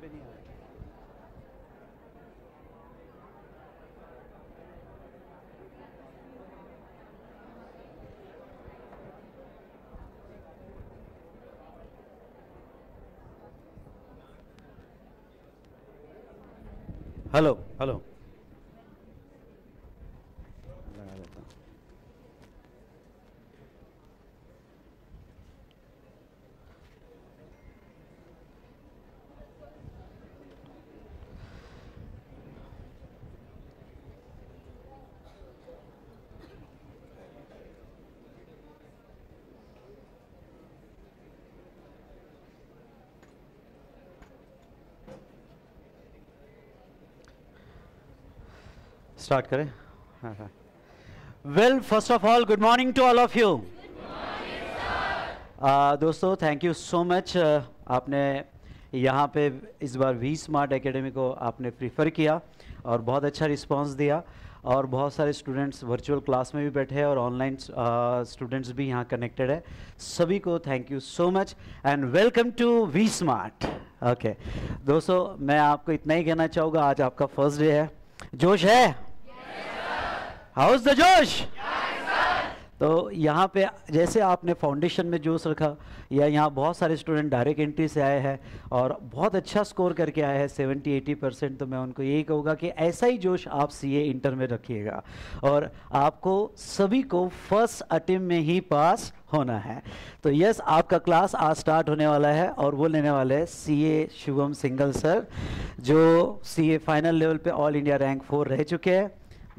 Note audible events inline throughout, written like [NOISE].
bienvenida. Hello, hello. Start करें well first of all good morning to all of you दोस्तों thank you so much आपने यहाँ पे इस बार वी स्मार्ट एकेडमी को आपने प्रीफर किया और बहुत अच्छा रिस्पांस दिया और बहुत सारे स्टूडेंट्स वर्चुअल क्लास में भी बैठे हैं और ऑनलाइन स्टूडेंट्स uh, भी यहाँ कनेक्टेड है सभी को thank you so much and welcome to V smart okay दोस्तों मैं आपको इतना ही कहना चाहूँगा आज आपका फर्स्ट डे है जोश है हाउ इज़ द जोश तो यहाँ पे जैसे आपने फाउंडेशन में जोश रखा या यहाँ बहुत सारे स्टूडेंट डायरेक्ट एंट्री से आए हैं और बहुत अच्छा स्कोर करके आए हैं सेवेंटी एटी परसेंट तो मैं उनको यही कहूँगा कि ऐसा ही जोश आप सीए इंटर में रखिएगा और आपको सभी को फर्स्ट अटेम्प में ही पास होना है तो यस आपका क्लास आज स्टार्ट होने वाला है और वो लेने वाले हैं ए शुभम सिंगल सर जो ए फाइनल लेवल पे ऑल इंडिया रैंक फोर रह चुके हैं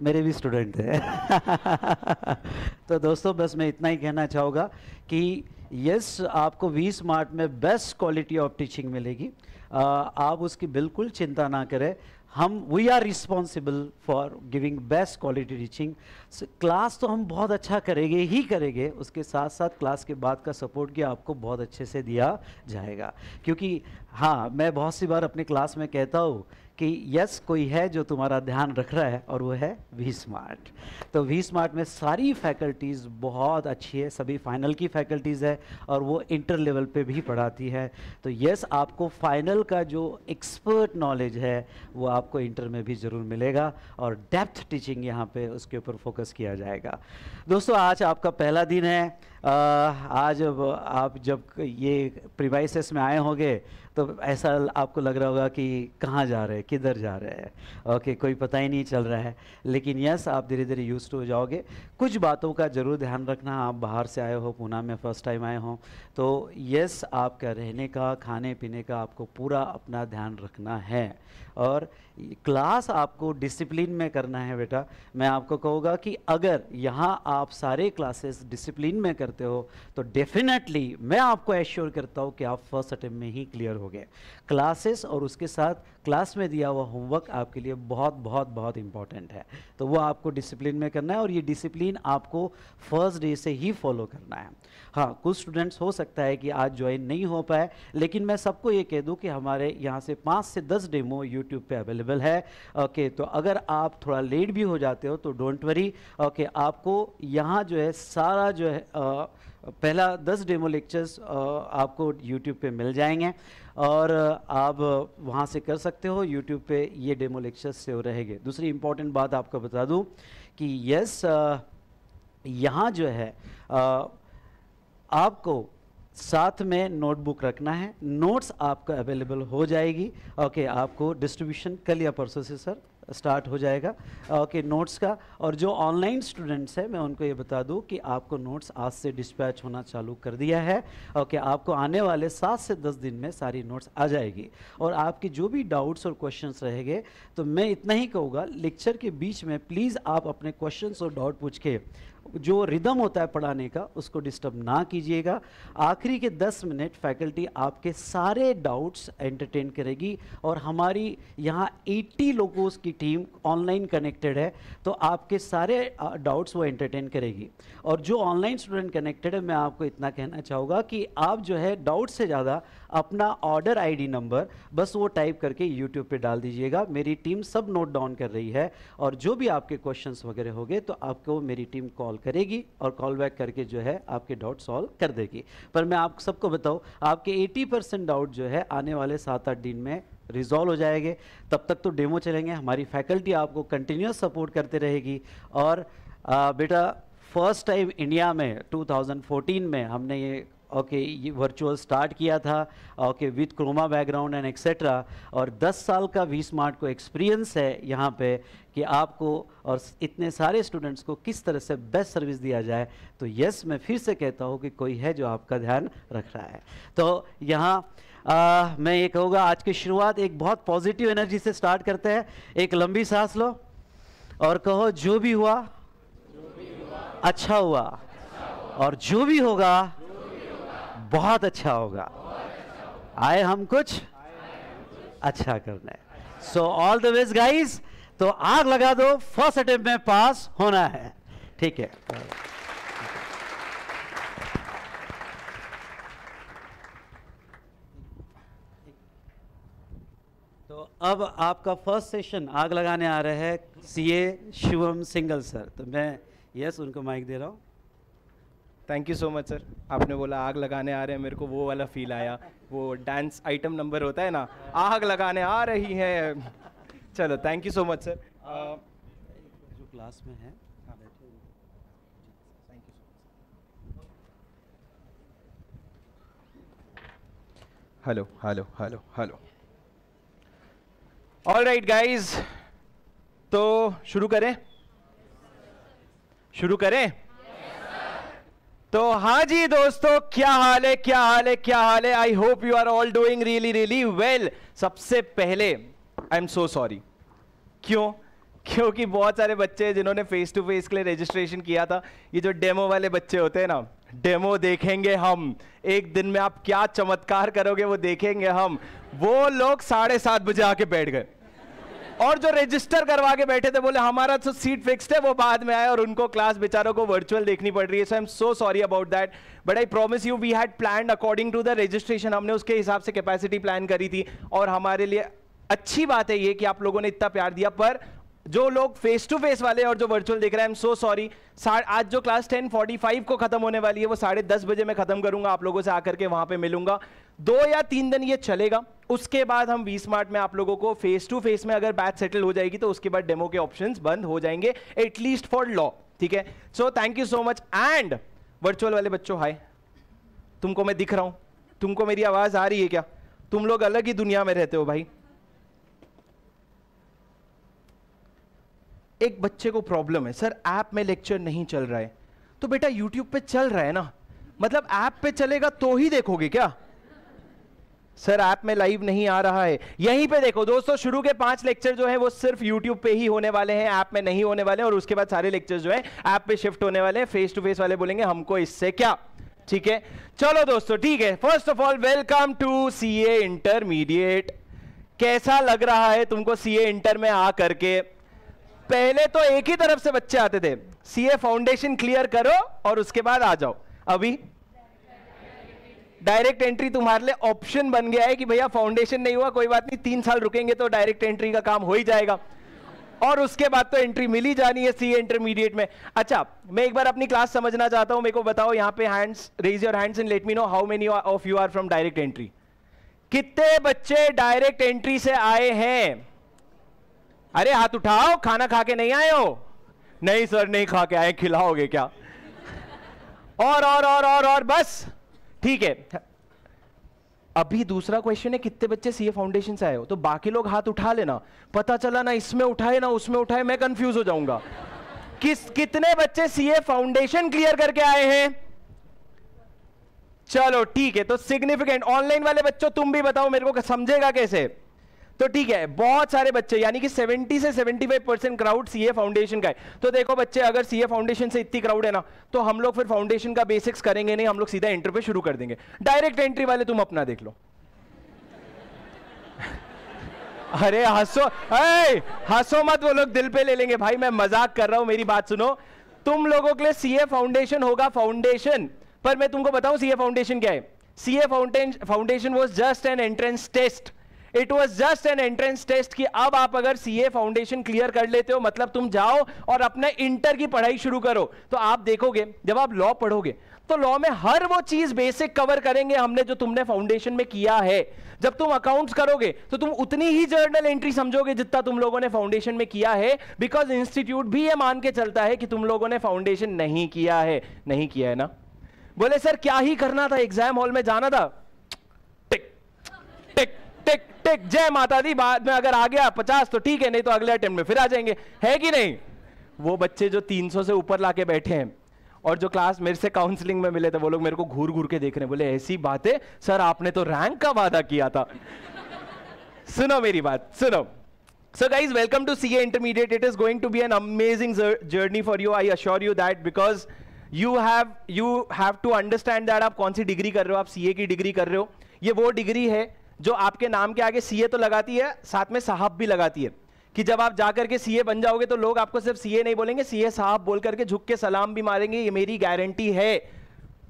मेरे भी स्टूडेंट थे [LAUGHS] तो दोस्तों बस मैं इतना ही कहना चाहूँगा कि यस आपको वी स्मार्ट में बेस्ट क्वालिटी ऑफ टीचिंग मिलेगी आ, आप उसकी बिल्कुल चिंता ना करें हम we are responsible for giving best quality teaching class तो हम बहुत अच्छा करेंगे ही करेंगे उसके साथ साथ क्लास के बाद का सपोर्ट भी आपको बहुत अच्छे से दिया जाएगा क्योंकि हाँ मैं बहुत सी बार अपने क्लास में कहता हूँ कि यस कोई है जो तुम्हारा ध्यान रख रहा है और वो है वी स्मार्ट तो वी स्मार्ट में सारी फैकल्टीज़ बहुत अच्छी है सभी फाइनल की फैकल्टीज़ है और वो इंटर लेवल पे भी पढ़ाती है तो यस आपको फाइनल का जो एक्सपर्ट नॉलेज है वो आपको इंटर में भी ज़रूर मिलेगा और डेप्थ टीचिंग यहाँ पे उसके ऊपर फोकस किया जाएगा दोस्तों आज आपका पहला दिन है आज आप जब ये प्रिवाइसेस में आए होंगे तो ऐसा आपको लग रहा होगा कि कहाँ जा रहे हैं किधर जा रहे हैं ओके कोई पता ही नहीं चल रहा है लेकिन यस आप धीरे धीरे यूज हो जाओगे कुछ बातों का ज़रूर ध्यान रखना आप बाहर से आए हो पूना में फर्स्ट टाइम आए हो तो यस आपका रहने का खाने पीने का आपको पूरा अपना ध्यान रखना है और क्लास आपको डिसिप्लिन में करना है बेटा मैं आपको कहूँगा कि अगर यहाँ आप सारे क्लासेस डिसिप्लिन में करते हो तो डेफिनेटली मैं आपको एश्योर करता हूँ कि आप फर्स्ट अटैम्प में ही क्लियर हो गए क्लासेस और उसके साथ क्लास में दिया हुआ होमवर्क आपके लिए बहुत बहुत बहुत इंपॉर्टेंट है तो वो आपको डिसिप्लिन में करना है और ये डिसिप्लिन रूटीन आपको फर्स्ट डे से ही फॉलो करना है हाँ कुछ स्टूडेंट्स हो सकता है कि आज ज्वाइन नहीं हो पाए लेकिन मैं सबको ये कह दूँ कि हमारे यहाँ से पाँच से दस डेमो यूट्यूब पे अवेलेबल है ओके तो अगर आप थोड़ा लेट भी हो जाते हो तो डोंट वरी ओके आपको यहाँ जो है सारा जो है आ, पहला दस डेमो लेक्चर्स आपको यूट्यूब पे मिल जाएंगे और आप वहाँ से कर सकते हो यूट्यूब पे ये डेमो लेक्चर्स सेव रहेंगे दूसरी इम्पॉर्टेंट बात आपको बता दूँ कि यस यहाँ जो है आ, आपको साथ में नोटबुक रखना है नोट्स आपको अवेलेबल हो जाएगी ओके आपको डिस्ट्रीब्यूशन कल या परसों से सर स्टार्ट हो जाएगा ओके नोट्स का और जो ऑनलाइन स्टूडेंट्स हैं मैं उनको ये बता दूं कि आपको नोट्स आज से डिस्पैच होना चालू कर दिया है ओके आपको आने वाले सात से दस दिन में सारी नोट्स आ जाएगी और आपके जो भी डाउट्स और क्वेश्चंस रहेंगे तो मैं इतना ही कहूँगा लेक्चर के बीच में प्लीज़ आप अपने क्वेश्चन और डाउट पूछ के जो रिदम होता है पढ़ाने का उसको डिस्टर्ब ना कीजिएगा आखिरी के 10 मिनट फैकल्टी आपके सारे डाउट्स एंटरटेन करेगी और हमारी यहाँ 80 लोगों की टीम ऑनलाइन कनेक्टेड है तो आपके सारे डाउट्स वो एंटरटेन करेगी और जो ऑनलाइन स्टूडेंट कनेक्टेड है मैं आपको इतना कहना चाहूँगा कि आप जो है डाउट से ज़्यादा अपना ऑर्डर आईडी नंबर बस वो टाइप करके यूट्यूब पे डाल दीजिएगा मेरी टीम सब नोट डाउन कर रही है और जो भी आपके क्वेश्चंस वगैरह होंगे तो आपको मेरी टीम कॉल करेगी और कॉल बैक करके जो है आपके डाउट सॉल्व कर देगी पर मैं आप सबको बताऊँ आपके एटी डाउट जो है आने वाले सात आठ दिन में रिजॉल्व हो जाएंगे तब तक तो डेमो चलेंगे हमारी फैकल्टी आपको कंटिन्यूस सपोर्ट करते रहेगी और आ, बेटा फर्स्ट टाइम इंडिया में 2014 में हमने ये ओके ये वर्चुअल स्टार्ट किया था ओके विथ क्रोमा बैकग्राउंड एंड एक्सेट्रा और 10 साल का वी स्मार्ट को एक्सपीरियंस है यहाँ पे कि आपको और इतने सारे स्टूडेंट्स को किस तरह से बेस्ट सर्विस दिया जाए तो यस मैं फिर से कहता हूँ कि कोई है जो आपका ध्यान रख रहा है तो यहाँ आ, मैं ये कहूँगा आज की शुरुआत एक बहुत पॉजिटिव एनर्जी से स्टार्ट करते हैं एक लंबी सांस लो और कहो जो भी हुआ, जो भी हुआ अच्छा हुआ, अच्छा हुआ। और जो भी होगा बहुत अच्छा होगा आए हम कुछ अच्छा करने so all the ways guys तो आग लगा दो फर्स्ट अटेम्प्ट में पास होना है ठीक है तो अब आपका फर्स्ट सेशन आग लगाने आ रहे हैं सीए शिवम सिंगल सर तो मैं यस उनको माइक दे रहा हूं thank you so much sir आपने बोला आग लगाने आ रहे हैं मेरे को वो वाला फील आया वो डांस आइटम नंबर होता है ना आग लगाने आ रही है चलो thank you so much sir जो क्लास में है hello hello hello hello all right guys तो शुरू करें शुरू करें तो हाँ जी दोस्तों क्या हाल है क्या हाल है क्या हाल है I hope you are all doing really really well सबसे पहले आई एम सो सॉरी क्यों क्योंकि बहुत सारे बच्चे जिन्होंने फेस टू फेस के लिए रजिस्ट्रेशन किया था ये जो डेमो वाले बच्चे होते हैं ना डेमो देखेंगे हम एक दिन में आप क्या चमत्कार करोगे वो देखेंगे हम वो लोग साढ़े सात बजे आके बैठ गए और जो रजिस्टर करवा के बैठे थे बोले हमारा तो सीट फिक्स है वो बाद में आए और उनको क्लास बेचारों को वर्चुअल देखनी पड़ रही है so I am so sorry about that but I promise you we had plan according to the registration हमने उसके हिसाब से कैपेसिटी प्लान करी थी और हमारे लिए अच्छी बात है ये कि आप लोगों ने इतना प्यार दिया पर जो लोग फेस टू फेस वाले और जो वर्चुअल देख रहे हैं एम सो सॉरी आज जो क्लास 10:45 को खत्म होने वाली है वो साढ़े दस बजे मैं खत्म करूंगा आप लोगों से आकर के वहां पे मिलूंगा दो या तीन दिन ये चलेगा उसके बाद हम वी स्मार्ट में आप लोगों को फेस टू फेस में अगर बैच सेटल हो जाएगी तो उसके बाद डेमो के ऑप्शन बंद हो जाएंगे एटलीस्ट फॉर लॉ ठीक है so thank you so much and virtual वाले बच्चों हाय तुमको मैं दिख रहा हूं तुमको मेरी आवाज़ आ रही है क्या तुम लोग अलग ही दुनिया में रहते हो भाई एक बच्चे को प्रॉब्लम है सर ऐप में लेक्चर नहीं चल रहा है तो बेटा यूट्यूब पे चल रहा है ना मतलब ऐप पे चलेगा तो ही देखोगे क्या सर ऐप में लाइव नहीं आ रहा है यहीं पे देखो दोस्तों शुरू के पांच लेक्चर जो है वो सिर्फ यूट्यूब पे ही होने वाले हैं ऐप में नहीं होने वाले और उसके बाद सारे लेक्चर जो है ऐप पे शिफ्ट होने वाले हैं फेस टू फेस वाले बोलेंगे हमको इससे क्या ठीक है चलो दोस्तों ठीक है first of all welcome to CA intermediate कैसा लग रहा है तुमको सीए इंटर में आ करके पहले तो एक ही तरफ से बच्चे आते थे सीए फाउंडेशन क्लियर करो और उसके बाद आ जाओ अभी डायरेक्ट एंट्री तुम्हारे लिए ऑप्शन बन गया है कि भैया फाउंडेशन नहीं हुआ कोई बात नहीं तीन साल रुकेंगे तो डायरेक्ट एंट्री का काम हो ही जाएगा और उसके बाद तो एंट्री मिली जानी है सी इंटरमीडिएट में अच्छा मैं एक बार अपनी क्लास समझना चाहता हूं मेरे को बताओ यहां पे hands raise your hands and let me know how many of you are from direct entry कितने बच्चे डायरेक्ट एंट्री से आए हैं अरे हाथ उठाओ खाना खा के नहीं आए हो नहीं सर नहीं खा के आए खिलाओगे क्या और और और और और बस ठीक है अभी दूसरा क्वेश्चन है कितने बच्चे सीए फाउंडेशन से आए हो तो बाकी लोग हाथ उठा लेना पता चला ना इसमें उठाए ना उसमें उठाए मैं कंफ्यूज हो जाऊंगा किस कितने बच्चे सीए फाउंडेशन क्लियर करके आए हैं चलो ठीक है तो सिग्निफिकेंट ऑनलाइन वाले बच्चों तुम भी बताओ मेरे को समझेगा कैसे तो ठीक है बहुत सारे बच्चे यानी कि 70 से 75 परसेंट क्राउड सीए फाउंडेशन का है तो देखो बच्चे अगर सीए फाउंडेशन से इतनी क्राउड है ना तो हम लोग फिर फाउंडेशन का बेसिक्स करेंगे नहीं हम लोग सीधा एंट्री पे शुरू कर देंगे डायरेक्ट एंट्री वाले तुम अपना देख लो [LAUGHS] अरे हंसो हंसो मत वो लोग दिल पे ले लेंगे भाई मैं मजाक कर रहा हूं मेरी बात सुनो तुम लोगों के लिए सीए फाउंडेशन होगा फाउंडेशन पर मैं तुमको बताऊं सीए फाउंडेशन क्या है CA foundation foundation was just an entrance test it was just an entrance test कि अब आप अगर सी ए फाउंडेशन क्लियर कर लेते हो मतलब तुम जाओ और अपने इंटर की पढ़ाई शुरू करो तो आप देखोगे जब आप लॉ पढ़ोगे तो लॉ में हर वो चीज बेसिक कवर करेंगे हमने जो तुमने फाउंडेशन में किया है जब तुम अकाउंट्स करोगे तो तुम उतनी ही जर्नल एंट्री समझोगे जितना तुम लोगों ने फाउंडेशन में किया है बिकॉज इंस्टीट्यूट भी ये मान के चलता है कि तुम लोगों ने फाउंडेशन नहीं किया है नहीं किया है ना बोले सर क्या ही करना था एग्जाम हॉल में जाना था टिक टिक टिक टिक जय माता दी बाद में अगर आ गया पचास तो ठीक है नहीं तो अगले अटेम्प्ट में फिर आ जाएंगे है कि नहीं वो बच्चे जो सौ से ऊपर लाके बैठे हैं और जो क्लास मेरे से काउंसलिंग में मिले थे वो लोग मेरे को घूर घूर के देख रहे हैं बोले ऐसी बातें सर आपने तो रैंक का वादा किया था सुनो मेरी बात सुनो guys welcome to C A intermediate it is going to be an amazing journey for you I assure you that because you have you have to understand that आप कौन सी डिग्री कर रहे हो आप सी ए की डिग्री कर रहे हो ये वो डिग्री है जो आपके नाम के आगे सीए तो लगाती है साथ में साहब भी लगाती है कि जब आप जाकर के सीए बन जाओगे तो लोग आपको सिर्फ सीए नहीं बोलेंगे सीए साहब बोल करके झुक के सलाम भी मारेंगे ये मेरी गारंटी है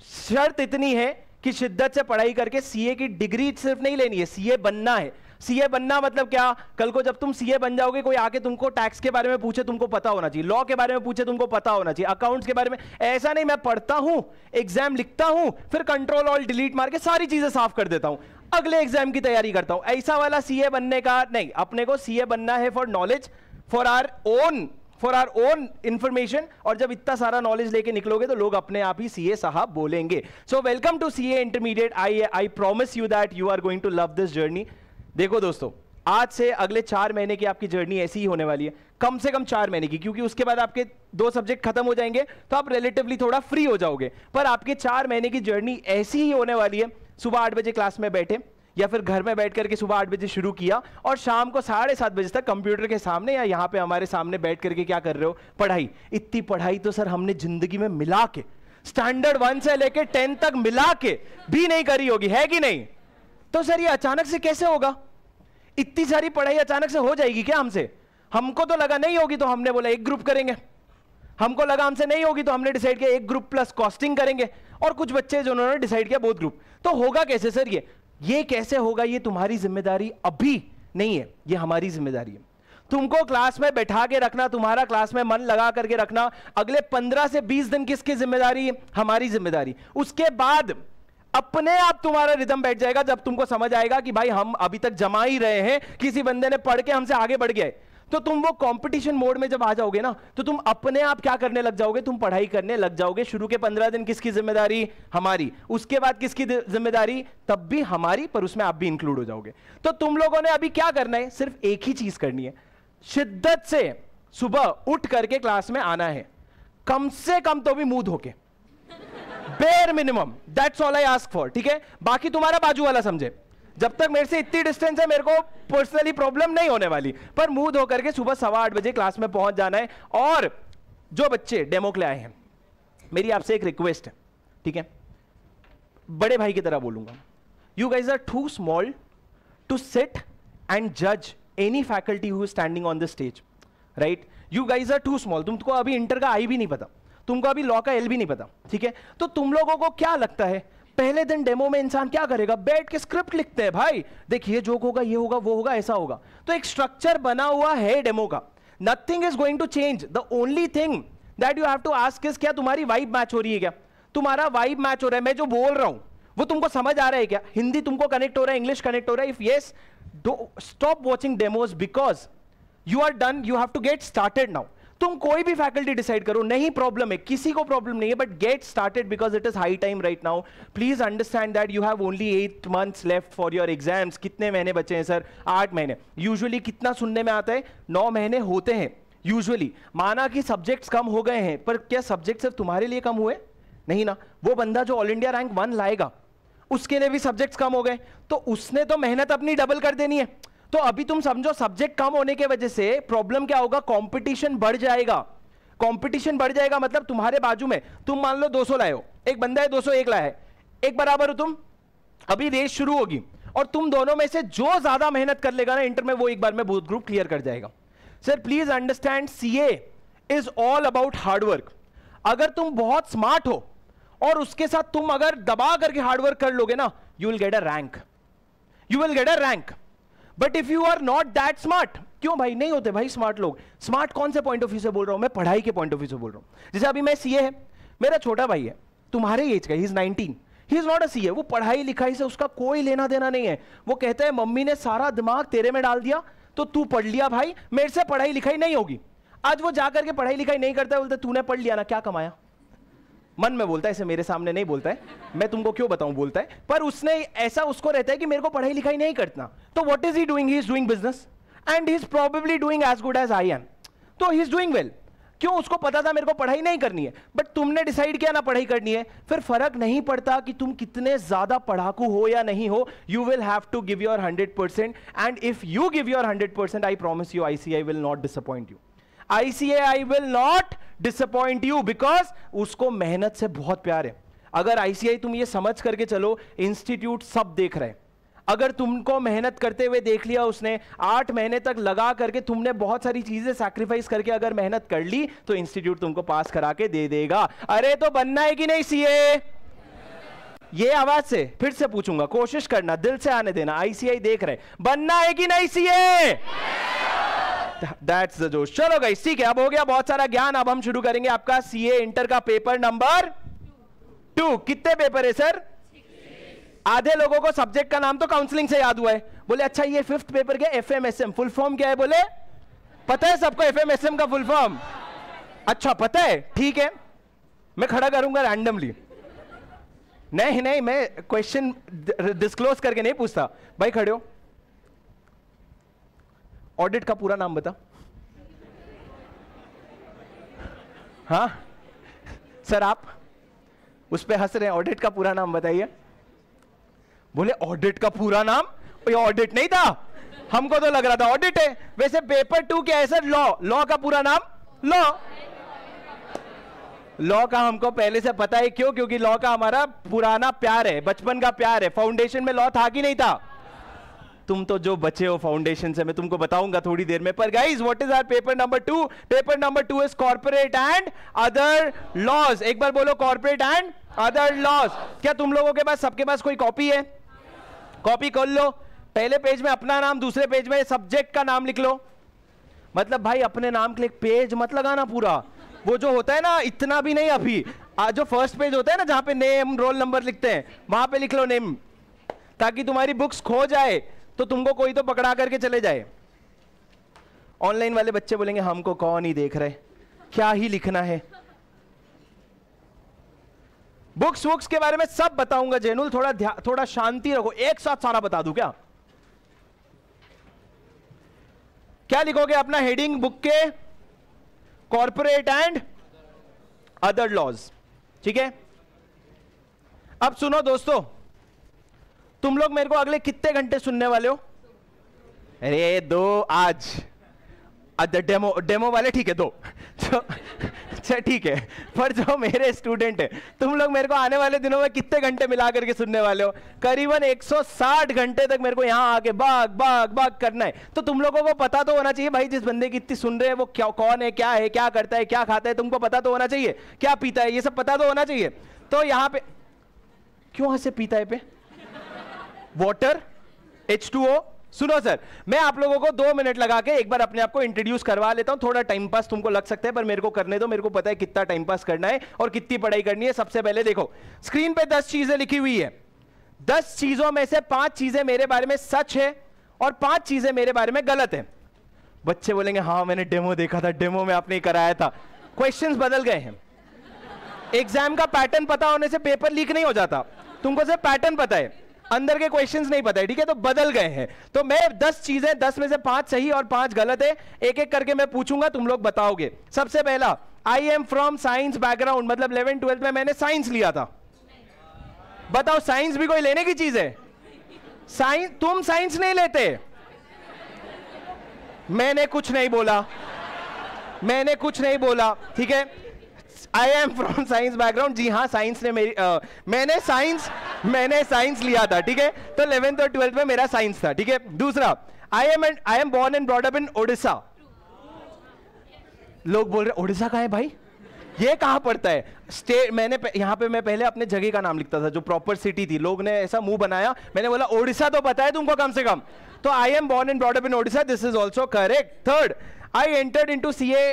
शर्त इतनी है कि शिद्दत से पढ़ाई करके सीए की डिग्री सिर्फ नहीं लेनी है सीए बनना है सीए बनना मतलब क्या कल को जब तुम सीए बन जाओगे कोई आके तुमको टैक्स के बारे में पूछे तुमको पता होना चाहिए लॉ के बारे में पूछे तुमको पता होना चाहिए अकाउंट्स के बारे में ऐसा नहीं मैं पढ़ता हूं एग्जाम लिखता हूं फिर कंट्रोल ऑल डिलीट मार के सारी चीजें साफ कर देता हूं अगले एग्जाम की तैयारी करता हूं ऐसा वाला सीए बनने का नहीं अपने को सीए बनना है for knowledge for our own for our own information और जब इतना सारा नॉलेज लेके निकलोगे तो लोग अपने आप ही सीए साहब बोलेंगे so welcome to CA intermediate I I promise you that you are going to love this journey देखो दोस्तों आज से अगले चार महीने की आपकी जर्नी ऐसी ही होने वाली है कम से कम चार महीने की क्योंकि उसके बाद आपके दो सब्जेक्ट खत्म हो जाएंगे तो आप रिलेटिवली थोड़ा फ्री हो जाओगे पर आपके चार महीने की जर्नी ऐसी ही होने वाली है सुबह आठ बजे क्लास में बैठे या फिर घर में बैठ करके सुबह आठ बजे शुरू किया और शाम को साढ़े सात बजे तक कंप्यूटर के सामने या यहाँ पे हमारे सामने बैठ करके क्या कर रहे हो पढ़ाई इतनी पढ़ाई तो सर हमने जिंदगी में मिला के स्टैंडर्ड वन से लेके टेंथ तक मिला के भी नहीं करी होगी है कि नहीं तो सर ये अचानक से कैसे होगा इतनी सारी पढ़ाई अचानक से हो जाएगी क्या हमसे हमको तो लगा नहीं होगी तो हमने बोला एक ग्रुप करेंगे हमको लगा हमसे नहीं होगी तो हमने डिसाइड किया एक ग्रुप प्लस कॉस्टिंग करेंगे और कुछ बच्चे जो उन्होंने डिसाइड किया बोथ ग्रुप तो होगा कैसे सर ये ये कैसे होगा ये तुम्हारी जिम्मेदारी अभी नहीं है ये हमारी जिम्मेदारी है तुमको क्लास में बैठा के रखना तुम्हारा क्लास में मन लगा करके रखना अगले पंद्रह से बीस दिन किसकी जिम्मेदारी है हमारी जिम्मेदारी उसके बाद अपने आप तुम्हारा रिदम बैठ जाएगा जब तुमको समझ आएगा कि भाई हम अभी तक जमा ही रहे हैं किसी बंदे ने पढ़ के हमसे आगे बढ़ गए तो तुम वो कंपटीशन मोड में जब आ जाओगे ना तो तुम अपने आप क्या करने लग जाओगे तुम पढ़ाई करने लग जाओगे शुरू के पंद्रह दिन किसकी जिम्मेदारी हमारी उसके बाद किसकी जिम्मेदारी तब भी हमारी पर उसमें आप भी इंक्लूड हो जाओगे तो तुम लोगों ने अभी क्या करना है सिर्फ एक ही चीज करनी है शिद्दत से सुबह उठ करके क्लास में आना है कम से कम तो भी मुंह धोके bare minimum that's all I ask for ठीक है बाकी तुम्हारा बाजू वाला समझे जब तक मेरे से इतनी डिस्टेंस है मेरे को पर्सनली प्रॉब्लम नहीं होने वाली पर मुंह धो करके सुबह सवा आठ बजे क्लास में पहुंच जाना है और जो बच्चे डेमो के आए हैं मेरी आपसे एक रिक्वेस्ट है ठीक है बड़े भाई की तरह बोलूंगा you guys are too small to sit and जज any faculty who standing on the stage right you guys are too small तुमको अभी इंटर का आई भी नहीं पता तुमको अभी लॉ का एल भी नहीं पता ठीक है तो तुम लोगों को क्या लगता है पहले दिन डेमो में इंसान क्या करेगा बैठ के स्क्रिप्ट लिखते हैं भाई देखिए जोक होगा ये होगा वो होगा ऐसा होगा तो एक स्ट्रक्चर बना हुआ है डेमो का nothing is going to change the only thing that you have to ask is क्या तुम्हारी वाइब मैच हो रही है क्या तुम्हारा वाइब मैच हो रहा है मैं जो बोल रहा हूं वो तुमको समझ आ रहा है क्या हिंदी तुमको कनेक्ट हो रहा है इंग्लिश कनेक्ट हो रहा है if yes stop watching demos because you are done you have to get started now तुम कोई भी फैकल्टी डिसाइड करो नहीं प्रॉब्लम है किसी को प्रॉब्लम नहीं है but get started because it is high time right now please understand that you have only eight months left for your exams कितने महीने बचे हैं सर आठ महीने यूजुअली कितना सुनने में आता है नौ महीने होते हैं यूजुअली माना कि सब्जेक्ट्स कम हो गए हैं पर क्या सब्जेक्ट सिर्फ तुम्हारे लिए कम हुए नहीं ना वो बंदा जो ऑल इंडिया रैंक वन लाएगा उसके लिए भी सब्जेक्ट्स कम हो गए तो उसने तो मेहनत अपनी डबल कर देनी है तो अभी तुम समझो सब्जेक्ट कम होने के वजह से प्रॉब्लम क्या होगा कंपटीशन बढ़ जाएगा कंपटीशन बढ़ जाएगा मतलब तुम्हारे बाजू में तुम मान लो 200 लाए हो एक बंदा है 201 लाया है एक बराबर हो तुम अभी रेस शुरू होगी और तुम दोनों में से जो ज्यादा मेहनत कर लेगा ना इंटर में वो एक बार में बहुत ग्रुप क्लियर कर जाएगा sir please understand CA is all about hard work अगर तुम बहुत स्मार्ट हो और उसके साथ तुम अगर दबा करके हार्डवर्क कर लोगे ना you will get a rank you will get a rank but if you are not that smart क्यों भाई नहीं होते भाई स्मार्ट लोग स्मार्ट कौन से पॉइंट ऑफ व्यू से बोल रहा हूं मैं पढ़ाई के पॉइंट ऑफ व्यू से बोल रहा हूं जैसे अभी मैं सीए है मेरा छोटा भाई है तुम्हारे एज का he is nineteen he is not a CA है वो पढ़ाई लिखाई से उसका कोई लेना देना नहीं है वो कहता है मम्मी ने सारा दिमाग तेरे में डाल दिया तो तू पढ़ लिया भाई मेरे से पढ़ाई लिखाई नहीं होगी आज वो जाकर के पढ़ाई लिखाई नहीं करता है बोलते तूने पढ़ लिया ना क्या कमाया मन में बोलता है इसे मेरे सामने नहीं बोलता है मैं तुमको क्यों बताऊं बोलता है पर उसने ऐसा उसको रहता है कि मेरे को पढ़ाई लिखाई नहीं करना तो what is he doing he is doing business and he is probably doing as good as I am तो ही इज डूइंग वेल क्यों उसको पता था मेरे को पढ़ाई नहीं करनी है बट तुमने डिसाइड किया ना पढ़ाई करनी है फिर फर्क नहीं पड़ता कि तुम कितने ज्यादा पढ़ाकू हो या नहीं हो you will have to give your hundred percent and if you give your hundred percent I promise you I CA I will not disappoint you ICAI will not disappoint you because उसको मेहनत से बहुत प्यार है अगर ICI तुम ये समझ करके चलो इंस्टीट्यूट सब देख रहे हैं अगर तुमको मेहनत करते हुए देख लिया उसने आठ महीने तक लगा करके तुमने बहुत सारी चीजें सैक्रिफाइस करके अगर मेहनत कर ली तो इंस्टीट्यूट तुमको पास करा के दे देगा अरे तो बनना है कि नहीं सीए ये आवाज से फिर से पूछूंगा कोशिश करना दिल से आने देना आईसीआई देख रहे बनना है कि नहीं सीए दैट्स द जोश चलो गई ठीक है अब हो गया बहुत सारा ज्ञान अब हम शुरू करेंगे आपका सीए इंटर का पेपर नंबर टू कितने पेपर है सर आधे लोगों को सब्जेक्ट का नाम तो काउंसलिंग से याद हुआ है बोले अच्छा ये फिफ्थ पेपर क्या F M S M full form क्या है बोले पता है सबको एफ एम एस एम का फुल फॉर्म अच्छा पता है ठीक है मैं खड़ा करूंगा रैंडमली नहीं नहीं मैं क्वेश्चन डिस्क्लोज करके नहीं पूछता भाई खड़े हो ऑडिट का पूरा नाम बता हाँ सर आप उस पर हंस रहे हैं ऑडिट का पूरा नाम बताइए बोले ऑडिट का पूरा नाम ये ऑडिट नहीं था हमको तो लग रहा था ऑडिट है वैसे पेपर टू क्या है सर लॉ लॉ का पूरा नाम लॉ लॉ का हमको पहले से पता है क्यों क्योंकि लॉ का हमारा पुराना प्यार है बचपन का प्यार है फाउंडेशन में लॉ था कि नहीं था तुम तो जो बचे हो फाउंडेशन से मैं तुमको बताऊंगा थोड़ी देर में पर guys what is our paper number two paper number two is corporate and other laws एक बार बोलो कॉर्पोरेट एंड अदर लॉज क्या तुम लोगों के पास सबके पास कोई कॉपी है कॉपी कर लो पहले पेज में अपना नाम दूसरे पेज में सब्जेक्ट का नाम लिख लो मतलब भाई अपने नाम के लिए पेज मत लगाना पूरा वो जो होता है ना इतना भी नहीं अभी आज जो फर्स्ट पेज होता है ना जहां पे नेम रोल नंबर लिखते हैं वहां पे लिख लो नेम ताकि तुम्हारी बुक्स खो जाए तो तुमको कोई तो पकड़ा करके चले जाए ऑनलाइन वाले बच्चे बोलेंगे हमको कौन ही देख रहे क्या ही लिखना है बुक्स वुक्स के बारे में सब बताऊंगा जैनुल थोड़ा थोड़ा शांति रखो एक साथ सारा बता दू क्या क्या लिखोगे अपना हेडिंग बुक के कॉरपोरेट एंड अदर लॉज ठीक है अब सुनो दोस्तों तुम लोग मेरे को अगले कितने घंटे सुनने वाले हो अरे दो आज डेमो डेमो वाले ठीक है दो तो, अच्छा ठीक है पर जो मेरे स्टूडेंट है तुम लोग मेरे को आने वाले दिनों में कितने घंटे मिला करके सुनने वाले हो करीबन 160 घंटे तक मेरे को यहाँ आके बाग बाग बाग करना है तो तुम लोगों को पता तो होना चाहिए भाई जिस बंदे की इतनी सुन रहे हैं वो क्या कौन है क्या है क्या करता है क्या खाता है तुमको पता तो होना चाहिए क्या पीता है ये सब पता तो होना चाहिए तो यहाँ पे क्यों हंसे पीता है पे वॉटर एच टू ओ सुनो सर मैं आप लोगों को दो मिनट लगा के एक बार अपने आप को इंट्रोड्यूस करवा लेता हूं थोड़ा टाइम पास तुमको लग सकता है पर मेरे को करने दो मेरे को पता है कितना टाइम पास करना है और कितनी पढ़ाई करनी है सबसे पहले देखो स्क्रीन पे दस चीजें लिखी हुई है दस चीजों में से पांच चीजें मेरे बारे में सच है और पांच चीजें मेरे बारे में गलत है बच्चे बोलेंगे हाँ मैंने डेमो देखा था डेमो में आपने कराया था क्वेश्चंस बदल गए हैं एग्जाम का पैटर्न पता होने से पेपर लीक नहीं हो जाता तुमको सिर्फ पैटर्न पता है अंदर के क्वेश्चंस नहीं पता है ठीक है तो बदल गए हैं तो मैं दस चीजें दस में से पांच सही और पांच गलत है एक एक करके मैं पूछूंगा तुम लोग बताओगे सबसे पहला I am from science background मतलब इलेवन ट्वेल्थ में मैंने साइंस लिया था बताओ साइंस भी कोई लेने की चीज है साइंस तुम साइंस नहीं लेते मैंने कुछ नहीं बोला मैंने कुछ नहीं बोला ठीक है I am from science background जी हाँ साइंस ने मेरी आ, मैंने साइंस मैंने साइंस लिया था ठीक है तो इलेवेंथ और ट्वेल्थ में मेरा साइंस था ठीक है दूसरा I am and I am born and brought up in Odisha लोग बोल रहे ओडिशा का है भाई ये कहा पड़ता है स्टेट मैंने यहां पे मैं पहले अपने जगह का नाम लिखता था जो प्रॉपर सिटी थी लोग ने ऐसा मुंह बनाया मैंने बोला ओडिशा तो पता है तुमको कम से कम तो I am born and brought up in Odisha this is also correct third I entered into C A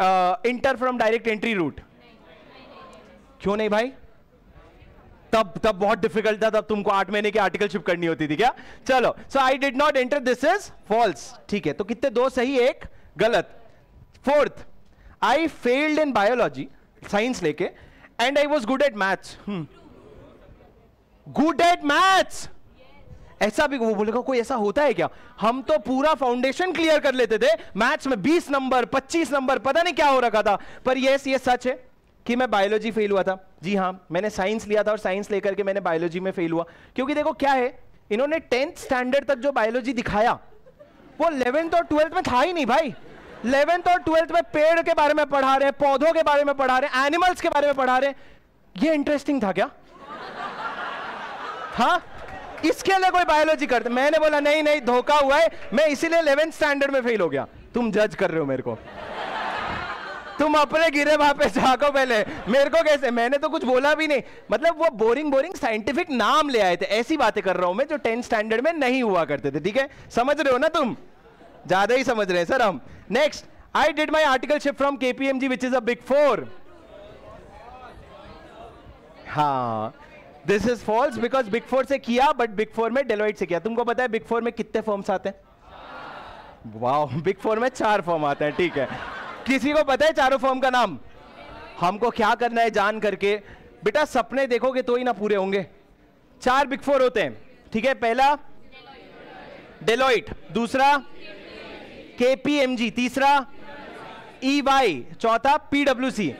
inter from direct entry route क्यों नहीं भाई तब तब बहुत डिफिकल्ट था तब तुमको आठ महीने की आर्टिकलशिप करनी होती थी क्या चलो so I did not enter this is false ठीक है तो कितने दो सही एक गलत fourth I failed in biology science लेके and I was good at maths good at maths ऐसा भी वो बोलेगा कोई ऐसा होता है क्या हम तो पूरा फाउंडेशन क्लियर कर लेते थे मैथ्स में 20 नंबर 25 नंबर पता नहीं क्या हो रखा था पर यस ये सच है कि मैं बायोलॉजी फेल हुआ था जी हाँ मैंने साइंस लिया था और साइंस लेकर के मैंने बायोलॉजी में फेल हुआ क्योंकि देखो क्या है इन्होंने टेंथ स्टैंडर्ड तक जो बायोलॉजी दिखाया वो इलेवेंथ और ट्वेल्थ में था ही नहीं भाई इलेवेंथ और ट्वेल्थ में पेड़ के बारे में पढ़ा रहे हैं पौधों के बारे में पढ़ा रहे हैं एनिमल्स के बारे में पढ़ा रहे हैं ये इंटरेस्टिंग था क्या हाँ इसके लिए कोई बायोलॉजी करते मैंने बोला नहीं नहीं धोखा हुआ है मैं इसीलिए इलेवेंथ स्टैंडर्ड में फेल हो गया तुम जज कर रहे हो मेरे को तुम अपने गिरे वहां पे जाको पहले मेरे को कैसे मैंने तो कुछ बोला भी नहीं मतलब वो बोरिंग बोरिंग साइंटिफिक नाम ले आए थे ऐसी बातें कर रहा हूं मैं जो टेंथ स्टैंडर्ड में नहीं हुआ करते थे ठीक है समझ रहे हो ना तुम ज्यादा ही समझ रहे हैं सर हम next I did my articleship from KPMG which is a big four हाँ this is false because big four से किया बट बिग फोर में डेलोइट से किया तुमको पता है बिग फोर में कितने फॉर्म्स आते हैं वाह बिग फोर में चार फॉर्म आते हैं ठीक है किसी को पता है चारों फॉर्म का नाम हमको क्या करना है जान करके बेटा सपने देखोगे तो ही ना पूरे होंगे चार बिग फोर होते हैं ठीक है पहला डेलोइट दूसरा केपीएमजी तीसरा ई e वाई चौथा पीडब्ल्यूसी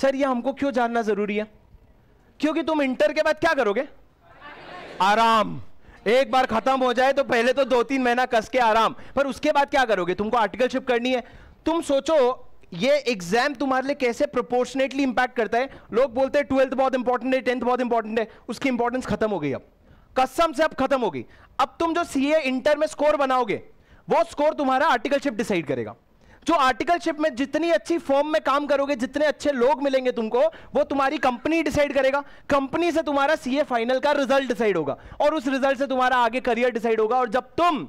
सर ये हमको क्यों जानना जरूरी है क्योंकि तुम इंटर के बाद क्या करोगे आराम एक बार खत्म हो जाए तो पहले तो दो तीन महीना कस के आराम पर उसके बाद क्या करोगे तुमको आर्टिकलशिप करनी है तुम सोचो ये एग्जाम तुम्हारे लिए कैसे प्रोपोर्शनेटली इंपैक्ट करता है लोग बोलते हैं ट्वेल्थ बहुत इंपॉर्टेंट है टेंथ बहुत इंपॉर्टेंट है उसकी इंपॉर्टेंस खत्म हो गई अब कसम से अब खत्म हो गई अब तुम जो सीए इंटर में स्कोर बनाओगे वो स्कोर तुम्हारा आर्टिकलशिप डिसाइड करेगा जो आर्टिकलशिप में जितनी अच्छी फॉर्म में काम करोगे जितने अच्छे लोग मिलेंगे तुमको वो तुम्हारी कंपनी डिसाइड करेगा कंपनी से तुम्हारा सीए फाइनल का रिजल्ट डिसाइड होगा और उस रिजल्ट से तुम्हारा आगे करियर डिसाइड होगा और जब तुम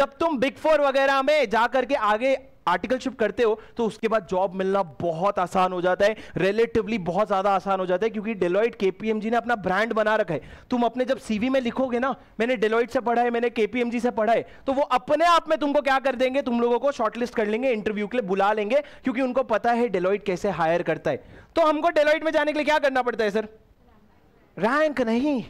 जब तुम बिग फोर वगैरह में जाकर के आगे आर्टिकलशिप करते हो तो उसके बाद जॉब मिलना बहुत आसान हो जाता है रिलेटिवली बहुत ज्यादा आसान हो जाता है क्योंकि डेलॉइट केपीएमजी ने अपना ब्रांड बना रखा है तुम अपने जब सीवी में लिखोगे ना मैंने डेलॉइट से पढ़ा है मैंने केपीएमजी से पढ़ा है तो वो अपने आप में तुमको क्या कर देंगे तुम लोगों को शॉर्टलिस्ट कर लेंगे इंटरव्यू के लिए बुला लेंगे क्योंकि उनको पता है डेलॉइट कैसे हायर करता है तो हमको डेलॉइट में जाने के लिए क्या करना पड़ता है सर रैंक नहीं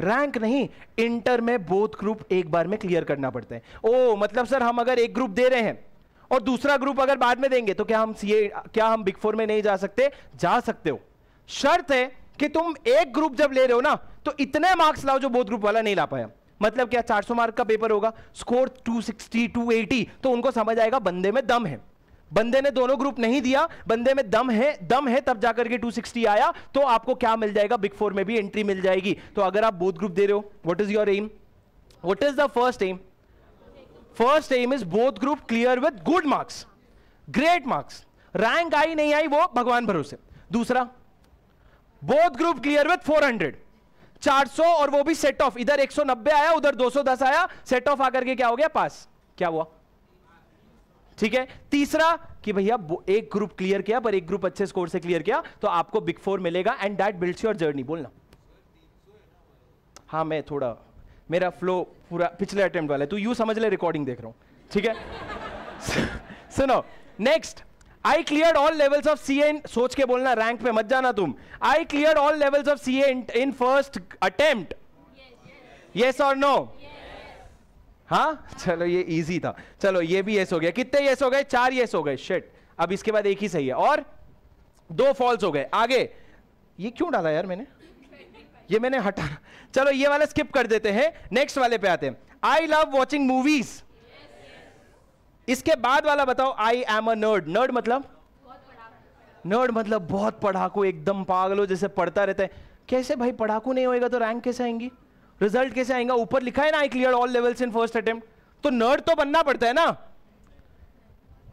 रैंक नहीं इंटर में बोथ ग्रुप एक बार में क्लियर करना पड़ता है ओ मतलब सर हम अगर एक ग्रुप दे रहे हैं और दूसरा ग्रुप अगर बाद में देंगे तो क्या हम सीए क्या हम बिग फोर में नहीं जा सकते जा सकते हो शर्त है कि तुम एक ग्रुप जब ले रहे हो ना तो इतने मार्क्स लाओ जो बोध ग्रुप वाला नहीं ला पाया मतलब क्या 400 मार्क का पेपर होगा स्कोर 260 280 तो उनको समझ आएगा बंदे में दम है बंदे ने दोनों ग्रुप नहीं दिया बंदे में दम है दम है तब जाकर के 260 आया तो आपको क्या मिल जाएगा बिग फोर में भी एंट्री मिल जाएगी तो अगर आप बोध ग्रुप दे रहे हो what is your aim what is the first aim first aim is both group clear with good marks great marks rank आई नहीं आई वो भगवान भरोसे दूसरा बोथ ग्रुप क्लियर विथ 400 400 और वो भी सेट ऑफ इधर 190 आया उधर 210 आया सेट ऑफ आकर के क्या हो गया पास क्या हुआ ठीक है तीसरा कि भैया एक ग्रुप क्लियर किया पर एक ग्रुप अच्छे स्कोर से क्लियर किया तो आपको बिग फोर मिलेगा and that builds your journey बोलना हाँ मैं थोड़ा मेरा फ्लो पूरा पिछले अटेम्प्ट वाला है तू तो यू समझ ले रिकॉर्डिंग देख रहा हूँ ठीक है [LAUGHS] सुनो next I clear all levels of CA सोच के बोलना रैंक पे मत जाना तुम I clear all levels of CA in first attempt yes और नो हाँ चलो ये इजी था चलो ये भी यस हो गया कितने यस हो गए चार यस हो गए शेट अब इसके बाद एक ही सही है और दो फॉल्स हो गए आगे ये क्यों डाला यार मैंने ये मैंने हटा चलो ये वाला स्किप कर देते हैं नेक्स्ट वाले पे आते हैं आई लव वॉचिंग मूवीज इसके बाद वाला बताओ I am a nerd nerd मतलब नर्ड मतलब बहुत पढ़ाकू एकदम हो जैसे पढ़ता रहता है कैसे भाई पढ़ाकू नहीं होएगा तो रैंक कैसे आएंगी रिजल्ट कैसे आएगा ऊपर लिखा है ना I clear all levels in first attempt तो नर्ड तो बनना पड़ता है ना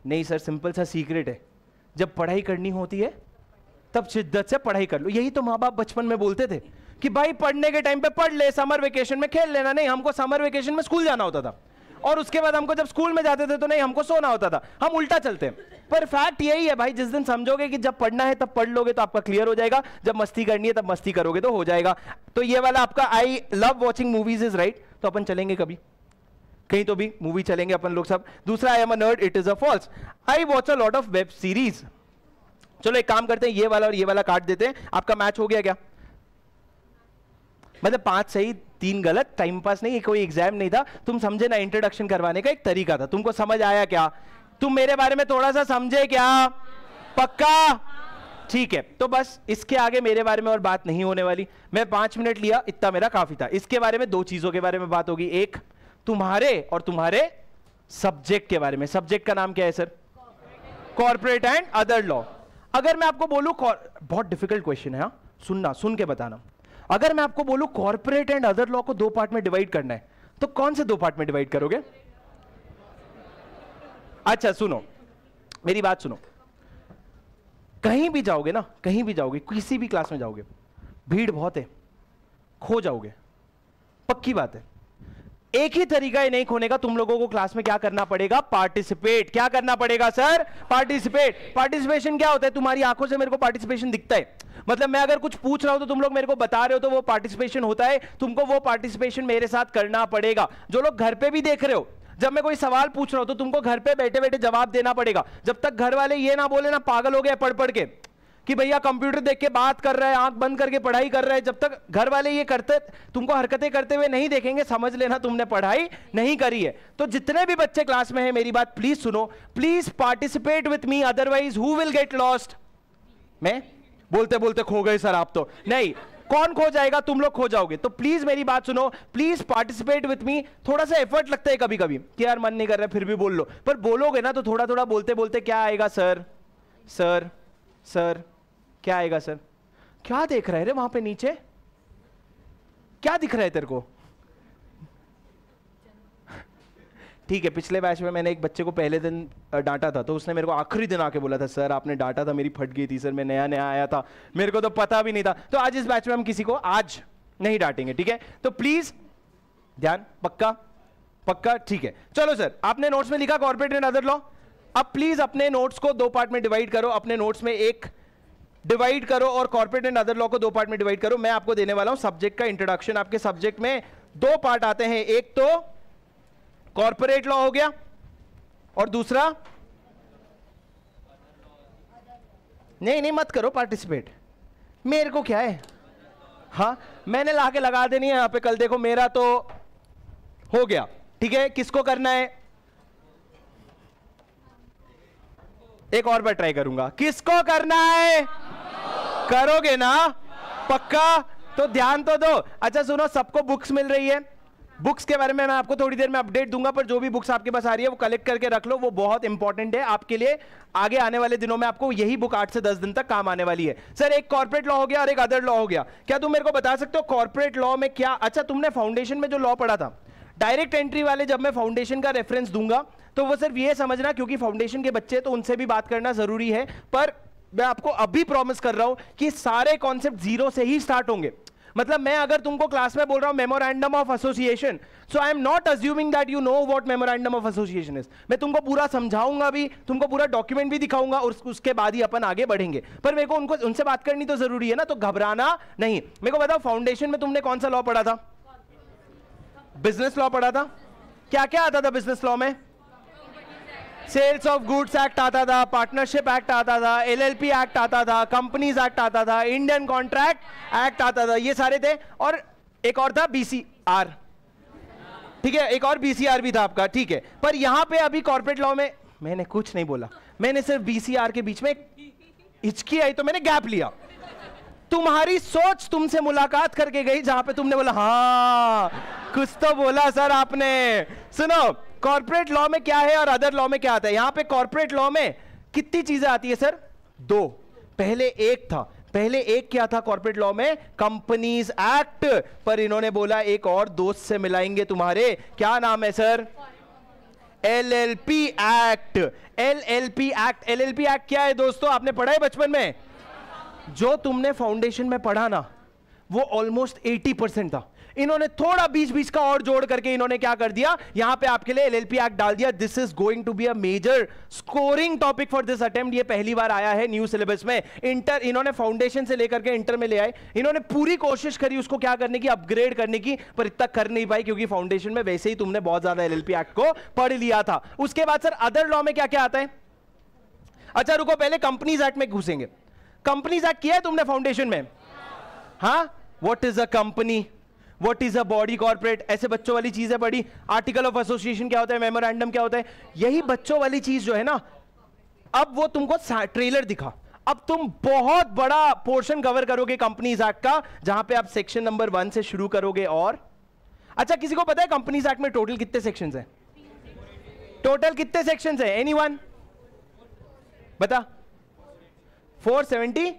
नहीं सर सिंपल सा सीक्रेट है जब पढ़ाई करनी होती है तब शिद्दत से पढ़ाई कर लो यही तो माँ बाप बचपन में बोलते थे कि भाई पढ़ने के टाइम पे पढ़ ले समर वेकेशन में खेल लेना नहीं हमको समर वेकेशन में स्कूल जाना होता था और उसके बाद हमको जब स्कूल में जाते थे तो नहीं हमको सोना होता था हम उल्टा चलते हैं पर फैक्ट यही है भाई जिस दिन समझोगे कि जब पढ़ना है तब पढ़ लोगे तो आपका क्लियर हो जाएगा जब मस्ती करनी है तब मस्ती करोगे तो हो जाएगा तो ये वाला आपका I love watching movies is right तो अपन चलेंगे कभी कहीं तो भी मूवी चलेंगे अपन लोग सब दूसरा I am a nerd it is a false I watch a lot of web series चलो एक काम करते हैं ये वाला और ये वाला काट देते हैं आपका मैच हो गया क्या मतलब पांच सही तीन गलत टाइम पास नहीं कोई एग्जाम नहीं था तुम समझे ना इंट्रोडक्शन करवाने का एक तरीका था तुमको समझ आया क्या तुम मेरे बारे में थोड़ा सा समझे क्या पक्का ठीक है तो बस इसके आगे मेरे बारे में और बात नहीं होने वाली मैं पांच मिनट लिया इतना मेरा काफी था इसके बारे में दो चीजों के बारे में बात होगी एक तुम्हारे और तुम्हारे सब्जेक्ट के बारे में सब्जेक्ट का नाम क्या है sir corporate and other law अगर मैं आपको बोलू बहुत डिफिकल्ट क्वेश्चन है हाँ? सुनना सुन के बताना अगर मैं आपको बोलूं कॉर्पोरेट एंड अदर लॉ को दो पार्ट में डिवाइड करना है तो कौन से दो पार्ट में डिवाइड करोगे अच्छा सुनो मेरी बात सुनो कहीं भी जाओगे ना कहीं भी जाओगे किसी भी क्लास में जाओगे भीड़ बहुत है खो जाओगे पक्की बात है एक ही तरीका ये नहीं खोने का तुम लोगों को क्लास में क्या करना पड़ेगा पार्टिसिपेट क्या करना पड़ेगा सर पार्टिसिपेट पार्टिसिपेशन क्या होता है तुम्हारी आंखों से मेरे को पार्टिसिपेशन दिखता है मतलब मैं अगर कुछ पूछ रहा हूं तो तुम लोग मेरे को बता रहे हो तो वो पार्टिसिपेशन होता है तुमको वो पार्टिसिपेशन मेरे साथ करना पड़ेगा जो लोग घर पर भी देख रहे हो जब मैं कोई सवाल पूछ रहा हूं तो तुमको घर पे बैठे बैठे जवाब देना पड़ेगा जब तक घर वाले ये ना बोले ना पागल हो गया पढ़ पढ़ के कि भैया कंप्यूटर देख के बात कर रहा है आंख बंद करके पढ़ाई कर रहा है जब तक घर वाले ये करते तुमको हरकतें करते हुए नहीं देखेंगे समझ लेना तुमने पढ़ाई नहीं करी है तो जितने भी बच्चे क्लास में है मेरी बात प्लीज सुनो please participate with me otherwise who will get lost मैं बोलते बोलते खो गए सर आप तो नहीं कौन खो जाएगा तुम लोग खो जाओगे तो प्लीज मेरी बात सुनो प्लीज पार्टिसिपेट विथ मी थोड़ा सा एफर्ट लगता है कभी कभी कि यार मन नहीं कर रहा फिर भी बोल लो पर बोलोगे ना तो थोड़ा थोड़ा बोलते बोलते क्या आएगा सर सर सर क्या आएगा सर क्या देख रहे हैं रे वहां पे नीचे क्या दिख रहा है तेरे को ठीक है पिछले बैच में मैंने एक बच्चे को पहले दिन डांटा था तो उसने मेरे को आखिरी दिन आके बोला था सर आपने डांटा था मेरी फट गई थी सर मैं नया नया आया था मेरे को तो पता भी नहीं था तो आज इस बैच में हम किसी को आज नहीं डांटेंगे ठीक है तो प्लीज ध्यान पक्का पक्का ठीक है चलो सर आपने नोट्स में लिखा कॉर्पोरेट एंड अदर लॉ अब प्लीज अपने नोट्स को दो पार्ट में डिवाइड करो अपने नोट्स में एक डिवाइड करो और कॉर्पोरेट एंड अदर लॉ को दो पार्ट में डिवाइड करो मैं आपको देने वाला हूं सब्जेक्ट का इंट्रोडक्शन आपके सब्जेक्ट में दो पार्ट आते हैं एक तो कॉर्पोरेट लॉ हो गया और दूसरा नहीं नहीं मत करो पार्टिसिपेट मेरे को क्या है हाँ मैंने ला के लगा देनी है यहां पे कल देखो मेरा तो हो गया ठीक है किसको करना है एक और बार ट्राई करूंगा किसको करना है करोगे ना पक्का तो ध्यान तो दो अच्छा सुनो सबको बुक्स मिल रही है बुक्स के बारे में मैं आपको थोड़ी देर में अपडेट दूंगा पर जो भी बुक्स आपके पास आ रही है वो कलेक्ट करके रख लो वो बहुत इंपॉर्टेंट है आपके लिए आगे आने वाले दिनों में आपको यही बुक आठ से दस दिन तक काम आने वाली है सर एक कॉर्पोरेट लॉ हो गया और एक अदर लॉ हो गया क्या तुम मेरे को बता सकते हो कॉर्पोरेट लॉ में क्या अच्छा तुमने फाउंडेशन में जो लॉ पढ़ा था डायरेक्ट एंट्री वाले जब मैं फाउंडेशन का रेफरेंस दूंगा तो वो सिर्फ ये समझना क्योंकि फाउंडेशन के बच्चे तो उनसे भी बात करना जरूरी है पर मैं आपको अभी प्रॉमिस कर रहा हूं कि सारे कॉन्सेप्ट जीरो से ही स्टार्ट होंगे मतलब मैं अगर तुमको क्लास में बोल रहा हूं memorandum of association so I am not assuming that you know what memorandum of association is मैं तुमको पूरा समझाऊंगा भी तुमको पूरा डॉक्यूमेंट भी दिखाऊंगा और उसके बाद ही अपन आगे बढ़ेंगे पर मेरे को उनको उनसे बात करनी तो जरूरी है ना तो घबराना नहीं मेरे को बताओ फाउंडेशन में तुमने कौन सा लॉ पढ़ा था बिजनेस लॉ पढ़ा था क्या क्या आता था बिजनेस लॉ में सेल्स ऑफ गुड्स एक्ट आता था पार्टनरशिप एक्ट आता था एलएलपी एक्ट आता था कंपनीज एक्ट आता था इंडियन कॉन्ट्रैक्ट एक्ट आता था ये सारे थे और एक और था बीसीआर ठीक है एक और बीसीआर भी था आपका ठीक है पर यहां पे अभी कॉर्पोरेट लॉ में मैंने कुछ नहीं बोला मैंने सिर्फ बीसीआर के बीच में हिचकी आई तो मैंने गैप लिया तुम्हारी सोच तुमसे मुलाकात करके गई जहां पे तुमने बोला हाँ कुछ तो बोला सर आपने सुनो कॉर्पोरेट लॉ में क्या है और अदर लॉ में क्या आता है यहां पे कॉर्पोरेट लॉ में कितनी चीजें आती है सर दो पहले एक था पहले एक क्या था कॉर्पोरेट लॉ में कंपनीज एक्ट पर इन्होंने बोला एक और दोस्त से मिलाएंगे तुम्हारे क्या नाम है sir L L P act L L P act L L P act क्या है दोस्तों आपने पढ़ा है बचपन में जो तुमने फाउंडेशन में पढ़ा ना वो ऑलमोस्ट 80 परसेंट था इन्होंने थोड़ा बीच बीच का और जोड़ करके इन्होंने क्या कर दिया यहां पे आपके लिए एलएलपी एक्ट डाल दिया this is going to be a major scoring topic for this attempt ये पहली बार आया है न्यू सिलेबस में इंटर इन्होंने फाउंडेशन से लेकर के इंटर में ले आए इन्होंने पूरी कोशिश करी उसको क्या करने की अपग्रेड करने की पर इतना कर नहीं पाई क्योंकि फाउंडेशन में वैसे ही तुमने बहुत ज्यादा एलएलपी एक्ट को पढ़ लिया था उसके बाद सर अदर लॉ में क्या क्या आता है अच्छा रुको पहले कंपनीज एक्ट में घुसेंगे कंपनीज एक्ट किया है तुमने फाउंडेशन में हाँ what is a company what is a body corporate ऐसे बच्चों वाली चीज है बड़ी आर्टिकल ऑफ एसोसिएशन क्या होता है मेमोरेंडम क्या होता है यही बच्चों वाली चीज जो है ना अब वो तुमको ट्रेलर दिखा अब तुम बहुत बड़ा पोर्शन कवर करोगे कंपनीज एक्ट का जहां पे आप सेक्शन नंबर वन से शुरू करोगे और अच्छा किसी को पता है कंपनीज एक्ट में टोटल कितने सेक्शंस हैं टोटल कितने सेक्शंस हैं एनीवन बता 470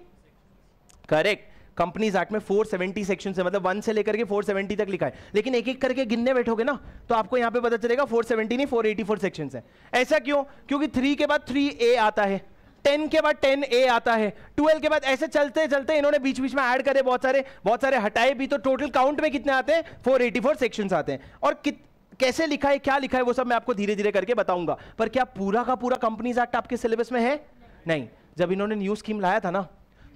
करेक्ट कंपनीज एक्ट में 470 सेवेंटी सेक्शन से मतलब वन से लेकर के 470 तक लिखा है लेकिन एक एक करके गिनने बैठोगे ना तो आपको यहां पे पता चलेगा 470 सेवेंटी नहीं 484 सेक्शन है ऐसा क्यों क्योंकि थ्री के बाद थ्री ए आता है 10 के बाद 10 ए आता है 12 के बाद ऐसे चलते चलते इन्होंने बीच बीच में ऐड करे बहुत सारे बहुत सारे हटाए भी तो टोटल काउंट में कितने आते हैं 484 एटी फोर सेक्शन आते हैं और कित कैसे लिखा है क्या लिखा है वो सब मैं आपको धीरे धीरे करके बताऊंगा पर क्या पूरा का पूरा कंपनीज एक्ट आपके सिलेबस में है नहीं जब इन्होंने न्यू स्कीम लाया था ना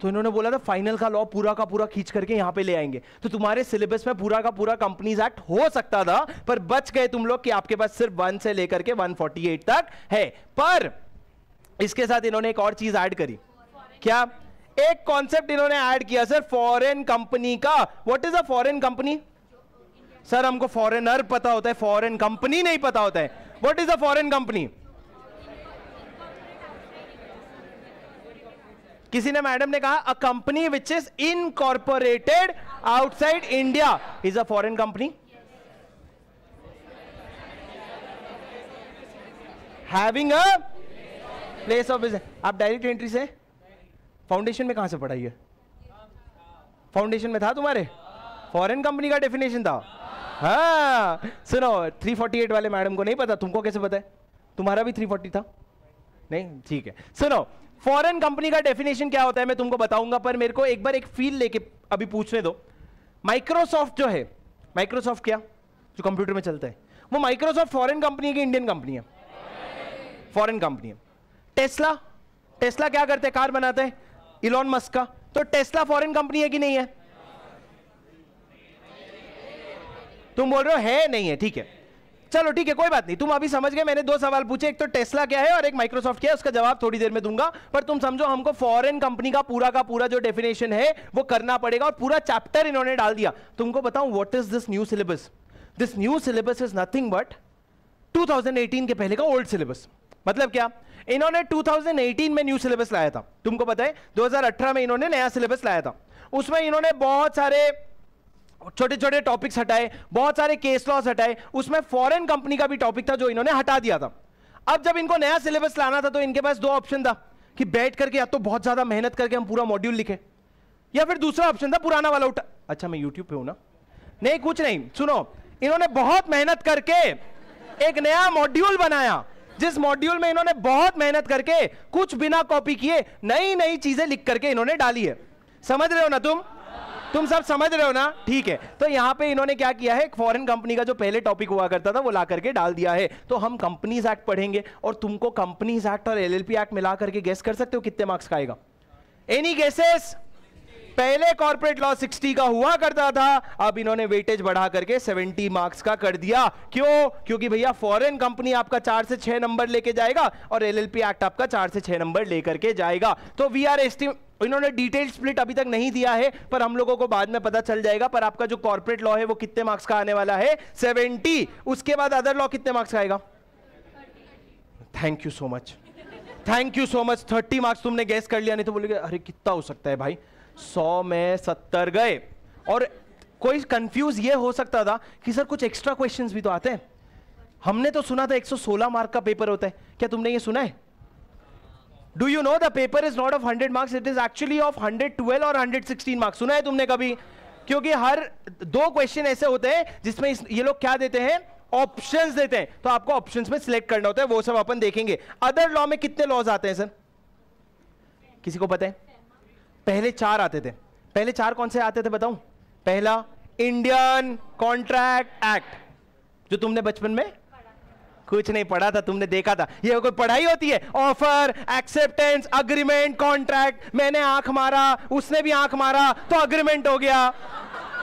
तो इन्होंने बोला था फाइनल का लॉ पूरा का पूरा खींच करके यहां पे ले आएंगे तो तुम्हारे सिलेबस में पूरा का पूरा कंपनीज एक्ट हो सकता था पर बच गए तुम लोग कि आपके पास सिर्फ वन से लेकर के 148 तक है पर इसके साथ इन्होंने एक और चीज ऐड करी क्या एक कॉन्सेप्ट इन्होंने ऐड किया सर फॉरेन कंपनी का what is a foreign company sir हमको फॉरेनर पता होता है फॉरेन कंपनी नहीं पता होता है what is a foreign company किसी ने मैडम ने कहा a company which is incorporated outside India is a foreign company having a place of business आप डायरेक्ट एंट्री से फाउंडेशन में कहां से है फाउंडेशन में था तुम्हारे फॉरेन कंपनी का डेफिनेशन था हाँ सुनो 348 वाले मैडम को नहीं पता तुमको कैसे पता है तुम्हारा भी 340 था नहीं ठीक है सुनो फॉरेन कंपनी का डेफिनेशन क्या होता है मैं तुमको बताऊंगा पर मेरे को एक बार एक फील लेके अभी पूछने दो माइक्रोसॉफ्ट जो है माइक्रोसॉफ्ट क्या जो कंप्यूटर में चलता है वो माइक्रोसॉफ्ट फॉरेन कंपनी है कि इंडियन कंपनी है फॉरेन कंपनी है टेस्ला टेस्ला क्या करते हैं कार बनाते हैं इलॉन मस्क का तो टेस्ला फॉरेन कंपनी है कि नहीं है तुम बोल रहे हो है नहीं है ठीक है चलो ठीक है कोई बात नहीं तुम अभी समझ गए मैंने दो सवाल पूछे एक तो टेस्ला क्या है और एक माइक्रोसॉफ्ट क्या है उसका जवाब थोड़ी देर में दूंगा पर तुम समझो हमको फॉरेन कंपनी का पूरा का पूरा जो डेफिनेशन है वो करना पड़ेगा और पूरा चैप्टर इन्होंने डाल दिया तुमको बताऊं what is this new syllabus this new syllabus is nothing but 2018 के पहले का ओल्ड सिलेबस मतलब क्या इन्होंने 2018 में न्यू सिलेबस लाया था तुमको पता है 2018 में इन्होंने नया सिलेबस लाया था उसमें इन्होंने बहुत सारे छोटे छोटे टॉपिक्स हटाए बहुत सारे केस लॉस हटाए उसमें फॉरेन कंपनी का भी टॉपिक था जो इन्होंने हटा दिया था अब जब इनको नया सिलेबस लाना था तो इनके पास दो ऑप्शन था कि बैठ करके या तो बहुत ज़्यादा मेहनत करके हम पूरा मॉड्यूल लिखे या फिर दूसरा ऑप्शन था पुराना वाला उठा अच्छा मैं यूट्यूब पे हूं ना नहीं कुछ नहीं सुनो इन्होंने बहुत मेहनत करके एक नया मॉड्यूल बनाया जिस मॉड्यूल में इन्होंने बहुत मेहनत करके कुछ बिना कॉपी किए नई नई चीजें लिख करके इन्होंने डाली है समझ रहे हो ना तुम तुम सब समझ रहे हो ना ठीक है तो यहाँ पे इन्होंने क्या किया है फॉरेन कंपनी का जो पहले टॉपिक हुआ करता था वो ला करके डाल दिया है तो हम कंपनीज एक्ट पढ़ेंगे और तुमको कंपनीज एक्ट और एलएलपी एक्ट मिला करके गेस कर सकते हो कितने मार्क्स का आएगा एनी गेसेस पहले कॉर्पोरेट लॉ 60 का हुआ करता था अब इन्होंने वेटेज बढ़ा करके 70 मार्क्स का कर दिया क्यों क्योंकि भैया फॉरेन कंपनी आपका चार से छह नंबर लेके जाएगा और एलएलपी एक्ट आपका चार से छह नंबर लेकर के जाएगा तो वी आर एस्टिमेट इन्होंने डिटेल स्प्लिट अभी तक नहीं दिया है पर हम लोगों को बाद में पता चल जाएगा पर आपका जो कॉर्पोरेट लॉ है वो कितने मार्क्स का आने वाला है सेवेंटी उसके बाद अदर लॉ कितने मार्क्स का आएगा thank you so much thank you so much thirty marks तुमने गैस कर लिया नहीं तो बोले अरे कितना हो सकता है भाई सौ में सत्तर गए और कोई कंफ्यूज ये हो सकता था कि सर कुछ एक्स्ट्रा क्वेश्चंस भी तो आते हैं हमने तो सुना था 116 मार्क का पेपर होता है क्या तुमने ये सुना है do you know the paper is not of hundred marks it is actually of hundred twelve और हंड्रेड सिक्सटीन मार्क्स सुना है तुमने कभी क्योंकि हर दो क्वेश्चन ऐसे होते हैं जिसमें ये लोग क्या देते हैं ऑप्शंस देते हैं तो आपको ऑप्शंस में सिलेक्ट करना होता है वो सब अपन देखेंगे अदर लॉ में कितने लॉज आते हैं सर किसी को पता है पहले चार आते थे पहले चार कौन से आते थे बताऊं पहला इंडियन कॉन्ट्रैक्ट एक्ट जो तुमने बचपन में कुछ नहीं पढ़ा था तुमने देखा था ये कोई पढ़ाई होती है ऑफर एक्सेप्टेंस अग्रीमेंट कॉन्ट्रैक्ट मैंने आंख मारा उसने भी आंख मारा तो अग्रीमेंट हो गया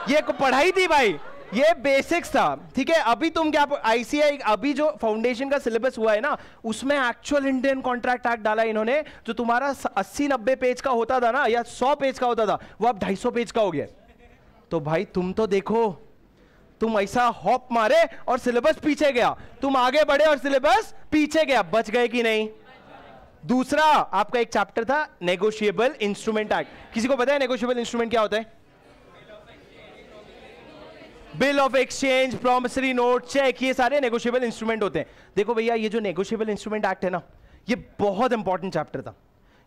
ये पढ़ाई थी भाई ये बेसिक्स था ठीक है अभी तुम क्या आईसीआई अभी जो फाउंडेशन का सिलेबस हुआ है ना उसमें एक्चुअल इंडियन कॉन्ट्रैक्ट एक्ट डाला इन्होंने जो तुम्हारा अस्सी नब्बे पेज का होता था ना या सौ पेज का होता था वो अब सौ पेज का हो गया तो भाई तुम तो देखो तुम ऐसा हॉप मारे और सिलेबस पीछे गया तुम आगे बढ़े और सिलेबस पीछे गया बच गए कि नहीं दूसरा आपका एक चैप्टर था नेगोशिएबल इंस्ट्रूमेंट एक्ट किसी को पता है नेगोशिएबल इंस्ट्रूमेंट क्या होता है bill of exchange promissory note cheque ये सारे नेगोशिएबल इंस्ट्रूमेंट होते हैं देखो भैया ये जो नेगोशिएबल इंस्ट्रूमेंट एक्ट है ना ये बहुत इंपॉर्टेंट चैप्टर था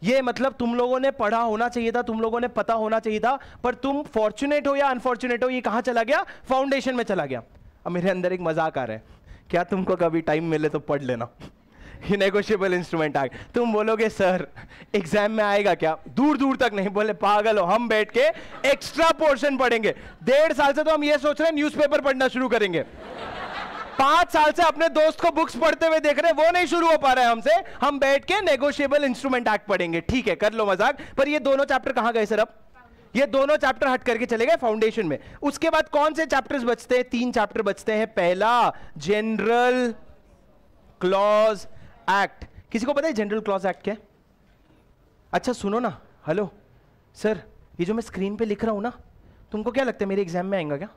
ये मतलब तुम लोगों ने पढ़ा होना चाहिए था तुम लोगों ने पता होना चाहिए था पर तुम फॉर्चुनेट हो या अनफॉर्चुनेट हो ये कहाँ चला गया फाउंडेशन में चला गया अब मेरे अंदर एक मजाक आ रहा है क्या तुमको कभी टाइम मिले तो पढ़ लेना [LAUGHS] ये नेगोशियबल इंस्ट्रूमेंट आगे तुम बोलोगे सर एग्जाम में आएगा क्या दूर दूर तक नहीं बोले पागल हो हम बैठ के एक्स्ट्रा पोर्शन पढ़ेंगे डेढ़ साल से तो हम ये सोच रहे हैं न्यूज़पेपर पढ़ना शुरू करेंगे पांच साल से अपने दोस्त को बुक्स पढ़ते हुए देख रहे हैं वो नहीं शुरू हो पा रहे हमसे हम बैठ के नेगोशिएबल इंस्ट्रूमेंट एक्ट पढ़ेंगे ठीक है कर लो मजाक पर ये दोनों चैप्टर कहां गए सर अब ये दोनों चैप्टर हट करके चले गए फाउंडेशन में उसके बाद कौन से चैप्टर्स बचते हैं तीन चैप्टर बचते हैं पहला जनरल क्लॉज एक्ट किसी को पता है जनरल क्लॉज एक्ट क्या अच्छा सुनो ना हेलो सर ये जो मैं स्क्रीन पे लिख रहा हूं ना तुमको क्या लगता है मेरे एग्जाम में आएगा क्या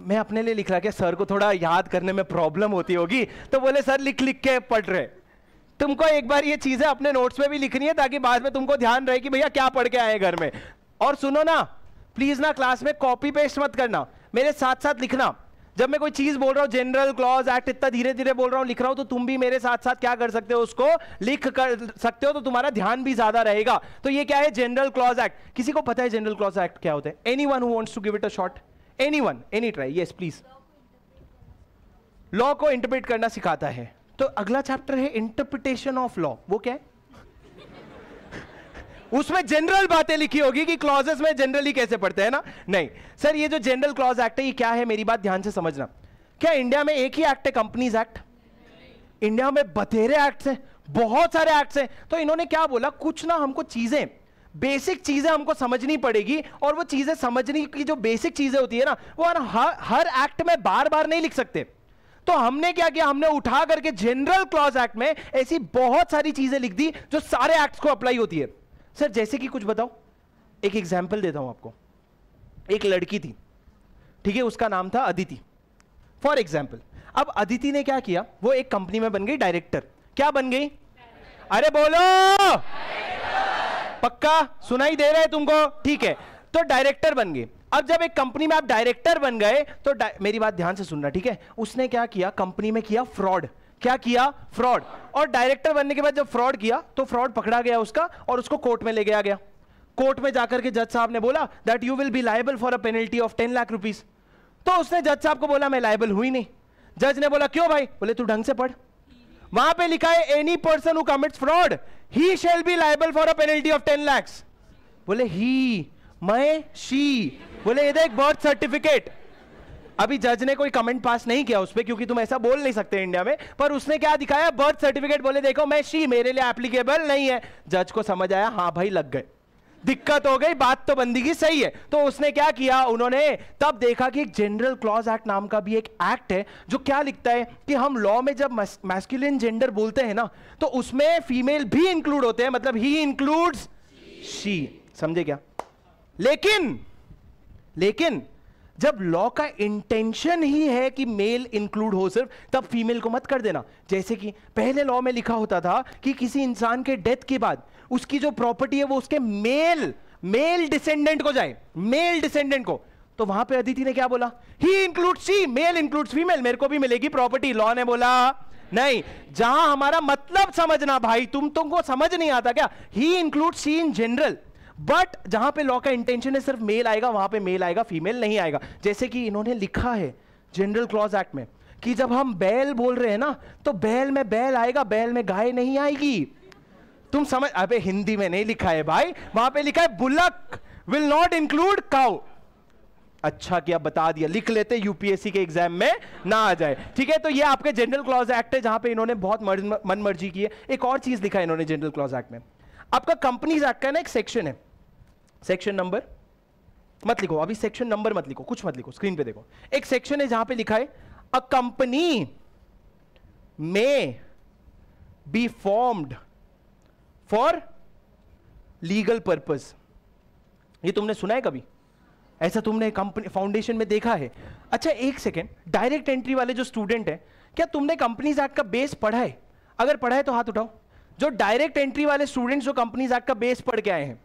मैं अपने लिए लिख रहा कि सर को थोड़ा याद करने में प्रॉब्लम होती होगी तो बोले सर लिख लिख के पढ़ रहे तुमको एक बार ये चीजें अपने नोट्स में भी लिखनी है ताकि बाद में तुमको ध्यान रहे कि भैया क्या पढ़ के आए घर में और सुनो ना प्लीज ना क्लास में कॉपी पेस्ट मत करना मेरे साथ साथ लिखना जब मैं कोई चीज बोल रहा हूँ जनरल क्लॉज एक्ट इतना धीरे धीरे बोल रहा हूँ लिख रहा हूँ तो तुम भी मेरे साथ साथ क्या कर सकते हो उसको लिख कर सकते हो तो तुम्हारा ध्यान भी ज्यादा रहेगा तो ये क्या है जनरल क्लॉज एक्ट किसी को पता है जनरल क्लॉज एक्ट क्या होता है anyone who wants to give it a shot any one any try yes please law को इंटरप्रेट करना सिखाता है तो अगला चैप्टर है इंटरप्रिटेशन ऑफ लॉ वो क्या है [LAUGHS] उसमें जनरल बातें लिखी होगी कि क्लॉजेस में जनरली कैसे पढ़ते हैं ना नहीं सर ये जो जनरल क्लॉज एक्ट है ये क्या है मेरी बात ध्यान से समझना क्या इंडिया में एक ही एक्ट है कंपनीज एक्ट इंडिया में बतेरे एक्ट है बहुत सारे एक्ट हैं तो इन्होंने क्या बोला कुछ ना हमको चीजें बेसिक चीज़ें हमको समझनी पड़ेगी और वो चीज़ें समझने की जो बेसिक चीज़ें होती है ना वो हर हर एक्ट में बार बार नहीं लिख सकते तो हमने क्या किया हमने उठा करके जनरल क्लॉज एक्ट में ऐसी बहुत सारी चीज़ें लिख दी जो सारे एक्ट को अप्लाई होती है सर जैसे कि कुछ बताओ एक एग्जाम्पल देता हूं आपको एक लड़की थी ठीक है उसका नाम था अदिति फॉर एग्जाम्पल अब अदिति ने क्या किया वो एक कंपनी में बन गई डायरेक्टर क्या बन गई अरे बोलो पक्का सुनाई दे रहा है तुमको ठीक है तो डायरेक्टर बन गए अब जब एक कंपनी में आप डायरेक्टर बन गए तो मेरी बात ध्यान से सुनना ठीक है उसने क्या किया कंपनी में किया फ्रॉड क्या किया फ्रॉड और डायरेक्टर बनने के बाद जब फ्रॉड किया तो फ्रॉड पकड़ा गया उसका और उसको कोर्ट में ले गया गया कोर्ट में जाकर के जज साहब ने बोला that you will be liable for a penalty of ten lakh rupees तो उसने जज साहब को बोला मैं लाइबल हुई नहीं जज ने बोला क्यों भाई बोले तू ढंग से पढ़ वहां पे लिखा है any person commits fraud he shall be liable for a penalty of ten lakhs बोले ही मैं शी बोले ये देख बर्थ सर्टिफिकेट अभी जज ने कोई कमेंट पास नहीं किया उस पर क्योंकि तुम ऐसा बोल नहीं सकते इंडिया में पर उसने क्या दिखाया बर्थ सर्टिफिकेट बोले देखो मैं शी मेरे लिए एप्लीकेबल नहीं है जज को समझ आया हाँ भाई लग गए दिक्कत हो गई बात तो बंदी की सही है तो उसने क्या किया उन्होंने तब देखा कि एक जनरल क्लॉज एक्ट नाम का भी एक एक्ट है जो क्या लिखता है कि हम लॉ में जब मैस्कुलिन जेंडर बोलते हैं ना तो उसमें फीमेल भी इंक्लूड होते हैं मतलब ही इंक्लूड्स शी समझे क्या लेकिन लेकिन जब लॉ का इंटेंशन ही है कि मेल इंक्लूड हो सिर्फ तब फीमेल को मत कर देना जैसे कि पहले लॉ में लिखा होता था कि किसी इंसान के डेथ के बाद उसकी जो प्रॉपर्टी है वो उसके मेल मेल डिसेंडेंट को जाए मेल डिसेंडेंट को तो वहां पे अदिति ने क्या बोला he include she male include female मेरे को भी मिलेगी प्रॉपर्टी लॉ ने बोला नहीं जहां हमारा मतलब समझना भाई तुम तुमको समझ नहीं आता क्या he include she in general but जहां पे लॉ का इंटेंशन है सिर्फ मेल आएगा वहां पे मेल आएगा फीमेल नहीं आएगा जैसे कि इन्होंने लिखा है जनरल क्लॉज एक्ट में कि जब हम बैल बोल रहे हैं ना तो बैल में बैल आएगा बैल में गाय नहीं आएगी तुम समझ अबे हिंदी में नहीं लिखा है भाई वहां पे लिखा है bullock will not include cow अच्छा किया बता दिया लिख लेते यूपीएससी के एग्जाम में ना आ जाए ठीक है तो ये आपके जनरल क्लॉज एक्ट है जहां पे इन्होंने बहुत मन मर्जी की है एक और चीज लिखा है इन्होंने जनरल क्लॉज एक्ट में आपका कंपनीज एक्ट का ना एक सेक्शन है सेक्शन नंबर मत लिखो अभी सेक्शन नंबर मत लिखो कुछ मत लिखो स्क्रीन पे देखो एक सेक्शन है जहां पे लिखा है a company may be formed for legal purpose ये तुमने सुना है कभी ऐसा तुमने कंपनी फाउंडेशन में देखा है अच्छा एक सेकेंड डायरेक्ट एंट्री वाले जो स्टूडेंट है क्या तुमने कंपनीज एक्ट का बेस पढ़ा है अगर पढ़ा है तो हाथ उठाओ जो डायरेक्ट एंट्री वाले स्टूडेंट्स जो कंपनीज एक्ट का बेस पढ़ के आए हैं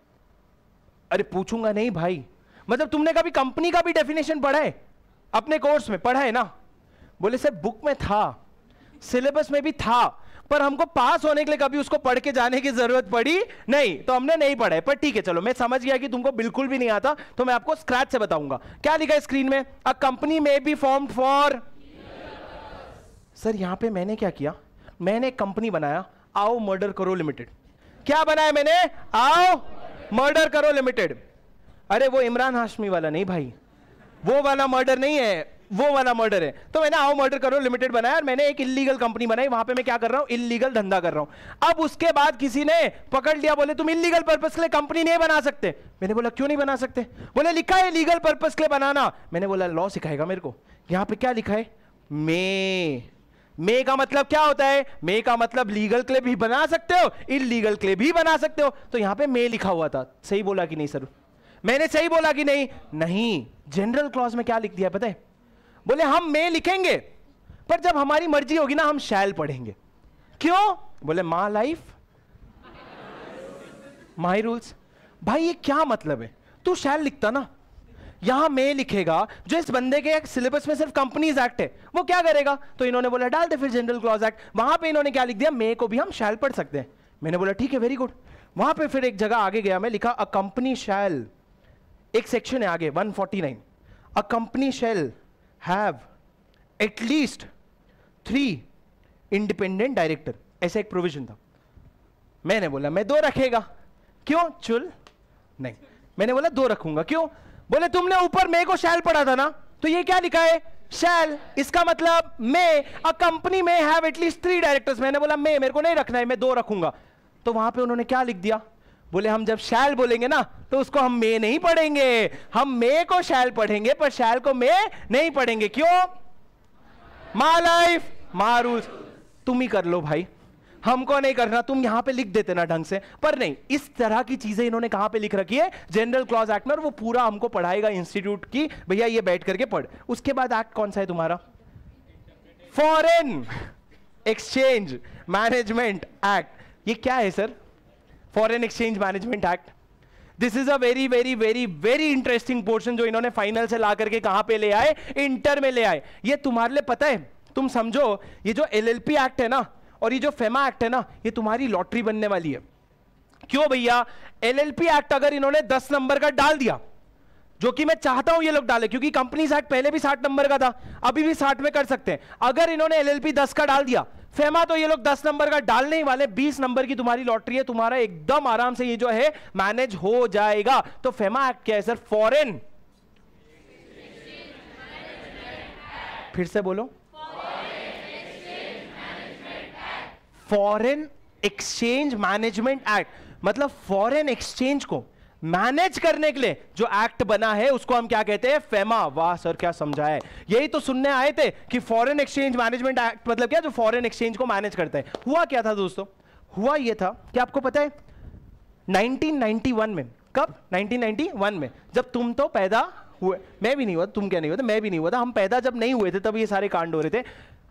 अरे पूछूंगा नहीं भाई मतलब तुमने कभी कंपनी का भी डेफिनेशन पढ़ा है अपने कोर्स में पढ़ा है ना बोले सर बुक में था सिलेबस में भी था पर हमको पास होने के लिए कभी उसको पढ़ के जाने की जरूरत पड़ी नहीं तो हमने नहीं पढ़ा है पर ठीक है चलो मैं समझ गया कि तुमको बिल्कुल भी नहीं आता तो मैं आपको स्क्रैच से बताऊंगा क्या लिखा है स्क्रीन में a company may be form for sir यहां पे मैंने क्या किया मैंने कंपनी बनाया आओ मर्डर करो लिमिटेड क्या बनाया मैंने आओ मर्डर करो लिमिटेड अरे वो इमरान हाशमी वाला नहीं भाई वो वाला मर्डर नहीं है वो वाला मर्डर है तो मैंने आओ मर्डर करो लिमिटेड बनाया और मैंने एक इलीगल कंपनी बनाई वहां पे मैं क्या कर रहा हूं इलीगल धंधा कर रहा हूं अब उसके बाद किसी ने पकड़ लिया बोले तुम इलीगल पर्पज के लिए कंपनी नहीं बना सकते मैंने बोला क्यों नहीं बना सकते बोले लिखा है लीगल पर्पज के लिए बनाना मैंने बोला लॉ सिखाएगा मेरे को यहां पर क्या लिखा है मे मे का मतलब क्या होता है मे का मतलब लीगल क्ले भी बना सकते हो इलीगल क्ले भी बना सकते हो तो यहां पे मे लिखा हुआ था सही बोला कि नहीं सर मैंने सही बोला कि नहीं नहीं जनरल क्लॉज में क्या लिख दिया पता है बोले हम मे लिखेंगे पर जब हमारी मर्जी होगी ना हम शैल पढ़ेंगे क्यों बोले मा लाइफ माई रूल्स भाई ये क्या मतलब है तू शैल लिखता ना यहां मैं लिखेगा जो इस बंदे के सिलेबस में सिर्फ कंपनीज एक्ट है वो क्या करेगा तो इन्होंने बोला डाल दे फिर जनरल क्लॉज एक्ट वहां पे इन्होंने क्या लिख दिया मे को भी हम शैल पढ़ सकते हैं मैंने बोला ठीक है वेरी गुड वहां पे फिर एक जगह आगे गया मैं लिखा अ कंपनी शैल एक सेक्शन है आगे 149 a company shall have at least three independent director ऐसा एक प्रोविजन था मैंने बोला मैं दो रखेगा क्यों चुल नहीं मैंने बोला दो रखूंगा क्यों बोले तुमने ऊपर मे को शैल पढ़ा था ना तो ये क्या लिखा है शैल इसका मतलब may a company may have at least three directors मैंने बोला मे मेरे को नहीं रखना है मैं दो रखूंगा तो वहां पे उन्होंने क्या लिख दिया बोले हम जब शैल बोलेंगे ना तो उसको हम मे नहीं पढ़ेंगे हम मे को शैल पढ़ेंगे पर शैल को मे नहीं पढ़ेंगे क्यों माई लाइफ मारूज तुम ही कर लो भाई हमको नहीं करना तुम यहां पे लिख देते ना ढंग से पर नहीं इस तरह की चीजें इन्होंने कहां पे लिख रखी है जनरल क्लॉज एक्ट में और वो पूरा हमको पढ़ाएगा इंस्टीट्यूट की भैया ये बैठ करके पढ़ उसके बाद एक्ट कौन सा है तुम्हारा फॉरेन एक्सचेंज मैनेजमेंट एक्ट ये क्या है sir foreign exchange management act this is a very very very very interesting portion जो इन्होंने फाइनल से ला करके कहां पे ले आए इंटर में ले आए ये तुम्हारे लिए पता है तुम समझो ये जो एलएलपी एक्ट है ना और ये जो फेमा एक्ट e है ना ये तुम्हारी लॉटरी बनने वाली है क्यों भैया एलएलपी एक्ट अगर इन्होंने दस नंबर का डाल दिया जो कि मैं चाहता हूं ये लोग डाले क्योंकि कंपनी एक्ट पहले भी साठ नंबर का था अभी भी साठ में कर सकते हैं अगर इन्होंने एलएलपी दस का डाल दिया फेमा e तो ये लोग दस नंबर का डालने ही वाले बीस नंबर की तुम्हारी लॉटरी है तुम्हारा एकदम आराम से ये जो है मैनेज हो जाएगा तो फेमा एक्ट e क्या है सर फॉरेन फिर से बोलो फॉरेन एक्सचेंज मैनेजमेंट एक्ट मतलब फॉरेन एक्सचेंज को मैनेज करने के लिए जो एक्ट बना है उसको हम क्या कहते हैं फेमा वाह सर क्या समझा है यही तो सुनने आए थे कि फॉरेन एक्सचेंज मैनेजमेंट एक्ट मतलब क्या जो फॉरेन एक्सचेंज को मैनेज करते हैं हुआ क्या था दोस्तों हुआ यह था कि आपको पता है 1991 में कब 1991 में जब तुम तो पैदा हुए मैं भी नहीं हुआ तुम क्या नहीं हुआ था मैं भी नहीं हुआ था हम पैदा जब नहीं हुए थे तब ये सारे कांड हो रहे थे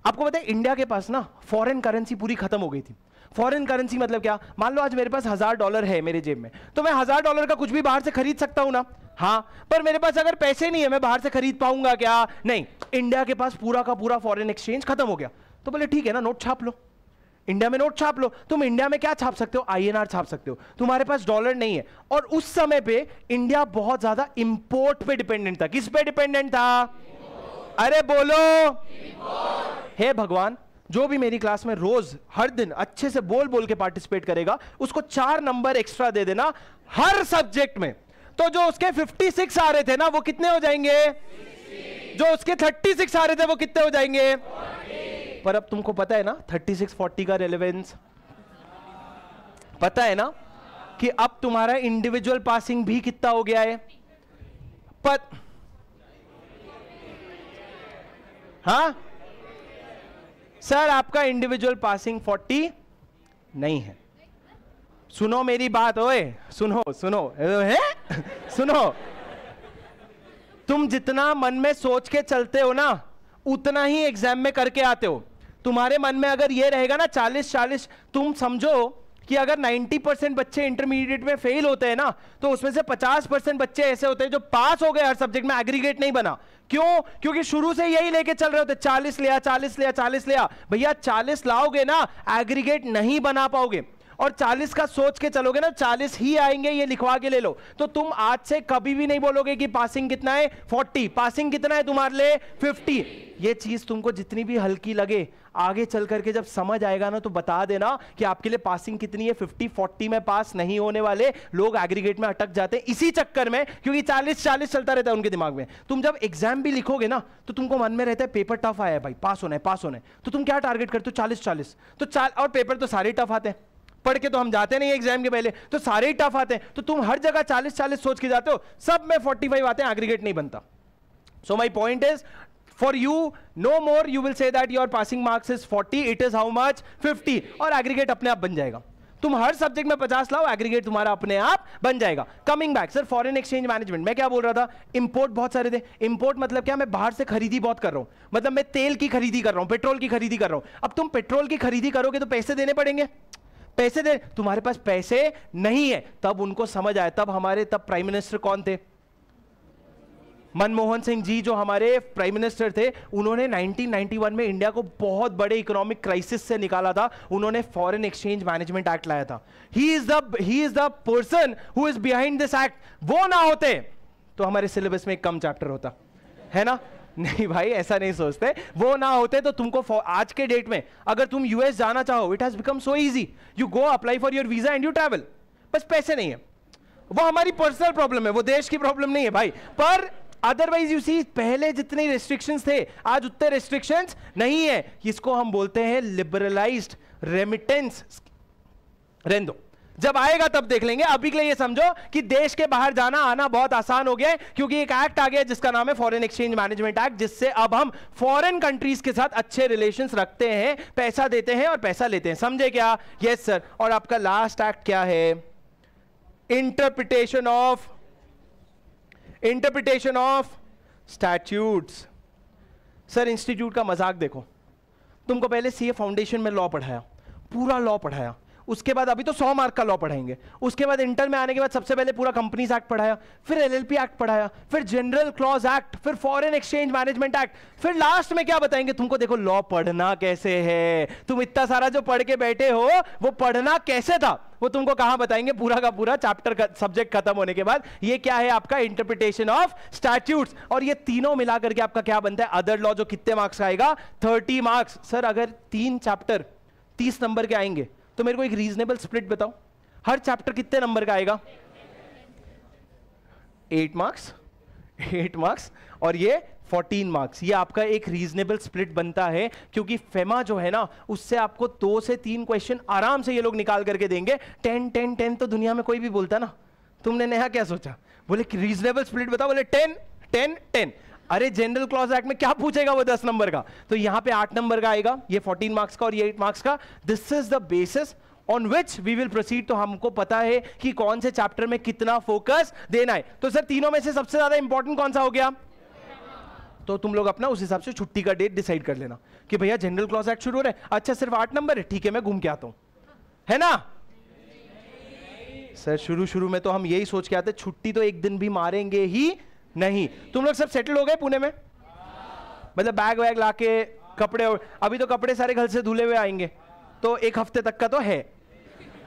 आपको पता है इंडिया के पास ना फॉरेन करेंसी पूरी खत्म हो गई थी फॉरेन करेंसी मतलब क्या मान लो आज मेरे पास हजार डॉलर है मेरे जेब में तो मैं हजार डॉलर का कुछ भी बाहर से खरीद सकता हूं ना हाँ पर मेरे पास अगर पैसे नहीं है मैं बाहर से खरीद पाऊंगा क्या नहीं इंडिया के पास पूरा का पूरा फॉरेन एक्सचेंज खत्म हो गया तो बोले ठीक है ना नोट छाप लो इंडिया में नोट छाप लो तुम इंडिया में क्या छाप सकते हो आईएनआर छाप सकते हो तुम्हारे पास डॉलर नहीं है और उस समय पे इंडिया बहुत ज्यादा इंपोर्ट पे डिपेंडेंट था किस पे डिपेंडेंट था अरे बोलो हे भगवान जो भी मेरी क्लास में रोज हर दिन अच्छे से बोल बोल के पार्टिसिपेट करेगा उसको चार नंबर एक्स्ट्रा दे देना हर सब्जेक्ट में तो जो उसके 56 आ रहे थे ना वो कितने हो जाएंगे जो उसके 36 आ रहे थे वो कितने हो जाएंगे 40. पर अब तुमको पता है ना 36 40 का रेलेवेंस पता है ना कि अब तुम्हारा इंडिविजुअल पासिंग भी कितना हो गया है पर हा सर आपका इंडिविजुअल पासिंग 40 नहीं है सुनो मेरी बात ओए सुनो सुनो है सुनो तुम जितना मन में सोच के चलते हो ना उतना ही एग्जाम में करके आते हो तुम्हारे मन में अगर ये रहेगा ना चालीस चालीस तुम समझो कि अगर 90 परसेंट बच्चे इंटरमीडिएट में फेल होते हैं ना तो उसमें से 50 परसेंट बच्चे ऐसे होते हैं जो पास हो गए हर सब्जेक्ट में एग्रीगेट नहीं बना क्यों क्योंकि शुरू से यही लेके चल रहे होते चालीस लिया चालीस लिया चालीस लिया भैया चालीस लाओगे ना एग्रीगेट नहीं बना पाओगे और 40 का सोच के चलोगे ना 40 ही आएंगे ये लिखवा के ले लो तो तुम आज से कभी भी नहीं बोलोगे कि पासिंग कितना है 40 पासिंग कितना है तुम्हारे लिए 50 ये चीज तुमको जितनी भी हल्की लगे आगे चल करके जब समझ आएगा ना तो बता देना कि आपके लिए पासिंग कितनी है 50 40 में पास नहीं होने वाले लोग एग्रीगेट में अटक जाते हैं इसी चक्कर में क्योंकि 40 40 चलता रहता है उनके दिमाग में तुम जब एग्जाम भी लिखोगे ना तो तुमको मन में रहता है पेपर टफ आया है भाई पास होना है पास होना है तो तुम क्या टारगेट करते हो चालीस चालीस तो चाल और पेपर तो सारे टफ आते हैं पढ़ के तो हम जाते नहीं एग्जाम के पहले तो सारे ही टफ आते हैं तो तुम हर जगह चालीस चालीस सोच के जाते हो सब में फोर्टी फाइव आते हैं एग्रीगेट नहीं बनता so my point is for you know more you will say that your passing marks is forty it is how much fifty और एग्रीगेट अपने आप बन जाएगा तुम हर सब्जेक्ट में पचास लाओ एग्रीगेट तुम्हारा अपने आप बन जाएगा coming back sir foreign exchange management मैं क्या बोल रहा था इंपोर्ट बहुत सारे थे इंपोर्ट मतलब क्या मैं बाहर से खरीदी बहुत कर रहा हूं मतलब मैं तेल की खरीदी कर रहा हूं पेट्रोल की खरीदी कर रहा हूं अब तुम पेट्रोल की खरीदी करोगे तो पैसे देने पड़ेंगे पैसे दे तुम्हारे पास पैसे नहीं है तब उनको समझ आया तब हमारे तब प्राइम मिनिस्टर कौन थे मनमोहन सिंह जी जो हमारे प्राइम मिनिस्टर थे उन्होंने 1991 में इंडिया को बहुत बड़े इकोनॉमिक क्राइसिस से निकाला था उन्होंने फॉरेन एक्सचेंज मैनेजमेंट एक्ट लाया था he is the he is the person who is behind this act वो ना होते तो हमारे सिलेबस में एक कम चैप्टर होता है ना नहीं भाई ऐसा नहीं सोचते वो ना होते तो तुमको आज के डेट में अगर तुम यूएस जाना चाहो it has become so easy you go apply for your visa and you travel बस पैसे नहीं है वो हमारी पर्सनल प्रॉब्लम है वो देश की प्रॉब्लम नहीं है भाई पर अदरवाइज यू सी पहले जितने रेस्ट्रिक्शंस थे आज उतने रेस्ट्रिक्शन नहीं है इसको हम बोलते हैं लिबरलाइज्ड रेमिटेंस रेंदो जब आएगा तब देख लेंगे अभी के लिए ये समझो कि देश के बाहर जाना आना बहुत आसान हो गया है क्योंकि एक एक्ट आ गया जिसका नाम है फॉरेन एक्सचेंज मैनेजमेंट एक्ट जिससे अब हम फॉरेन कंट्रीज के साथ अच्छे रिलेशन रखते हैं पैसा देते हैं और पैसा लेते हैं समझे क्या यस सर और आपका लास्ट एक्ट क्या है interpretation of interpretation of statutes sir institute का मजाक देखो तुमको पहले सीए फाउंडेशन में लॉ पढ़ाया पूरा लॉ पढ़ाया उसके बाद अभी तो सौ मार्क का लॉ पढ़ाएंगे उसके बाद इंटर में आने के बाद सबसे पहले पूरा कंपनीज एक्ट पढ़ाया फिर एल एक्ट पढ़ाया फिर जनरल क्लॉज एक्ट फिर फॉरेन एक्सचेंज मैनेजमेंट एक्ट फिर लास्ट में क्या बताएंगे तुमको देखो लॉ पढ़ना कैसे है तुम इतना सारा जो पढ़ के बैठे हो वो पढ़ना कैसे था वो तुमको कहा बताएंगे पूरा का पूरा चैप्टर सब्जेक्ट खत्म होने के बाद ये क्या है आपका इंटरप्रिटेशन ऑफ स्टैट्यूट्स और ये तीनों मिला करके आपका क्या बनता है अदर लॉ जो कितने मार्क्स का आएगा थर्टी मार्क्स सर अगर तीन चैप्टर तीस नंबर के आएंगे तो मेरे को एक रीजनेबल स्प्लिट बताओ हर चैप्टर कितने नंबर का आएगा एट मार्क्स एट मार्क्स और ये फोर्टीन मार्क्स ये आपका एक रीजनेबल स्प्लिट बनता है क्योंकि फेमा जो है ना उससे आपको दो से तीन क्वेश्चन आराम से ये लोग निकाल करके देंगे टेन टेन टेन तो दुनिया में कोई भी बोलता ना तुमने नया क्या सोचा बोले रीजनेबल स्प्लिट बताओ बोले टेन टेन टेन अरे जनरल क्लॉज एक्ट में क्या पूछेगा वो दस नंबर का तो यहां पे आठ नंबर का आएगा ये फोर्टीन मार्क्स का और ये एट मार्क्स का this is the basis on which we will proceed तो हमको पता है कि कौन से चैप्टर में कितना फोकस देना है तो सर तीनों में से सबसे ज्यादा इंपॉर्टेंट कौन सा हो गया तो तुम लोग अपना उस हिसाब से छुट्टी का डेट डिसाइड कर लेना कि भैया जनरल क्लॉज एक्ट शुरू हो रहा है अच्छा सिर्फ आठ नंबर है ठीक है मैं घूम के आता हूं है ना सर शुरू शुरू में तो हम यही सोच के आते छुट्टी तो एक दिन भी मारेंगे ही नहीं तुम लोग सब सेटल हो गए पुणे में मतलब बैग वैग ला के कपड़े और अभी तो कपड़े सारे घर से धुले हुए आएंगे तो एक हफ्ते तक का तो है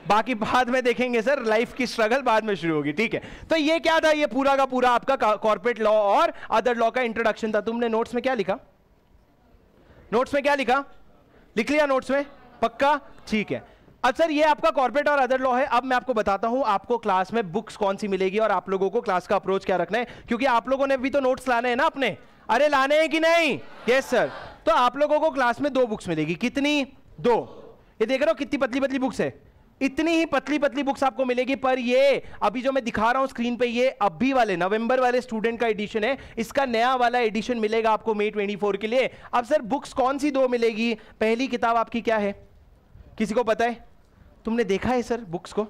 बाकी बाद में देखेंगे सर लाइफ की स्ट्रगल बाद में शुरू होगी ठीक है तो ये क्या था ये पूरा का पूरा आपका कॉर्पोरेट लॉ और अदर लॉ का इंट्रोडक्शन था तुमने नोट्स में क्या लिखा नोट्स में क्या लिखा लिख लिया नोट्स में पक्का ठीक है सर ये आपका कॉर्पोरेट और अदर लॉ है अब मैं आपको बताता हूं आपको क्लास में बुक्स कौन सी मिलेगी और आप लोगों को क्लास का अप्रोच क्या रखना है क्योंकि आप लोगों ने भी तो नोट्स लाने हैं ना अपने अरे लाने हैं कि नहीं यस सर तो आप लोगों को क्लास में दो बुक्स मिलेगी कितनी दो ये देख रहे हो कितनी पतली पतली बुक्स है इतनी ही पतली पतली बुक्स आपको मिलेगी पर ये अभी जो मैं दिखा रहा हूं स्क्रीन पे ये अभी वाले नवंबर वाले स्टूडेंट का एडिशन है इसका नया वाला एडिशन मिलेगा आपको मई फोर के लिए अब सर बुक्स कौन सी दो मिलेगी पहली किताब आपकी क्या है किसी को पता है तुमने देखा है सर बुक्स को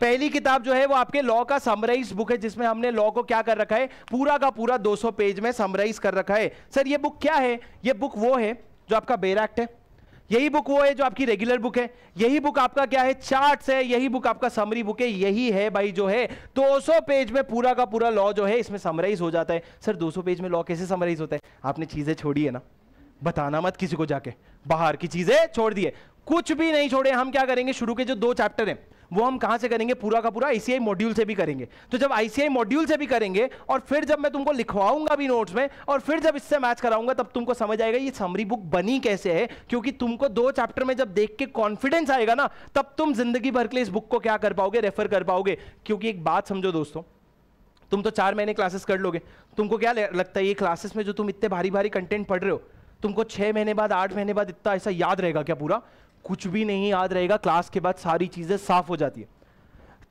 पहली किताब जो है वो आपके लॉ का समराइज बुक है जिसमें हमने लॉ को क्या कर रखा है पूरा का पूरा 200 पेज में समराइज कर रखा है सर ये बुक क्या है ये बुक वो है जो आपका बेर एक्ट है यही बुक वो है जो आपकी रेगुलर बुक है यही बुक आपका क्या है चार्ट्स है यही बुक आपका समरी बुक है यही है भाई जो है 200 पेज में पूरा का पूरा लॉ जो है इसमें समराइज हो जाता है सर 200 पेज में लॉ कैसे समराइज होता है आपने चीजें छोड़ी है ना बताना मत किसी को जाके बाहर की चीजें छोड़ दिए कुछ भी नहीं छोड़े हम क्या करेंगे शुरू के जो दो चैप्टर हैं वो हम कहाँ से करेंगे पूरा का पूरा आईसीआई मॉड्यूल से भी करेंगे तो जब आईसीआई मॉड्यूल से भी करेंगे और फिर जब मैं तुमको लिखवाऊंगा भी नोट्स में और फिर जब इससे मैच कराऊंगा तब तुमको समझ आएगा ये समरी बुक बनी कैसे है क्योंकि तुमको दो चैप्टर में जब देख के कॉन्फिडेंस आएगा ना तब तुम जिंदगी भर के लिए इस बुक को क्या कर पाओगे रेफर कर पाओगे क्योंकि एक बात समझो दोस्तों तुम तो चार महीने क्लासेस कर लोगे तुमको क्या लगता है ये क्लासेस में जो तुम इतने भारी भारी कंटेंट पढ़ रहे हो तुमको छः महीने बाद आठ महीने बाद इतना ऐसा याद रहेगा क्या पूरा कुछ भी नहीं याद रहेगा क्लास के बाद सारी चीज़ें साफ हो जाती है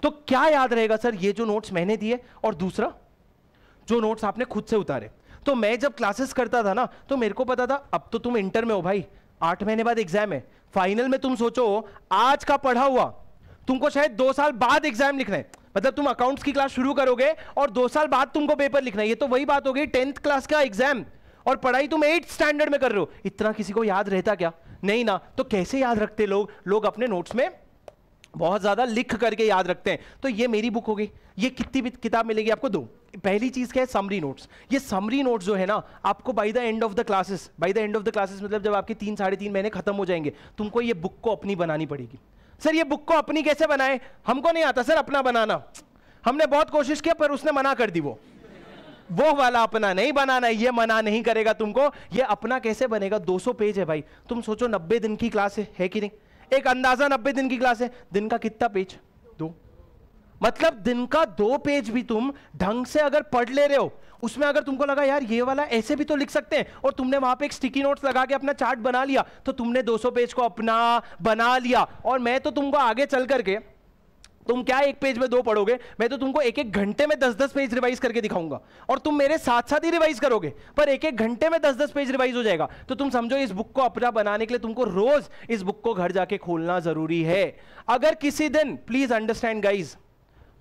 तो क्या याद रहेगा सर ये जो नोट्स मैंने दिए और दूसरा जो नोट्स आपने खुद से उतारे तो मैं जब क्लासेस करता था ना तो मेरे को पता था अब तो तुम इंटर में हो भाई आठ महीने बाद एग्जाम है फाइनल में तुम सोचो आज का पढ़ा हुआ तुमको शायद दो साल बाद एग्जाम लिखना है मतलब तुम अकाउंट्स की क्लास शुरू करोगे और दो साल बाद तुमको पेपर लिखना है ये तो वही बात हो गई टेंथ क्लास का एग्जाम और पढ़ाई तुम एट स्टैंडर्ड में कर रहे हो इतना किसी को याद रहता क्या नहीं ना तो कैसे याद रखते लोग लोग अपने नोट्स में बहुत ज़्यादा लिख करके याद रखते हैं तो ये मेरी बुक हो गई ये कितनी किताब मिलेगी आपको दो पहली चीज़ क्या है समरी नोट्स ये समरी नोट्स जो है ना आपको by the end of the classes by the end of the classes मतलब जब आपके तीन साढ़े तीन महीने खत्म हो जाएंगे तुमको ये बुक को अपनी बनानी पड़ेगी सर ये बुक को अपनी कैसे बनाए हमको नहीं आता सर अपना बनाना हमने बहुत कोशिश किया पर उसने मना कर दी वो वो वाला अपना नहीं बनाना ये मना नहीं करेगा तुमको ये अपना कैसे बनेगा 200 पेज है भाई तुम सोचो 90 दिन की क्लास है, है कि नहीं एक अंदाजा 90 दिन की क्लास है दिन का कितना पेज दो मतलब दिन का दो पेज भी तुम ढंग से अगर पढ़ ले रहे हो उसमें अगर तुमको लगा यार ये वाला ऐसे भी तो लिख सकते हैं और तुमने वहां पे एक स्टिकी नोट्स लगा के अपना चार्ट बना लिया तो तुमने 200 पेज को अपना बना लिया और मैं तो तुमको आगे चल करके तुम क्या एक पेज में दो पढ़ोगे मैं तो तुमको एक एक घंटे में दस दस पेज रिवाइज करके दिखाऊंगा और तुम मेरे साथ साथ ही रिवाइज करोगे पर एक एक घंटे में दस दस पेज रिवाइज हो जाएगा तो तुम समझो इस बुक को अपना बनाने के लिए तुमको रोज इस बुक को घर जाके खोलना जरूरी है अगर किसी दिन please understand guys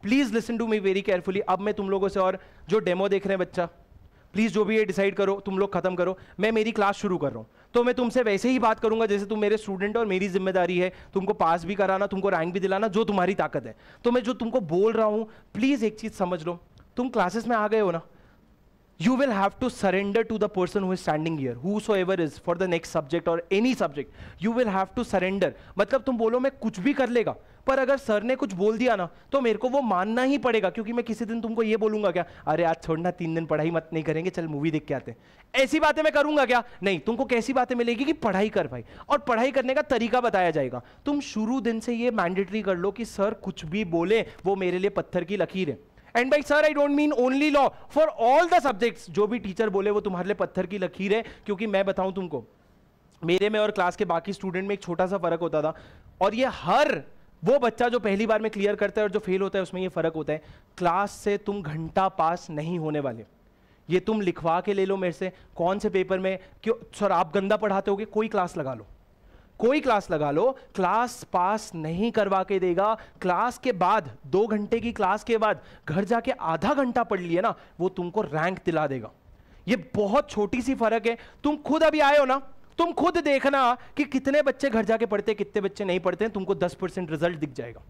please listen to me very carefully अब मैं तुम लोगों से और जो डेमो देख रहे हैं बच्चा प्लीज जो भी ये डिसाइड करो तुम लोग खत्म करो मैं मेरी क्लास शुरू कर रहा हूं तो मैं तुमसे वैसे ही बात करूंगा जैसे तुम मेरे स्टूडेंट और मेरी जिम्मेदारी है तुमको पास भी कराना तुमको रैंक भी दिलाना जो तुम्हारी ताकत है तो मैं जो तुमको बोल रहा हूँ प्लीज़ एक चीज़ समझ लो तुम क्लासेस में आ गए हो ना you will have to surrender to the person who is standing is standing so ever is for the next subject और any subject you will have to surrender मतलब तुम बोलो मैं कुछ भी कर लेगा पर अगर सर ने कुछ बोल दिया ना तो मेरे को वो मानना ही पड़ेगा क्योंकि मैं किसी दिन तुमको ये बोलूंगा क्या अरे आज छोड़ना तीन दिन पढ़ाई मत नहीं करेंगे चल मूवी देख के आते हैं ऐसी बातें मैं करूंगा क्या नहीं तुमको कैसी बातें मिलेगी कि पढ़ाई कर भाई और पढ़ाई करने का तरीका बताया जाएगा तुम शुरू दिन से ये मैंडेटरी कर लो कि सर कुछ भी बोले वो मेरे लिए पत्थर की लकीर है and by sir I don't mean only law for all the subjects जो भी टीचर बोले वो तुम्हारे लिए पत्थर की लकीर है क्योंकि मैं बताऊं तुमको मेरे में और क्लास के बाकी स्टूडेंट में एक छोटा सा फर्क होता था और ये हर वो बच्चा जो पहली बार में क्लियर करता है और जो फेल होता है उसमें ये फर्क होता है क्लास से तुम घंटा पास नहीं होने वाले ये तुम लिखवा के ले लो मेरे से कौन से पेपर में क्यों सर आप गंदा पढ़ाते होगे कोई क्लास लगा लो कोई क्लास लगा लो क्लास पास नहीं करवा के देगा क्लास के बाद दो घंटे की क्लास के बाद घर जाके आधा घंटा पढ़ लिए ना वो तुमको रैंक दिला देगा ये बहुत छोटी सी फर्क है तुम खुद अभी आए हो ना तुम खुद देखना कि कितने बच्चे घर जाके पढ़ते कितने बच्चे नहीं पढ़ते तुमको दस परसेंट रिजल्ट दिख जाएगा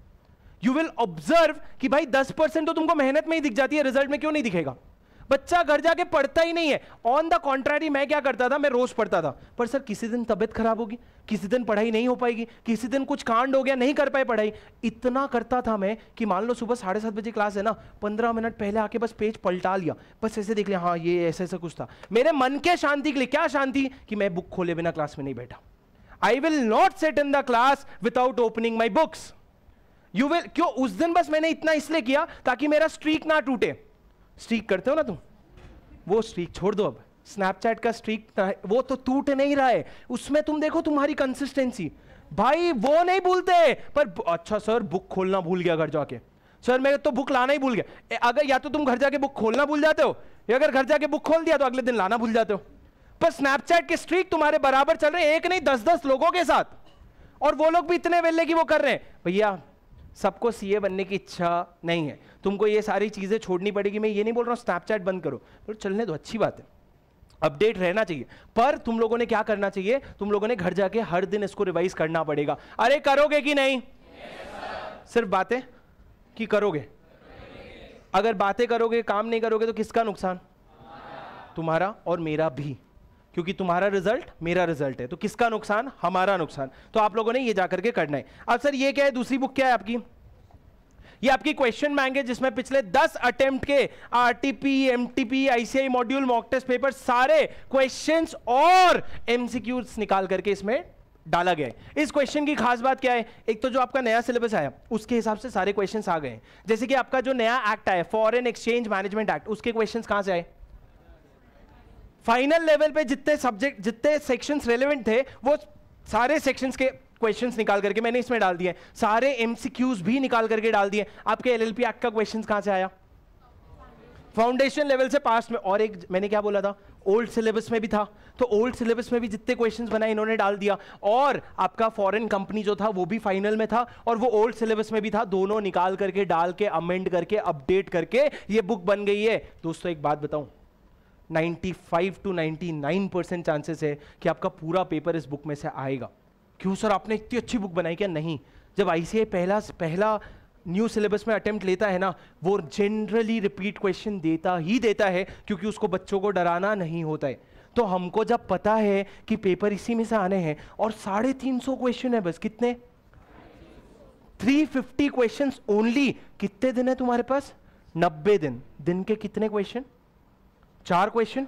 यू विल ऑब्जर्व कि भाई दस परसेंट तो तुमको मेहनत में ही दिख जाती है रिजल्ट में क्यों नहीं दिखेगा बच्चा घर जाके पढ़ता ही नहीं है ऑन द कॉन्ट्रारी मैं क्या करता था मैं रोज पढ़ता था पर सर किसी दिन तबियत खराब होगी किसी दिन पढ़ाई नहीं हो पाएगी किसी दिन कुछ कांड हो गया नहीं कर पाए पढ़ाई इतना करता था मैं कि मान लो सुबह साढ़े सात बजे क्लास है ना पंद्रह मिनट पहले आके बस पेज पलटा लिया बस ऐसे देख लिया हाँ ये ऐसा ऐसा कुछ था मेरे मन के शांति के लिए क्या शांति कि मैं बुक खोले बिना क्लास में नहीं बैठा I will not sit in the class without opening my books you will क्यों उस दिन बस मैंने इतना इसलिए किया ताकि मेरा स्ट्रीक ना टूटे स्ट्रीक करते हो ना तुम वो स्ट्रीक छोड़ दो अब स्नैपचैट का स्ट्रीक वो तो टूट नहीं रहा है उसमें तुम देखो तुम्हारी कंसिस्टेंसी भाई वो नहीं भूलते पर अच्छा सर बुक खोलना भूल गया घर जाके सर मैं तो बुक लाना ही भूल गया अगर या तो तुम घर जाके बुक खोलना भूल जाते हो या अगर घर जाके बुक खोल दिया तो अगले दिन लाना भूल जाते हो पर स्नैपचैट के स्ट्रीक तुम्हारे बराबर चल रहे एक नहीं दस दस लोगों के साथ और वो लोग भी इतने वेले की वो कर रहे हैं भैया सबको सीए बनने की इच्छा नहीं है तुमको ये सारी चीज़ें छोड़नी पड़ेगी मैं ये नहीं बोल रहा हूँ स्नैपचैट बंद करो तो चलने दो अच्छी बात है अपडेट रहना चाहिए पर तुम लोगों ने क्या करना चाहिए तुम लोगों ने घर जाके हर दिन इसको रिवाइज करना पड़ेगा अरे करोगे कि नहीं yes, सिर्फ बातें कि करोगे अगर बातें करोगे काम नहीं करोगे तो किसका नुकसान तुम्हारा और मेरा भी क्योंकि तुम्हारा रिजल्ट मेरा रिजल्ट है तो किसका नुकसान हमारा नुकसान तो आप लोगों ने ये जाकर के करना है अब सर ये क्या है दूसरी बुक क्या है आपकी ये आपकी क्वेश्चन बैंक है जिसमें पिछले दस अटेम्प्ट के RTP MTP ICI module mock test paper सारे क्वेश्चन और एमसीक्यू निकाल करके इसमें डाला गया है इस क्वेश्चन की खास बात क्या है एक तो जो आपका नया सिलेबस आया उसके हिसाब से सारे क्वेश्चंस आ गए जैसे कि आपका जो नया एक्ट आया फॉरेन एक्सचेंज मैनेजमेंट एक्ट उसके क्वेश्चंस कहां से आए फाइनल लेवल पे जितने सब्जेक्ट जितने सेक्शंस रेलेवेंट थे वो सारे सेक्शंस के क्वेश्चंस निकाल करके मैंने इसमें डाल दिए सारे एमसीक्यूज भी निकाल करके डाल दिए आपके एलएलपी एक्ट का क्वेश्चंस कहां से आया फाउंडेशन लेवल से पास्ट में और एक मैंने क्या बोला था ओल्ड सिलेबस में भी था तो ओल्ड सिलेबस में भी जितने क्वेश्चंस बनाए इन्होंने डाल दिया और आपका फॉरेन कंपनी जो था वो भी फाइनल में था और वो ओल्ड सिलेबस में भी था दोनों निकाल करके डाल के अमेंड करके अपडेट करके ये बुक बन गई है दोस्तों एक बात बताऊं 95 टू 99 परसेंट चांसेस है कि आपका पूरा पेपर इस बुक में से आएगा क्यों सर आपने इतनी अच्छी बुक बनाई क्या नहीं जब आई पहला पहला न्यू सिलेबस में अटेम्प्ट लेता है ना वो जनरली रिपीट क्वेश्चन देता ही देता है क्योंकि उसको बच्चों को डराना नहीं होता है तो हमको जब पता है कि पेपर इसी में से आने हैं और साढ़े तीन सौ क्वेश्चन है बस कितने 350 क्वेश्चन ओनली कितने दिन है तुम्हारे पास 90 दिन दिन के कितने क्वेश्चन चार क्वेश्चन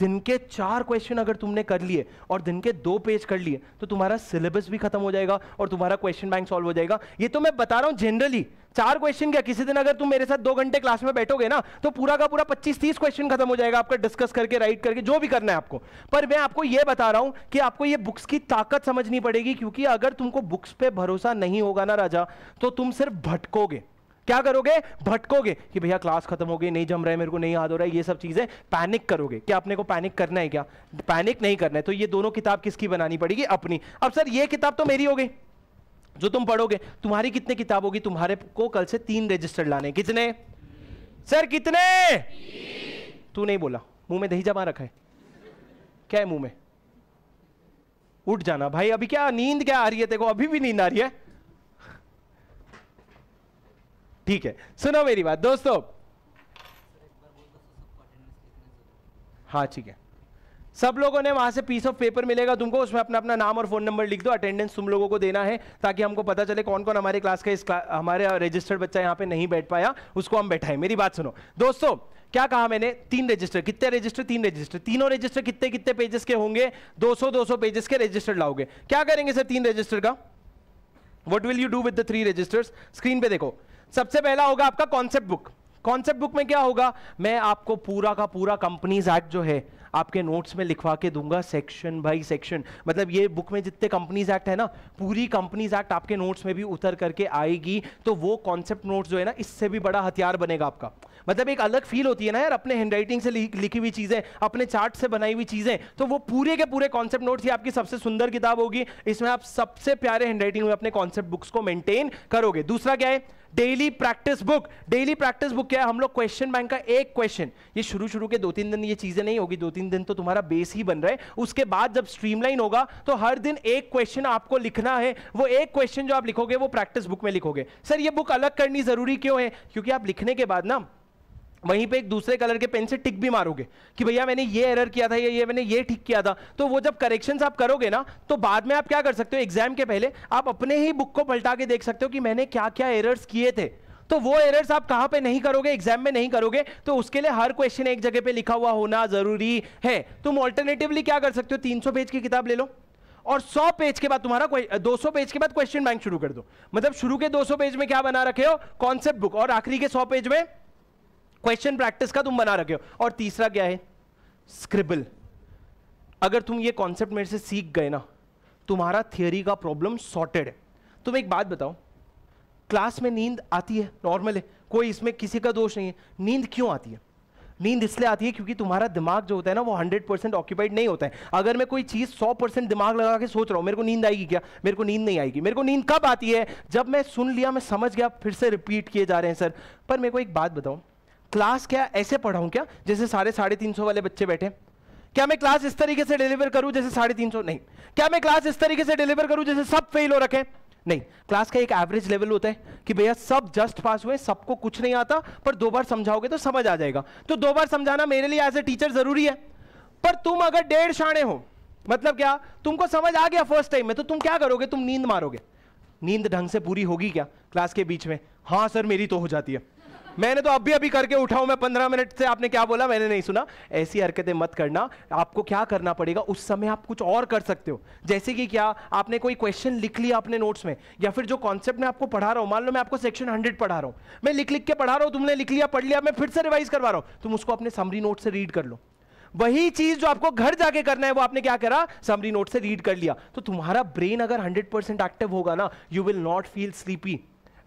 दिन के चार क्वेश्चन अगर तुमने कर लिए और दिन के दो पेज कर लिए तो तुम्हारा सिलेबस भी खत्म हो जाएगा और तुम्हारा क्वेश्चन बैंक सॉल्व हो जाएगा ये तो मैं बता रहा हूं जनरली चार क्वेश्चन क्या किसी दिन अगर तुम मेरे साथ दो घंटे क्लास में बैठोगे ना तो पूरा का पूरा 25-30 क्वेश्चन खत्म हो जाएगा आपका डिस्कस करके राइट करके जो भी करना है आपको पर मैं आपको यह बता रहा हूं कि आपको ये बुक्स की ताकत समझनी पड़ेगी क्योंकि अगर तुमको बुक्स पे भरोसा नहीं होगा ना राजा तो तुम सिर्फ भटकोगे क्या करोगे भटकोगे कि भैया क्लास खत्म हो गई नहीं जम रहा है मेरे को नहीं याद हो रहा है ये सब चीजें पैनिक करोगे क्या अपने को पैनिक करना है क्या पैनिक नहीं करना है तो ये दोनों किताब किसकी बनानी पड़ेगी अपनी अब सर ये किताब तो मेरी होगी जो तुम पढ़ोगे तुम्हारी कितने किताब होगी तुम्हारे को कल से तीन रजिस्टर लाने कितने सर कितने तू नहीं बोला मुंह में दही जमा रखा है क्या है मुंह में उठ जाना भाई अभी क्या नींद क्या आ रही है देखो अभी भी नींद आ रही है ठीक है सुनो मेरी बात दोस्तों हाँ ठीक है सब लोगों ने वहां से पीस ऑफ पेपर मिलेगा तुमको उसमें अपना अपना नाम और फोन नंबर लिख दो अटेंडेंस तुम लोगों को देना है ताकि हमको पता चले कौन कौन हमारे क्लास का इस क्ला, हमारे रजिस्टर्ड बच्चा यहाँ पे नहीं बैठ पाया उसको हम बैठाए मेरी बात सुनो दोस्तों क्या कहा मैंने तीन रजिस्टर कितने रजिस्टर तीन रजिस्टर तीनों रजिस्टर कितने कितने पेजेस के होंगे दो सौ पेजेस के रजिस्टर लाओगे क्या करेंगे सर तीन रजिस्टर का what will you do with the three registers screen पे देखो सबसे पहला होगा आपका कॉन्सेप्ट बुक कॉन्सेप्ट बुक में क्या होगा मैं आपको पूरा का पूरा कंपनीज एक्ट जो है आपके नोट्स में लिखवा के दूंगा सेक्शन बाई सेक्शन मतलब ये बुक में जितने कंपनीज एक्ट है ना पूरी कंपनीज एक्ट आपके नोट्स में भी उतर करके आएगी तो वो कॉन्सेप्ट नोट्स जो है ना इससे भी बड़ा हथियार बनेगा आपका मतलब एक अलग फील होती है ना यार अपने हैंडराइटिंग से लिखी हुई चीज़ें अपने चार्ट से बनाई हुई चीज़ें तो वो पूरे के पूरे कॉन्सेप्ट नोट्स ही आपकी सबसे सुंदर किताब होगी इसमें आप सबसे प्यारे हैंडराइटिंग में अपने कॉन्सेप्ट बुक्स को मेंटेन करोगे दूसरा क्या है daily practice book daily practice book क्या है हम लोग क्वेश्चन बैंक का एक क्वेश्चन ये शुरू शुरू के दो तीन दिन ये चीजें नहीं होगी दो तीन दिन तो तुम्हारा बेस ही बन रहा है उसके बाद जब स्ट्रीमलाइन होगा तो हर दिन एक क्वेश्चन आपको लिखना है वो एक क्वेश्चन जो आप लिखोगे वो प्रैक्टिस बुक में लिखोगे सर ये बुक अलग करनी जरूरी क्यों है क्योंकि आप लिखने के बाद ना वहीं पे एक दूसरे कलर के पेन से टिक भी मारोगे कि भैया मैंने ये एरर किया था या ये मैंने ये ठीक किया था तो वो जब करेक्शन आप करोगे ना तो बाद में आप क्या कर सकते हो एग्जाम के पहले आप अपने ही बुक को पलटा के देख सकते हो कि मैंने क्या क्या एरर्स किए थे तो वो एरर्स आप कहां पे नहीं करोगे एग्जाम में नहीं करोगे तो उसके लिए हर क्वेश्चन एक जगह पे लिखा हुआ होना जरूरी है तुम ऑल्टरनेटिवली क्या कर सकते हो तीन पेज की किताब ले लो और 100 पेज के बाद तुम्हारा 200 पेज के बाद क्वेश्चन बैंक शुरू कर दो मतलब शुरू के 200 पेज में क्या बना रखे हो कॉन्सेप्ट बुक और आखिरी के 100 पेज में क्वेश्चन प्रैक्टिस का तुम बना रखे हो और तीसरा क्या है स्क्रिबल अगर तुम ये कॉन्सेप्ट मेरे से सीख गए ना तुम्हारा थियोरी का प्रॉब्लम सॉर्टेड है तुम एक बात बताओ क्लास में नींद आती है नॉर्मल है कोई इसमें किसी का दोष नहीं है नींद क्यों आती है नींद इसलिए आती है क्योंकि तुम्हारा दिमाग जो होता है ना वो 100 परसेंट ऑक्यूपाइड नहीं होता है अगर मैं कोई चीज़ 100 परसेंट दिमाग लगा के सोच रहा हूँ मेरे को नींद आएगी क्या मेरे को नींद नहीं आएगी मेरे को नींद कब आती है जब मैं सुन लिया मैं समझ गया फिर से रिपीट किए जा रहे हैं सर पर मेरे को एक बात बताऊँ क्लास क्या ऐसे पढ़ाऊं क्या जैसे साढ़े साढ़े तीन सौ वाले बच्चे बैठे क्या मैं क्लास इस तरीके से डिलीवर करूं जैसे साढ़े तीन सौ नहीं क्या मैं क्लास इस तरीके से डिलीवर करूं जैसे सब फेल हो रखे नहीं क्लास का एक एवरेज लेवल होता है कि भैया सब जस्ट पास हुए सबको कुछ नहीं आता पर दो बार समझाओगे तो समझ आ जाएगा तो दो बार समझाना मेरे लिए एज ए टीचर जरूरी है पर तुम अगर डेढ़ शाणे हो मतलब क्या तुमको समझ आ गया फर्स्ट टाइम में तो तुम क्या करोगे तुम नींद मारोगे नींद ढंग से पूरी होगी क्या क्लास के बीच में हाँ सर मेरी तो हो जाती है मैंने तो अभी अभी करके उठाऊं मैं पंद्रह मिनट से आपने क्या बोला मैंने नहीं सुना ऐसी हरकतें मत करना आपको क्या करना पड़ेगा उस समय आप कुछ और कर सकते हो जैसे कि क्या आपने कोई क्वेश्चन लिख लिया अपने नोट्स में या फिर जो कॉन्सेप्ट मैं आपको पढ़ा रहा हूं मान लो मैं आपको सेक्शन हंड्रेड पढ़ा रहा हूं मैं लिख लिख के पढ़ा रहा हूं तुमने लिख लिया पढ़ लिया मैं फिर से रिवाइज करवा रहा हूं तुम उसको अपने समरी नोट से रीड कर लो वही चीज जो आपको घर जाके करना है वो आपने क्या करा समरी नोट से रीड कर लिया तो तुम्हारा ब्रेन अगर परसेंट एक्टिव होगा ना you will not feel sleepy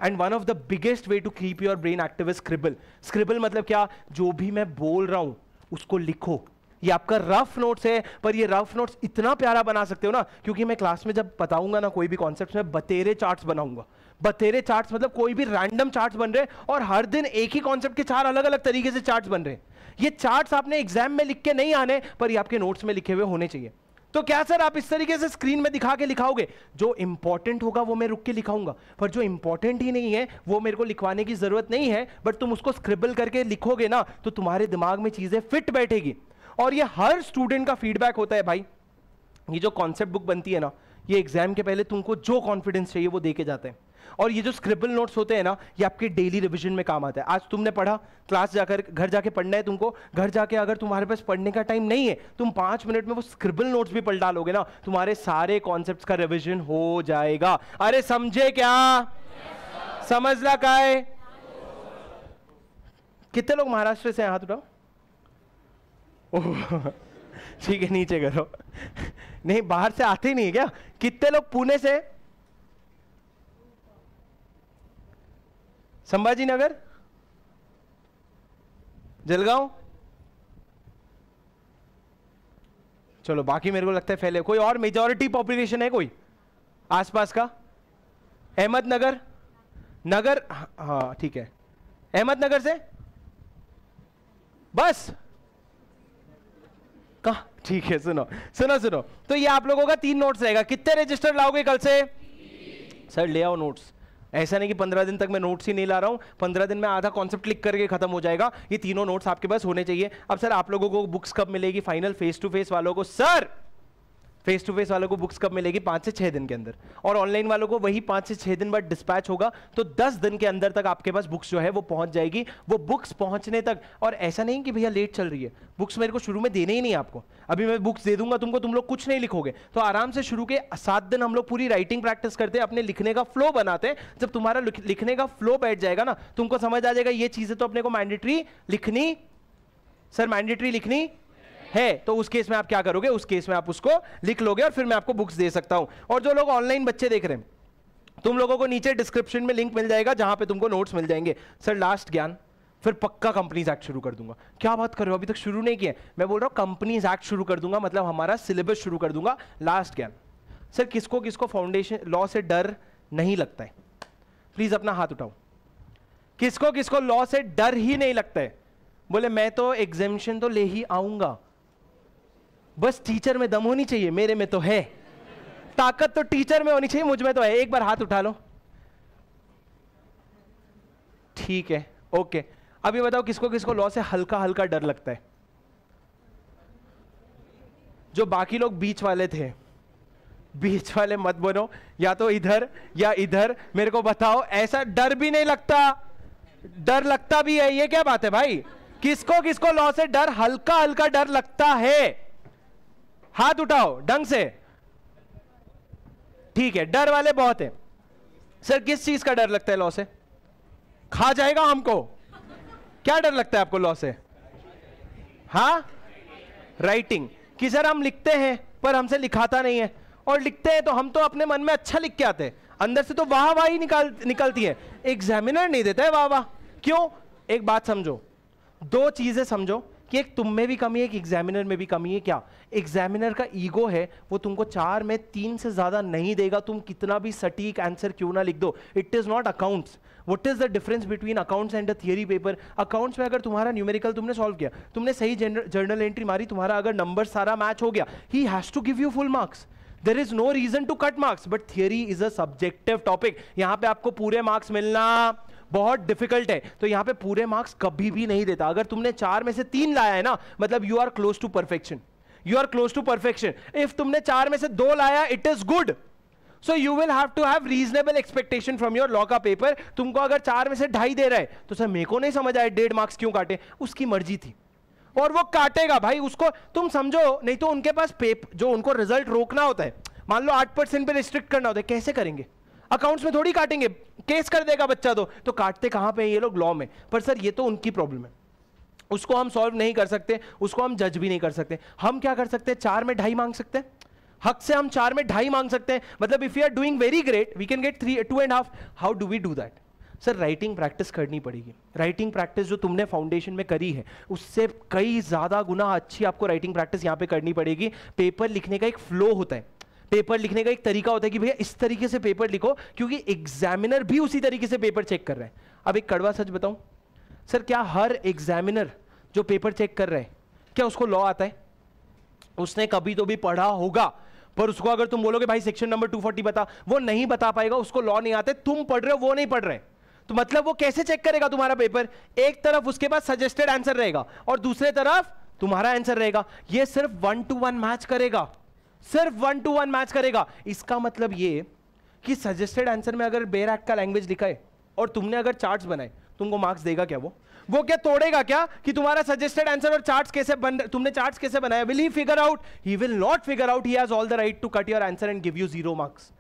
and one of the biggest way to keep your brain active is scribble scribble मतलब क्या जो भी मैं बोल रहा हूं उसको लिखो ये आपका रफ नोट्स है पर ये रफ नोट्स इतना प्यारा बना सकते हो ना क्योंकि मैं क्लास में जब बताऊंगा ना कोई भी कॉन्सेप्ट में बतेरे चार्ट्स बनाऊंगा बतेरे चार्ट्स मतलब कोई भी रैंडम चार्ट्स बन रहे हैं और हर दिन एक ही कॉन्सेप्ट के चार अलग अलग तरीके से चार्ट्स बन रहे हैं ये चार्ट्स आपने एग्जाम में लिख के नहीं आने पर ये आपके नोट्स में लिखे हुए होने चाहिए तो क्या सर आप इस तरीके से स्क्रीन में दिखा के लिखाओगे जो इंपॉर्टेंट होगा वो मैं रुक के लिखाऊंगा पर जो इंपॉर्टेंट ही नहीं है वो मेरे को लिखवाने की जरूरत नहीं है बट तुम उसको स्क्रिबल करके लिखोगे ना तो तुम्हारे दिमाग में चीजें फिट बैठेगी और ये हर स्टूडेंट का फीडबैक होता है भाई ये जो कॉन्सेप्ट बुक बनती है ना ये एग्जाम के पहले तुमको जो कॉन्फिडेंस चाहिए वो देके जाते हैं और ये जो स्क्रिबल नोट्स होते हैं ना ये आपके डेली रिविजन में काम आता है आज तुमने पढ़ा क्लास जाकर घर जाके पढ़ना है तुमको घर जाके अगर तुम्हारे पास पढ़ने का टाइम नहीं है तुम पांच मिनट में वो स्क्रिबल नोट्स भी पढ़ डालोगे ना तुम्हारे सारे कॉन्सेप्ट का रिविजन हो जाएगा अरे समझे क्या yes, समझ ला का है कितने लोग महाराष्ट्र से हाथ उठाओ ओह ठीक है नीचे करो नहीं बाहर से आते ही नहीं है क्या कितने लोग पुणे से संभाजी नगर जलगांव चलो बाकी मेरे को लगता है फैले कोई और मेजोरिटी पॉपुलेशन है कोई आसपास का अहमदनगर नगर हाँ ठीक है अहमदनगर से बस कहा ठीक है सुनो सुनो सुनो तो ये आप लोगों का तीन नोट्स रहेगा कितने रजिस्टर लाओगे कल से सर ले आओ नोट्स ऐसा नहीं कि पंद्रह दिन तक मैं नोट्स ही नहीं ला रहा हूँ पंद्रह दिन में आधा कॉन्सेप्ट क्लिक करके खत्म हो जाएगा ये तीनों नोट्स आपके पास होने चाहिए अब सर आप लोगों को बुक्स कब मिलेगी फाइनल फेस टू फेस वालों को सर फेस टू फेस वालों को बुक्स कब मिलेगी पाँच से छः दिन के अंदर और ऑनलाइन वालों को वही पाँच से छः दिन बाद डिस्पैच होगा तो दस दिन के अंदर तक आपके पास बुक्स जो है वो पहुंच जाएगी वो बुक्स पहुंचने तक और ऐसा नहीं कि भैया लेट चल रही है बुक्स मेरे को शुरू में देने ही नहीं आपको अभी मैं बुक्स दे दूंगा तुमको तुम लोग कुछ नहीं लिखोगे तो आराम से शुरू के सात दिन हम लोग पूरी राइटिंग प्रैक्टिस करते अपने लिखने का फ्लो बनाते हैं जब तुम्हारा लिखने का फ्लो बैठ जाएगा ना तुमको समझ आ जाएगा ये चीज़ें तो अपने को मैंडेटरी लिखनी सर मैंडेटरी लिखनी है तो उस केस में आप क्या करोगे उस केस में आप उसको लिख लोगे और फिर मैं आपको बुक्स दे सकता हूं और जो लोग ऑनलाइन बच्चे देख रहे हैं तुम लोगों को नीचे डिस्क्रिप्शन में लिंक मिल जाएगा जहां पे तुमको नोट्स मिल जाएंगे सर लास्ट ज्ञान फिर पक्का कंपनीज एक्ट शुरू कर दूंगा क्या बात कर रहे हो अभी तक शुरू नहीं किया मैं बोल रहा हूं कंपनीज एक्ट शुरू कर दूंगा मतलब हमारा सिलेबस शुरू कर दूंगा लास्ट ज्ञान सर किसको किसको फाउंडेशन लॉ से डर नहीं लगता है प्लीज अपना हाथ उठाओ किसको किसको लॉ से डर ही नहीं लगता है बोले मैं तो एग्जामिशन तो ले ही आऊंगा बस टीचर में दम होनी चाहिए मेरे में तो है ताकत तो टीचर में होनी चाहिए मुझ में तो है एक बार हाथ उठा लो ठीक है ओके अब बताओ किसको किसको लॉ से हल्का हल्का डर लगता है जो बाकी लोग बीच वाले थे बीच वाले मत बनो या तो इधर या इधर मेरे को बताओ ऐसा डर भी नहीं लगता डर लगता भी है ये क्या बात है भाई किसको किसको लॉ से डर हल्का हल्का डर लगता है हाथ उठाओ ढंग से ठीक है डर वाले बहुत है सर किस चीज का डर लगता है लॉ से खा जाएगा हमको क्या डर लगता है आपको लॉ से हा राइटिंग कि सर हम लिखते हैं पर हमसे लिखाता नहीं है और लिखते हैं तो हम तो अपने मन में अच्छा लिख के आते हैं अंदर से तो वाह वाह ही निकाल निकलती है एग्जामिनर नहीं देता है वाह वाह क्यों एक बात समझो दो चीजें समझो कि एक तुम में भी कमी है एक एग्जामिनर में भी कमी है क्या एग्जामिनर का ईगो है वो तुमको चार में तीन से ज़्यादा नहीं देगा तुम कितना भी सटीक आंसर क्यों ना लिख दो it is not accounts what is the difference between accounts and a theory paper accounts में अगर तुम्हारा न्यूमेरिकल तुमने सॉल्व किया तुमने सही जर्नल एंट्री मारी तुम्हारा अगर नंबर सारा मैच हो गया he has to give you full marks there is no reason to cut marks but theory is a subjective topic यहां पे आपको पूरे मार्क्स मिलना बहुत डिफिकल्ट है तो यहां पे पूरे मार्क्स कभी भी नहीं देता अगर तुमने चार में से तीन लाया है ना मतलब you are close to perfection you are close to perfection if तुमने चार में से दो लाया it is good so you will have to have reasonable expectation from your law का पेपर तुमको अगर चार में से ढाई दे रहा है तो सर मेरे को नहीं समझ आया डेढ़ मार्क्स क्यों काटे उसकी मर्जी थी और वो काटेगा भाई उसको तुम समझो नहीं तो उनके पास पेप जो उनको रिजल्ट रोकना होता है मान लो आठ परसेंट पर रिस्ट्रिक्ट करना होता है कैसे करेंगे अकाउंट्स में थोड़ी काटेंगे केस कर देगा बच्चा तो तो काटते कहां पे हैं ये लोग लॉ में पर सर ये तो उनकी प्रॉब्लम है उसको हम सॉल्व नहीं कर सकते उसको हम जज भी नहीं कर सकते हम क्या कर सकते हैं चार में ढाई मांग सकते हैं हक से हम चार में ढाई मांग सकते हैं मतलब if you are doing very great we can get three two and half how do we do that sir writing practice करनी पड़ेगी राइटिंग प्रैक्टिस जो तुमने फाउंडेशन में करी है उससे कई ज़्यादा गुना अच्छी आपको राइटिंग प्रैक्टिस यहाँ पे करनी पड़ेगी पेपर लिखने का एक फ्लो होता है पेपर लिखने का एक तरीका होता है कि भैया इस तरीके से पेपर लिखो क्योंकि एग्जामिनर भी उसी तरीके से पेपर चेक कर रहे हैं अब एक कड़वा सच बताऊं सर क्या हर एग्जामिनर जो पेपर चेक कर रहे हैं क्या उसको लॉ आता है उसने कभी तो भी पढ़ा होगा पर उसको अगर तुम बोलोगे भाई सेक्शन नंबर 240 बता वो नहीं बता पाएगा उसको लॉ नहीं आते तुम पढ़ रहे हो वो नहीं पढ़ रहे तो मतलब वो कैसे चेक करेगा तुम्हारा पेपर एक तरफ उसके पास सजेस्टेड आंसर रहेगा और दूसरे तरफ तुम्हारा आंसर रहेगा ये सिर्फ वन टू वन मैच करेगा सिर्फ वन टू वन मैच करेगा इसका मतलब ये कि सजेस्टेड आंसर में अगर बेर एक्ट का लैंग्वेज लिखा है और तुमने अगर चार्ट्स बनाए तुमको मार्क्स देगा क्या वो वो क्या तोड़ेगा क्या कि तुम्हारा सजेस्टेड आंसर और चार्ट्स कैसे बन तुमने चार्ट्स कैसे बनाया will he figure out he will not figure out he has all the right to cut your answer and give you zero marks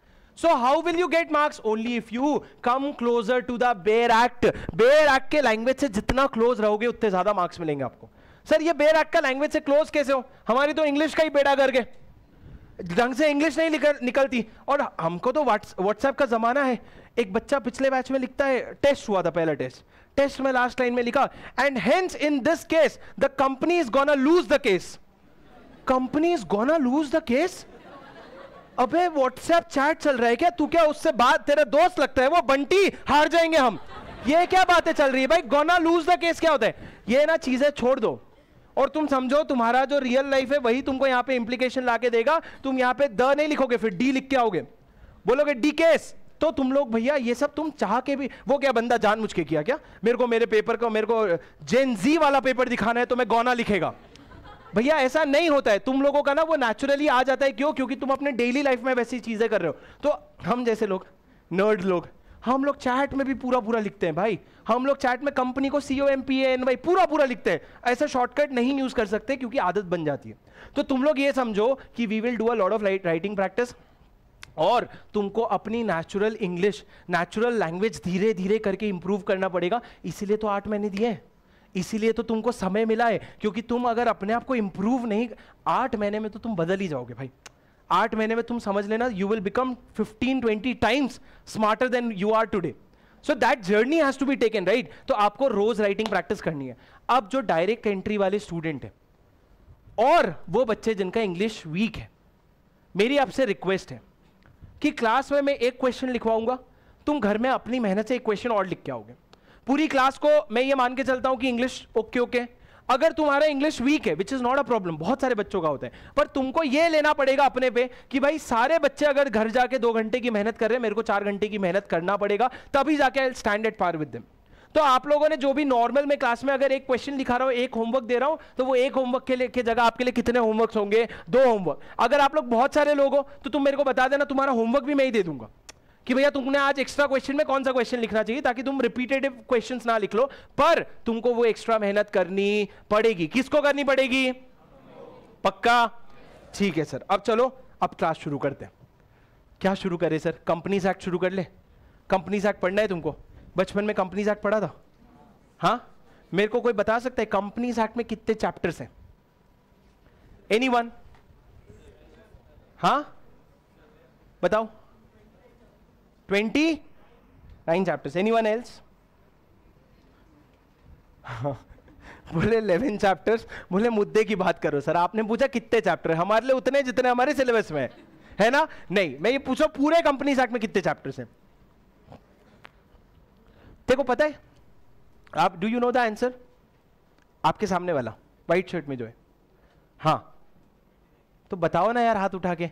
so how will you get marks only if you come closer to the bare act bare act के language से जितना close रहोगे उतने ज्यादा marks मिलेंगे आपको sir ये bare act का लैंग्वेज से क्लोज कैसे हो हमारी तो इंग्लिश का ही बेटा करके ढंग से इंग्लिश नहीं निकल निकलती और हमको तो व्हाट्सएप का ज़माना है एक बच्चा पिछले बैच में लिखता है टेस्ट हुआ था पहला टेस्ट टेस्ट में लास्ट लाइन में लिखा and hence in this case the company is gonna lose the case company is gonna lose the case अबे व्हाट्सएप चैट चल रहा है क्या तू क्या उससे बात तेरा दोस्त लगता है वो बंटी हार जाएंगे हम ये क्या बातें चल रही है भाई गोना लूज द केस क्या होता है ये ना चीजें छोड़ दो और तुम समझो तुम्हारा जो रियल लाइफ है वही तुमको यहां पे इंप्लीकेशन ला के देगा तुम यहां पे द नहीं लिखोगे फिर डी लिख के आओगे बोलोगे डी केस तो तुम लोग भैया ये सब तुम चाह के भी वो क्या बंदा जान मुझ के किया क्या मेरे को मेरे पेपर को मेरे को जेन जी वाला पेपर दिखाना है तो मैं गौना लिखेगा भैया ऐसा नहीं होता है तुम लोगों का ना वो नेचुरली आ जाता है क्यों क्योंकि तुम अपने डेली लाइफ में वैसी चीजें कर रहे हो तो हम जैसे लोग नर्ड लोग हम लोग चैट में भी पूरा पूरा लिखते हैं भाई हम लोग चैट में कंपनी को सीओ एम पी एन भाई पूरा पूरा लिखते हैं ऐसा शॉर्टकट नहीं यूज कर सकते क्योंकि आदत बन जाती है तो तुम लोग ये समझो कि we will do a lot of writing practice और तुमको अपनी नेचुरल इंग्लिश नेचुरल लैंग्वेज धीरे धीरे करके इंप्रूव करना पड़ेगा इसीलिए तो आठ महीने दिए इसीलिए तो तुमको समय मिला है क्योंकि तुम अगर अपने आप को इंप्रूव नहीं आठ महीने में तो तुम बदल ही जाओगे भाई आठ महीने में तुम समझ लेना you will become fifteen twenty times smarter than you are today so that journey has to be taken right तो आपको रोज राइटिंग प्रैक्टिस करनी है अब जो डायरेक्ट एंट्री वाले स्टूडेंट है और वो बच्चे जिनका इंग्लिश वीक है मेरी आपसे रिक्वेस्ट है कि क्लास में मैं एक क्वेश्चन लिखवाऊंगा तुम घर में अपनी मेहनत से एक क्वेश्चन और लिख के आओगे पूरी क्लास को मैं ये मान के चलता हूं कि इंग्लिश ओके ओके अगर तुम्हारा इंग्लिश वीक है which is not a problem बहुत सारे बच्चों का होता है पर तुमको यह लेना पड़ेगा अपने पे कि भाई सारे बच्चे अगर घर जाके दो घंटे की मेहनत कर रहे हैं मेरे को चार घंटे की मेहनत करना पड़ेगा तभी जाके I stand at par with them तो आप लोगों ने जो भी नॉर्मल में क्लास में अगर एक क्वेश्चन लिखा रहा हूं एक होमवर्क दे रहा हूं तो वो एक होमवर्क के लिए के जगह आपके लिए कितने होमवर्क होंगे दो होमवर्क अगर आप लोग बहुत सारे लोग हो तो तुम मेरे को बता देना तुम्हारा होमवर्क भी मैं ही दे दूंगा कि भैया तुमने आज एक्स्ट्रा क्वेश्चन में कौन सा क्वेश्चन लिखना चाहिए ताकि तुम रिपीटेटिव क्वेश्चन ना लिख लो पर तुमको वो एक्स्ट्रा मेहनत करनी पड़ेगी किसको करनी पड़ेगी पक्का ठीक है सर अब चलो अब क्लास शुरू करते हैं क्या शुरू करें सर कंपनी एक्ट शुरू कर ले कंपनी एक्ट पढ़ना है तुमको बचपन में कंपनी एक्ट पढ़ा था हाँ मेरे को कोई बता सकता है कंपनी एक्ट में कितने चैप्टर्स हैं एनी वन हाँ बताओ 29 chapters anyone else [LAUGHS] बोले इलेवन चैप्टर्स बोले मुद्दे की बात करो सर आपने पूछा कितने चैप्टर हमारे लिए उतने जितने हमारे सिलेबस में है ना नहीं मैं ये पूछा पूरे कंपनी में कितने चैप्टर्स हैं देखो पता है आप do you know the answer आपके सामने वाला व्हाइट शर्ट में जो है हाँ तो बताओ ना यार हाथ उठा के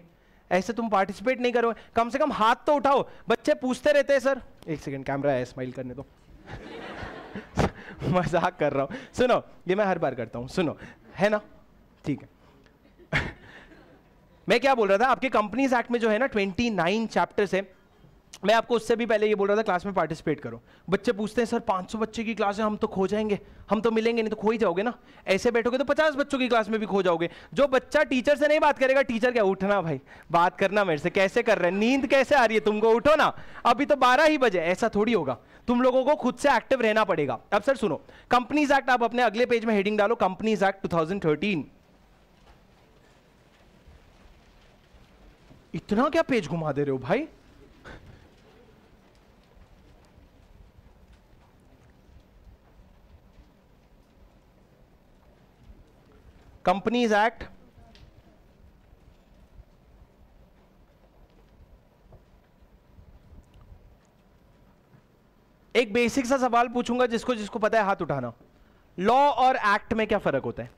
ऐसे तुम पार्टिसिपेट नहीं करोगे कम से कम हाथ तो उठाओ बच्चे पूछते रहते हैं सर एक सेकेंड कैमरा है स्माइल करने दो [LAUGHS] मजाक कर रहा हूँ सुनो ये मैं हर बार करता हूँ सुनो है ना ठीक है [LAUGHS] मैं क्या बोल रहा था आपके कंपनीज एक्ट में जो है ना ट्वेंटी नाइन चैप्टर्स है मैं आपको उससे भी पहले ये बोल रहा था क्लास में पार्टिसिपेट करो बच्चे पूछते हैं सर 500 बच्चे की क्लास है हम तो खो जाएंगे हम तो मिलेंगे नहीं तो खो ही जाओगे ना ऐसे बैठोगे तो 50 बच्चों की क्लास में भी खो जाओगे जो बच्चा टीचर से नहीं बात करेगा टीचर क्या उठना भाई बात करना मेरे से कैसे कर रहे हैं नींद कैसे आ रही है तुमको उठो ना अभी तो बारह ही बजे ऐसा थोड़ी होगा तुम लोगों को खुद से एक्टिव रहना पड़ेगा अब सर सुनो कंपनीज एक्ट आप अपने अगले पेज में हेडिंग डालो कंपनीज एक्ट टू इतना क्या पेज घुमा दे रहे हो भाई कंपनीज एक्ट एक बेसिक सा सवाल पूछूंगा जिसको जिसको पता है हाथ उठाना लॉ और एक्ट में क्या फर्क होता है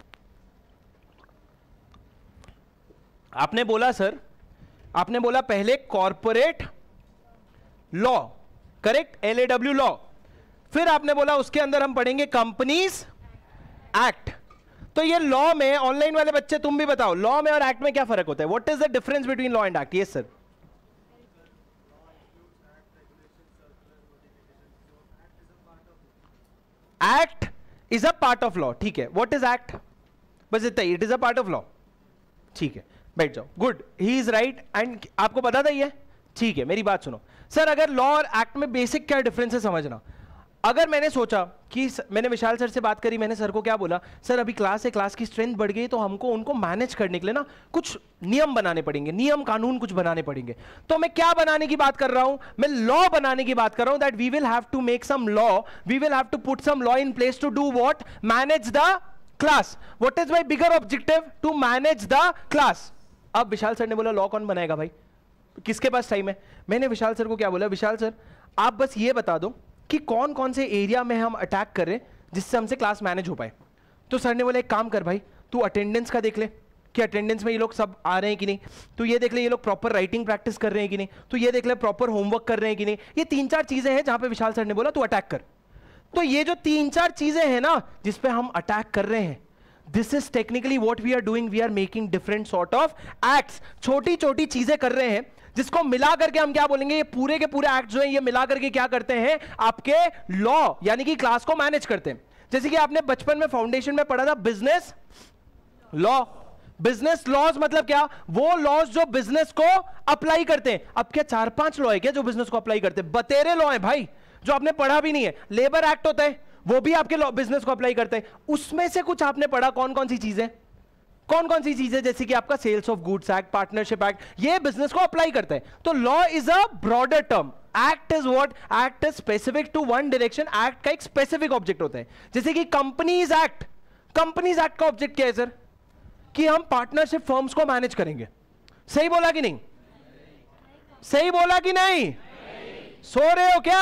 आपने बोला सर आपने बोला पहले corporate law correct L A W law फिर आपने बोला उसके अंदर हम पढ़ेंगे कंपनीज एक्ट तो ये लॉ में ऑनलाइन वाले बच्चे तुम भी बताओ लॉ में और एक्ट में क्या फर्क होता है what is the difference between law and act ये sir act is a part of law ठीक है वॉट इज एक्ट बस इतना it is a part of law ठीक है बैठ जाओ good he is right and आपको पता था ये ठीक है मेरी बात सुनो सर अगर लॉ और एक्ट में बेसिक क्या डिफरेंस है समझना अगर मैंने सोचा कि मैंने विशाल सर से बात करी मैंने सर को क्या बोला सर अभी क्लास है क्लास की स्ट्रेंथ बढ़ गई तो हमको उनको मैनेज करने के लिए ना कुछ नियम बनाने पड़ेंगे नियम कानून कुछ बनाने पड़ेंगे तो मैं क्या बनाने की बात कर रहा हूं मैं लॉ बनाने की बात कर रहा हूं that we will have to make some law we will have to put some law in place to do what manage the class what is my bigger objective to manage the class अब Vishal sir ने बोला law कौन बनाएगा भाई किसके पास time है मैंने विशाल sir को क्या बोला विशाल सर आप बस ये बता दो कि कौन कौन से एरिया में हम अटैक करें जिससे हमसे क्लास मैनेज हो पाए तो सर ने बोला एक काम कर भाई तू अटेंडेंस का देख ले कि अटेंडेंस में ये लोग सब आ रहे हैं कि नहीं तो ये देख ले ये लोग प्रॉपर राइटिंग प्रैक्टिस कर रहे हैं कि नहीं तो ये देख ले प्रॉपर होमवर्क कर रहे हैं कि नहीं ये तीन चार चीज़ें हैं जहाँ पे विशाल सर ने बोला तू अटैक कर तो ये जो तीन चार चीज़ें हैं ना जिसपे हम अटैक कर रहे हैं this is technically what we are doing we are making different sort of acts छोटी छोटी चीजें कर रहे हैं जिसको मिला करके हम क्या बोलेंगे ये पूरे के पूरे एक्ट जो है ये मिला करके क्या करते हैं आपके लॉ यानी कि क्लास को मैनेज करते हैं जैसे कि आपने बचपन में फाउंडेशन में पढ़ा था बिजनेस लॉ बिजनेस लॉज मतलब क्या वो लॉज जो बिजनेस को अप्लाई करते हैं अब क्या चार पांच लॉ है क्या जो बिजनेस को अप्लाई करते हैं बतेरे लॉ है भाई जो आपने पढ़ा भी नहीं है लेबर एक्ट होता है वो भी आपके बिजनेस को अप्लाई करते हैं उसमें से कुछ आपने पढ़ा कौन कौन सी चीजें कौन कौन सी चीजें जैसे कि आपका sales of goods act partnership act ये बिजनेस को अप्लाई करते हैं तो law is a broader term act is what act is specific to one direction act का एक स्पेसिफिक ऑब्जेक्ट होता है जैसे कि कंपनीज एक्ट कंपनीज एक्ट का ऑब्जेक्ट क्या है सर कि हम पार्टनरशिप फर्म्स को मैनेज करेंगे सही बोला कि नहीं सही बोला कि नहीं सो रहे हो क्या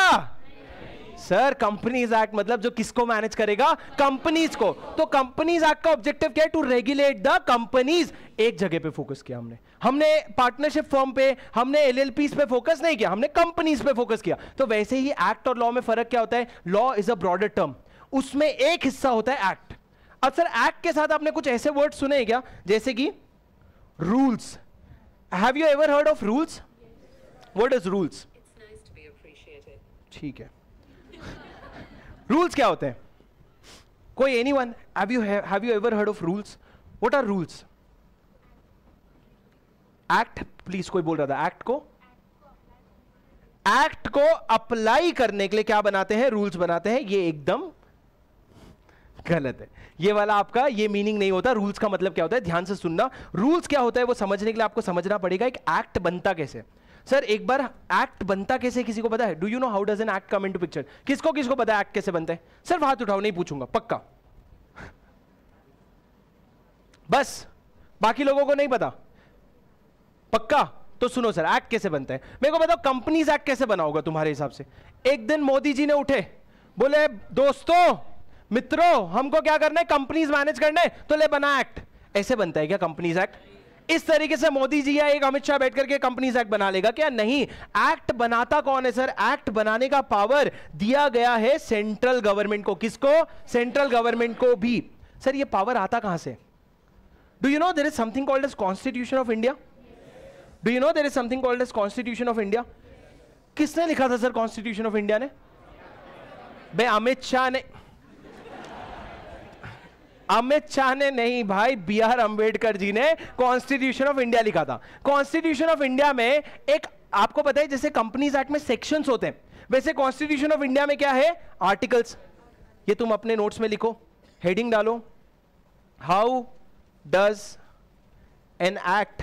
सर कंपनीज एक्ट मतलब जो किसको मैनेज करेगा कंपनीज को तो कंपनीज एक्ट का ऑब्जेक्टिव क्या है टू रेगुलेट द कंपनीज एक जगह पे फोकस किया हमने हमने पार्टनरशिप फॉर्म पे हमने पी पे फोकस नहीं किया हमने कंपनीज पे फोकस किया तो वैसे ही एक्ट और लॉ में फर्क क्या होता है law is a broader term उसमें एक हिस्सा होता है एक्ट अब सर एक्ट के साथ आपने कुछ ऐसे वर्ड सुने क्या जैसे कि rules have you ever heard of rules what is rules ठीक है रूल्स क्या होते हैं कोई anyone have you have you ever heard of rules what are rules act please कोई बोल रहा था एक्ट को एक्ट को अप्लाई करने के लिए क्या बनाते हैं रूल्स बनाते हैं ये एकदम गलत है ये वाला आपका ये मीनिंग नहीं होता रूल्स का मतलब क्या होता है ध्यान से सुनना रूल्स क्या होता है वो समझने के लिए आपको समझना पड़ेगा एक एक्ट बनता कैसे है सर एक बार एक्ट बनता कैसे किसी को पता है do you know how does an act come into picture किसको किसको पता है एक्ट कैसे बनते हैं सर हाथ उठाओ नहीं पूछूंगा पक्का बस बाकी लोगों को नहीं पता पक्का तो सुनो सर एक्ट कैसे बनता है मेरे को बताओ कंपनीज एक्ट कैसे बना तुम्हारे हिसाब से एक दिन मोदी जी ने उठे बोले दोस्तों मित्रों हमको क्या करना है कंपनीज मैनेज करने तो ले बना एक्ट ऐसे बनता है क्या कंपनीज एक्ट इस तरीके से मोदी जी या एक अमित शाह बैठकर के कंपनीज एक्ट बना लेगा क्या नहीं एक्ट बनाता कौन है सर एक्ट बनाने का पावर दिया गया है सेंट्रल गवर्नमेंट को किसको सेंट्रल गवर्नमेंट को भी सर ये पावर आता कहां से do you know there is something called as constitution of India do you know there is something called as constitution of India किसने लिखा था सर कॉन्स्टिट्यूशन ऑफ इंडिया ने भाई अमित शाह ने अमित शाह ने नहीं भाई बी आर अंबेडकर जी ने कॉन्स्टिट्यूशन ऑफ इंडिया लिखा था कॉन्स्टिट्यूशन ऑफ इंडिया में एक आपको पता है जैसे कंपनीज एक्ट में सेक्शंस होते हैं वैसे कॉन्स्टिट्यूशन ऑफ इंडिया में क्या है आर्टिकल्स ये तुम अपने नोट्स में लिखो हेडिंग डालो how does an act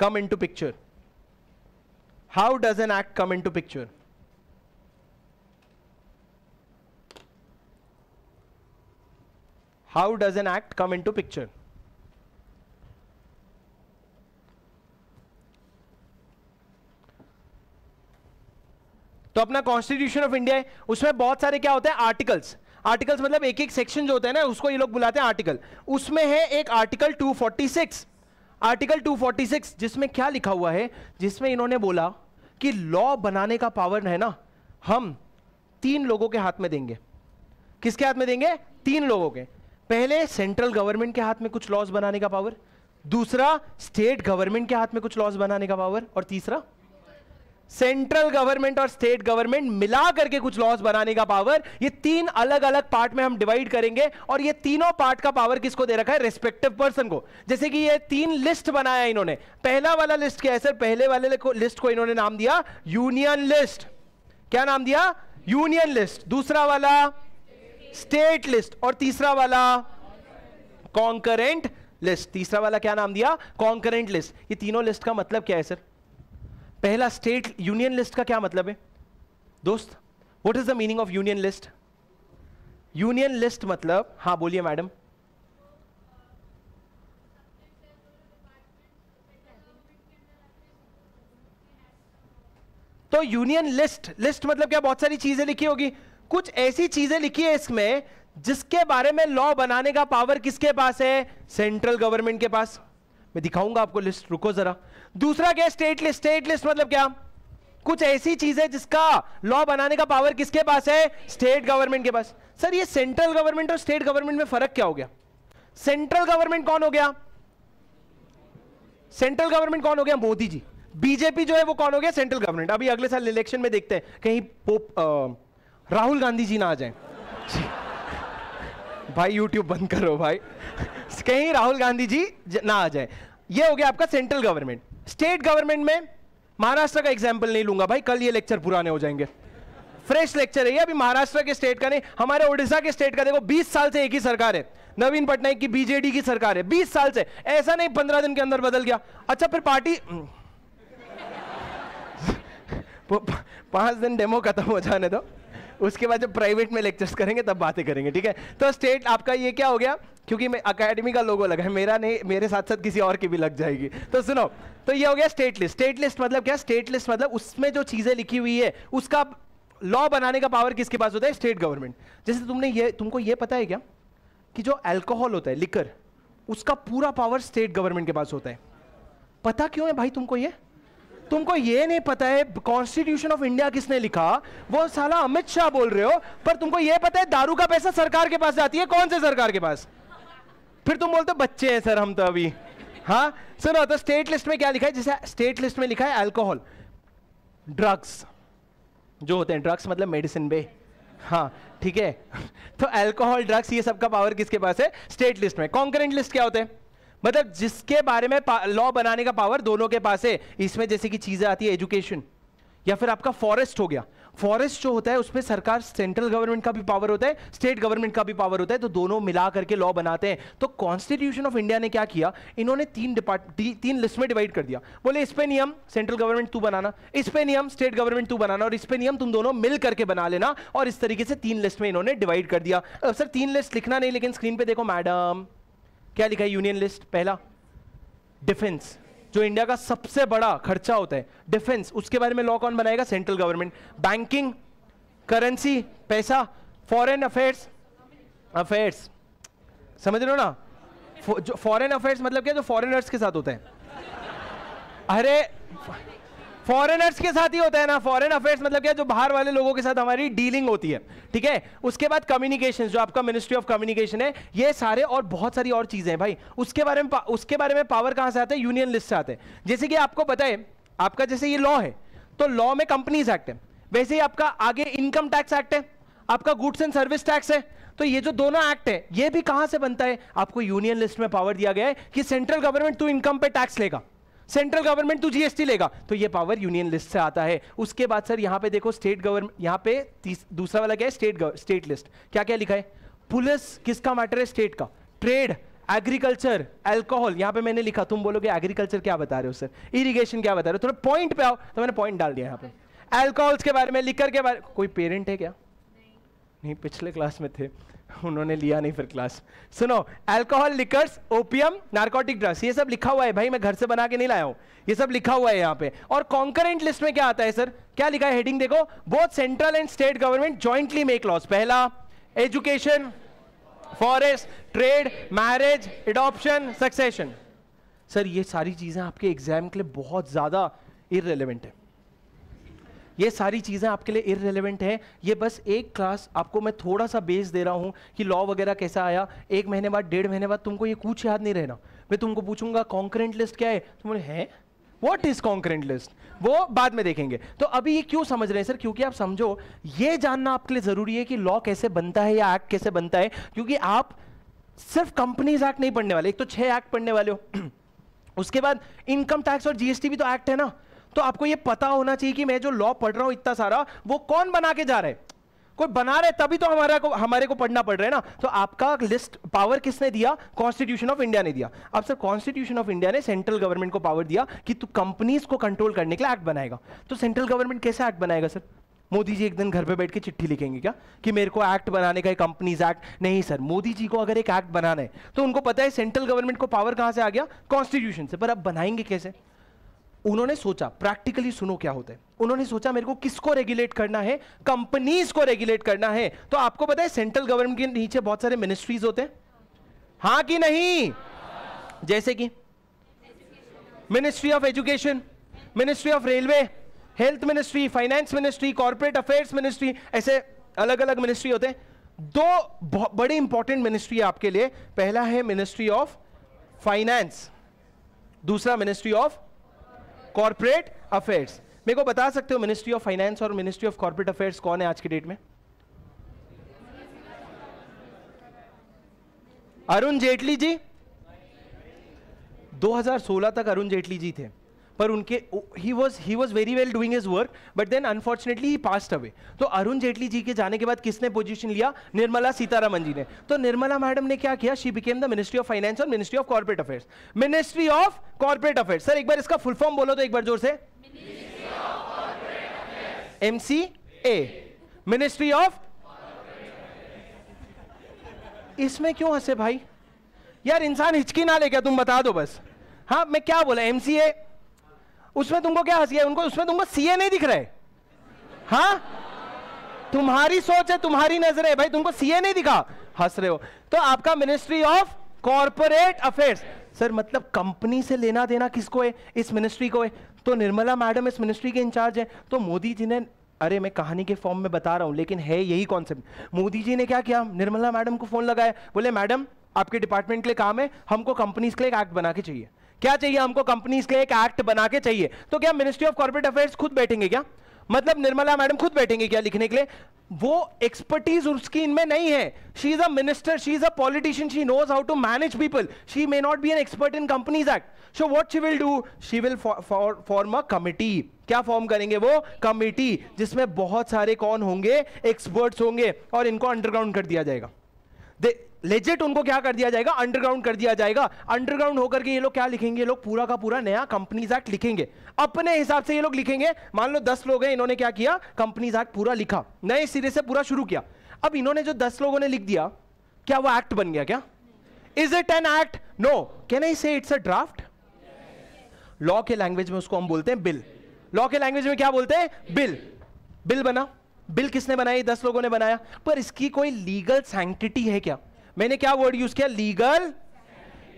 come into picture how does an act come into picture how does an act come into picture तो अपना कॉन्स्टिट्यूशन ऑफ इंडिया है उसमें बहुत सारे क्या होते हैं आर्टिकल्स आर्टिकल्स मतलब एक एक सेक्शन जो होता है ना उसको ये लोग बुलाते हैं आर्टिकल उसमें है एक आर्टिकल 246 आर्टिकल 246 जिसमें क्या लिखा हुआ है जिसमें इन्होंने बोला कि लॉ बनाने का पावर है ना हम तीन लोगों के हाथ में देंगे किसके हाथ में देंगे तीन लोगों के पहले सेंट्रल गवर्नमेंट के हाथ में कुछ लॉज बनाने का पावर दूसरा स्टेट गवर्नमेंट के हाथ में कुछ लॉज बनाने का पावर और तीसरा सेंट्रल गवर्नमेंट और स्टेट गवर्नमेंट मिला करके कुछ लॉज बनाने का पावर ये तीन अलग अलग पार्ट में हम डिवाइड करेंगे और ये तीनों पार्ट का पावर किसको दे रखा है रेस्पेक्टिव पर्सन को जैसे कि ये तीन लिस्ट बनाया इन्होंने पहला वाला लिस्ट क्या है सर पहले वाले लिस्ट को इन्होंने नाम दिया यूनियन लिस्ट क्या नाम दिया यूनियन लिस्ट दूसरा वाला स्टेट लिस्ट और तीसरा वाला कॉन्करेंट लिस्ट तीसरा वाला क्या नाम दिया कॉन्करेंट लिस्ट ये तीनों लिस्ट का मतलब क्या है सर पहला स्टेट यूनियन लिस्ट का क्या मतलब है दोस्त what is the meaning of union list union list मतलब हाँ बोलिए मैडम तो यूनियन लिस्ट लिस्ट मतलब क्या बहुत सारी चीजें लिखी होगी कुछ ऐसी चीजें लिखी है इसमें जिसके बारे में लॉ बनाने का पावर किसके पास है सेंट्रल गवर्नमेंट के पास मैं दिखाऊंगा आपको लिस्ट रुको जरा दूसरा क्या स्टेट लिस्ट स्टेट लिस्ट मतलब क्या कुछ ऐसी चीज है जिसका लॉ बनाने का पावर किसके पास है स्टेट गवर्नमेंट के पास सर ये सेंट्रल गवर्नमेंट और स्टेट गवर्नमेंट में फर्क क्या हो गया सेंट्रल गवर्नमेंट कौन हो गया सेंट्रल गवर्नमेंट कौन हो गया मोदी जी बीजेपी जो है वो कौन हो गया सेंट्रल गवर्नमेंट अभी अगले साल इलेक्शन में देखते हैं कहीं पोप आ, राहुल गांधी जी ना आ जाए भाई यूट्यूब बंद करो भाई कहीं राहुल गांधी जी ना आ जाए ये हो गया आपका सेंट्रल गवर्नमेंट स्टेट गवर्नमेंट में महाराष्ट्र का एग्जाम्पल नहीं लूंगा भाई कल ये लेक्चर पुराने हो जाएंगे फ्रेश लेक्चर है ये अभी महाराष्ट्र के स्टेट का नहीं हमारे ओडिशा के स्टेट का देखो 20 साल से एक ही सरकार है नवीन पटनायक की बीजेडी की सरकार है 20 साल से ऐसा नहीं पंद्रह दिन के अंदर बदल गया अच्छा फिर पार्टी हम्म। [LAUGHS] पांच दिन डेमो खत्म हो जाने दो उसके बाद जब प्राइवेट में लेक्चर्स करेंगे तब बातें करेंगे ठीक है तो स्टेट आपका ये क्या हो गया क्योंकि मैं अकेडमी का लोगो लगा है मेरा नहीं मेरे साथ साथ किसी और की भी लग जाएगी तो सुनो तो ये हो गया स्टेट लिस्ट स्टेट लिस्ट मतलब क्या स्टेट लिस्ट मतलब उसमें जो चीज़ें लिखी हुई है उसका लॉ बनाने का पावर किसके पास होता है स्टेट गवर्नमेंट जैसे तुमने ये तुमको ये पता है क्या कि जो अल्कोहल होता है लिकर उसका पूरा पावर स्टेट गवर्नमेंट के पास होता है पता क्यों है भाई तुमको ये तुमको ये नहीं पता है कॉन्स्टिट्यूशन ऑफ इंडिया किसने लिखा वो साला अमित शाह बोल रहे हो पर तुमको ये पता है दारू का पैसा सरकार के पास जाती है कौन से सरकार के पास फिर तुम बोलते हो बच्चे हैं सर हम तो अभी हाँ सुनो तो स्टेट लिस्ट में क्या लिखा है जैसे स्टेट लिस्ट में लिखा है अल्कोहल ड्रग्स जो होते हैं ड्रग्स मतलब मेडिसिन बे हाँ ठीक है [LAUGHS] तो अल्कोहल ड्रग्स ये सबका पावर किसके पास है स्टेट लिस्ट में कॉन्करेंट लिस्ट क्या होते हैं मतलब जिसके बारे में लॉ बनाने का पावर दोनों के पास है इसमें जैसे कि चीजें आती है एजुकेशन या फिर आपका फॉरेस्ट हो गया फॉरेस्ट जो होता है उसमें सरकार सेंट्रल गवर्नमेंट का भी पावर होता है स्टेट गवर्नमेंट का भी पावर होता है तो दोनों मिला करके लॉ बनाते हैं तो कॉन्स्टिट्यूशन ऑफ इंडिया ने क्या किया इन्होंने तीन डिपार्ट तीन लिस्ट में डिवाइड कर दिया बोले इस पे नियम सेंट्रल गवर्नमेंट तू बनाना इस पे नियम स्टेट गवर्नमेंट तू बनाना और इस पे नियम तुम दोनों मिल करके बना लेना और इस तरीके से तीन लिस्ट में इन्होंने डिवाइड कर दिया सर तीन लिस्ट लिखना नहीं लेकिन स्क्रीन पर देखो मैडम क्या लिखा है यूनियन लिस्ट पहला डिफेंस जो इंडिया का सबसे बड़ा खर्चा होता है डिफेंस उसके बारे में लॉ कौन बनाएगा सेंट्रल गवर्नमेंट बैंकिंग करेंसी पैसा फॉरेन अफेयर्स अफेयर्स समझ रहे हो ना जो फॉरेन अफेयर्स मतलब क्या जो फॉरेनर्स के साथ होते हैं अरे फॉरेनर्स के साथ ही होता है ना फॉरेन अफेयर्स मतलब क्या जो बाहर वाले लोगों के साथ हमारी डीलिंग होती है ठीक है उसके बाद कम्युनिकेशन जो आपका मिनिस्ट्री ऑफ कम्युनिकेशन है ये सारे और बहुत सारी और चीजें हैं भाई उसके बारे में उसके बारे में पावर कहां से आते हैं यूनियन लिस्ट से आते हैं जैसे कि आपको बताए आपका जैसे ये लॉ है तो लॉ में कंपनीज एक्ट है वैसे ही आपका आगे इनकम टैक्स एक्ट है आपका गुड्स एंड सर्विस टैक्स है तो ये जो दोनों एक्ट है ये भी कहां से बनता है आपको यूनियन लिस्ट में पावर दिया गया है कि सेंट्रल गवर्नमेंट तू इनकम पे टैक्स लेगा सेंट्रल गवर्नमेंट तो जीएसटी लेगा तो ये पावर यूनियन लिस्ट से आता है उसके बाद सर यहाँ पे देखो स्टेट गवर्नमेंट यहां पे दूसरा वाला क्या है स्टेट स्टेट लिस्ट क्या क्या लिखा है पुलिस किसका मैटर है स्टेट का ट्रेड एग्रीकल्चर एल्कोहल यहां पे मैंने लिखा तुम बोलोगे एग्रीकल्चर क्या बता रहे हो सर इरीगेशन क्या बता रहे हो थोड़ा पॉइंट पे आओ तो मैंने पॉइंट डाल दिया यहाँ पे एल्कोहल्स के बारे में लिकर के बारे कोई पेरेंट है क्या नहीं, नहीं पिछले क्लास में थे उन्होंने लिया नहीं फिर क्लास सुनो alcohol liquors opium narcotic drugs ये सब लिखा हुआ है भाई मैं घर से बना के नहीं लाया हूं ये सब लिखा हुआ है यहाँ पे और कॉन्करेंट लिस्ट में क्या आता है सर क्या लिखा है हेडिंग देखो both central and state government jointly make laws पहला education forest trade marriage adoption succession sir ये सारी चीजें आपके एग्जाम के लिए बहुत ज्यादा इरेलीवेंट है ये सारी चीज़ें आपके लिए इरेलीवेंट है ये बस एक क्लास आपको मैं थोड़ा सा बेस दे रहा हूँ कि लॉ वगैरह कैसा आया एक महीने बाद डेढ़ महीने बाद तुमको ये कुछ याद नहीं रहना मैं तुमको पूछूंगा कॉन्करेंट लिस्ट क्या है तुम बोले हैं वॉट इज कॉन्करेंट लिस्ट वो बाद में देखेंगे तो अभी ये क्यों समझ रहे हैं सर क्योंकि आप समझो ये जानना आपके लिए ज़रूरी है कि लॉ कैसे बनता है या एक्ट कैसे बनता है क्योंकि आप सिर्फ कंपनीज एक्ट नहीं पढ़ने वाले एक तो छह एक्ट पढ़ने वाले हो [CLEARS THROAT] उसके बाद इनकम टैक्स और जीएसटी भी तो एक्ट है ना तो आपको ये पता होना चाहिए कि मैं जो लॉ पढ़ रहा हूं इतना सारा वो कौन बना के जा रहे कोई बना रहे तभी तो हमारे को हमारे को पढ़ना पड़ रहा है ना तो आपका लिस्ट पावर किसने दिया कॉन्स्टिट्यूशन ऑफ इंडिया ने दिया अब सर कॉन्स्टिट्यूशन ऑफ इंडिया ने सेंट्रल गवर्नमेंट को पावर दिया कि तू कंपनीज को कंट्रोल करने के लिए एक्ट बनाएगा तो सेंट्रल गवर्नमेंट कैसे एक्ट बनाएगा सर मोदी जी एक दिन घर पे बैठ के चिट्ठी लिखेंगे क्या कि मेरे को एक्ट बनाने का कंपनीज एक्ट नहीं सर मोदी जी को अगर एक एक्ट बनाना है तो उनको पता है सेंट्रल गवर्नमेंट को पावर कहां से आ गया कॉन्स्टिट्यूशन से पर अब बनाएंगे कैसे उन्होंने सोचा प्रैक्टिकली सुनो क्या होता है उन्होंने सोचा मेरे को किसको रेगुलेट करना है कंपनीज को रेगुलेट करना है तो आपको पता है सेंट्रल गवर्नमेंट के नीचे बहुत सारे मिनिस्ट्रीज होते हैं हाँ कि नहीं जैसे कि ministry of education ministry of railway health ministry finance ministry corporate affairs ministry ऐसे अलग अलग मिनिस्ट्री होते हैं दो बड़े इंपॉर्टेंट मिनिस्ट्री आपके लिए पहला है मिनिस्ट्री ऑफ फाइनेंस दूसरा मिनिस्ट्री ऑफ कॉरपोरेट अफेयर्स मेरे को बता सकते हो मिनिस्ट्री ऑफ फाइनेंस और मिनिस्ट्री ऑफ कॉर्पोरेट अफेयर्स कौन है आज की डेट में अरुण जेटली जी 2016 तक अरुण जेटली जी थे पर उनके he was he was very well doing his work but then unfortunately he passed away तो अरुण जेटली जी के जाने के बाद किसने पोजिशन लिया निर्मला सीतारामन जी ने तो निर्मला मैडम ने क्या किया she became the ministry of finance और ministry of corporate affairs ministry of corporate affairs sir एक बार इसका फुल फॉर्म बोलो तो एक बार जोर से M C A ministry of इसमें क्यों हंसे भाई यार इंसान हिचकी ना ले क्या तुम बता दो बस हाँ मैं क्या बोला एमसीए उसमें तुमको क्या हंसी है उनको उसमें तुमको सीए नहीं दिख रहे हाँ तुम्हारी सोच है तुम्हारी नजर है भाई तुमको सीए नहीं दिखा हंस रहे हो तो आपका ministry of corporate affairs sir मतलब कंपनी से लेना देना किसको है इस मिनिस्ट्री को है तो निर्मला मैडम इस मिनिस्ट्री के इंचार्ज है तो मोदी जी ने अरे मैं कहानी के फॉर्म में बता रहा हूं लेकिन है यही कॉन्सेप्ट मोदी जी ने क्या किया निर्मला मैडम को फोन लगाया बोले मैडम आपके डिपार्टमेंट के लिए काम है हमको कंपनीज के लिए एक्ट बना के चाहिए क्या चाहिए हमको कंपनीज के एक एक्ट बना के चाहिए तो क्या मिनिस्ट्री ऑफ कॉर्पोरेट अफेयर्स खुद बैठेंगे क्या मतलब निर्मला मैडम खुद बैठेंगे क्या लिखने के लिए वो एक्सपर्टीज उसकी इनमें नहीं है she is a minister she is a politician she knows how to manage people she may not be an expert in companies act so what she will do she will form a committee क्या form करेंगे वो committee जिसमें बहुत सारे कौन होंगे experts होंगे और इनको अंडरग्राउंड कर दिया जाएगा लेजेट उनको क्या कर दिया जाएगा अंडरग्राउंड कर दिया जाएगा अंडरग्राउंड होकर के ये लोग क्या लिखेंगे ये लोग पूरा का पूरा नया कंपनीज एक्ट लिखेंगे अपने हिसाब से ये लोग लिखेंगे मान लो दस लोग हैं इन्होंने क्या किया कंपनीज एक्ट पूरा लिखा नए सिरे से पूरा शुरू किया अब इन्होंने जो दस लोगों ने लिख दिया क्या वो एक्ट बन गया क्या is it an act no can I say it's a draft law के लैंग्वेज में उसको हम बोलते हैं बिल लॉ के लैंग्वेज में क्या बोलते हैं बिल बिल बना बिल किसने बनाया दस लोगों ने बनाया पर इसकी कोई लीगल सैंक्टिटी है क्या मैंने क्या वर्ड यूज किया लीगल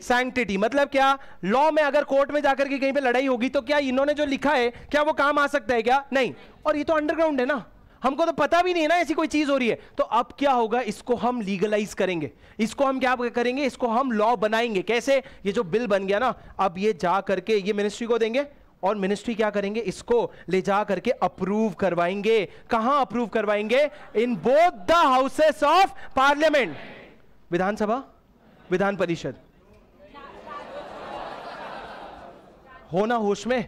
सैंक्टिटी मतलब क्या लॉ में अगर कोर्ट में जाकर के कहीं पे लड़ाई होगी तो क्या इन्होंने जो लिखा है क्या वो काम आ सकता है क्या नहीं और ये तो अंडरग्राउंड है ना हमको तो पता भी नहीं है ना ऐसी कोई चीज हो रही है तो अब क्या होगा इसको हम लीगलाइज करेंगे इसको हम क्या करेंगे इसको हम लॉ बनाएंगे कैसे ये जो बिल बन गया ना अब ये जा करके ये मिनिस्ट्री को देंगे और मिनिस्ट्री क्या करेंगे इसको ले जा करके अप्रूव करवाएंगे कहां अप्रूव करवाएंगे in both the houses of parliament Vidhan Sabha Vidhan Parishad हो ना होश में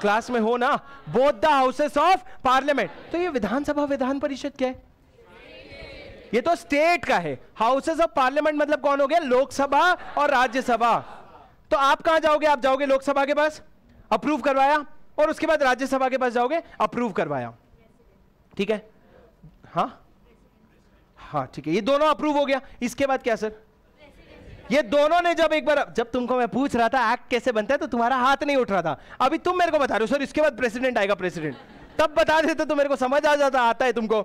क्लास में हो ना both the houses of parliament तो ये विधानसभा विधान परिषद क्या है ये तो स्टेट का है हाउसेस ऑफ पार्लियामेंट मतलब कौन हो गया लोकसभा और राज्यसभा तो आप कहां जाओगे आप जाओगे लोकसभा के पास अप्रूव करवाया और उसके बाद राज्यसभा के पास जाओगे अप्रूव करवाया ठीक है हाँ हाँ ठीक है ये दोनों अप्रूव हो गया इसके बाद क्या सर ये दोनों ने जब एक बार जब तुमको मैं पूछ रहा था एक्ट कैसे बनता है तो तुम्हारा हाथ नहीं उठ रहा था अभी तुम मेरे को बता रहे हो सर इसके बाद प्रेसिडेंट आएगा प्रेसिडेंट तब बता देते तो मेरे को समझ आ जाता आता है तुमको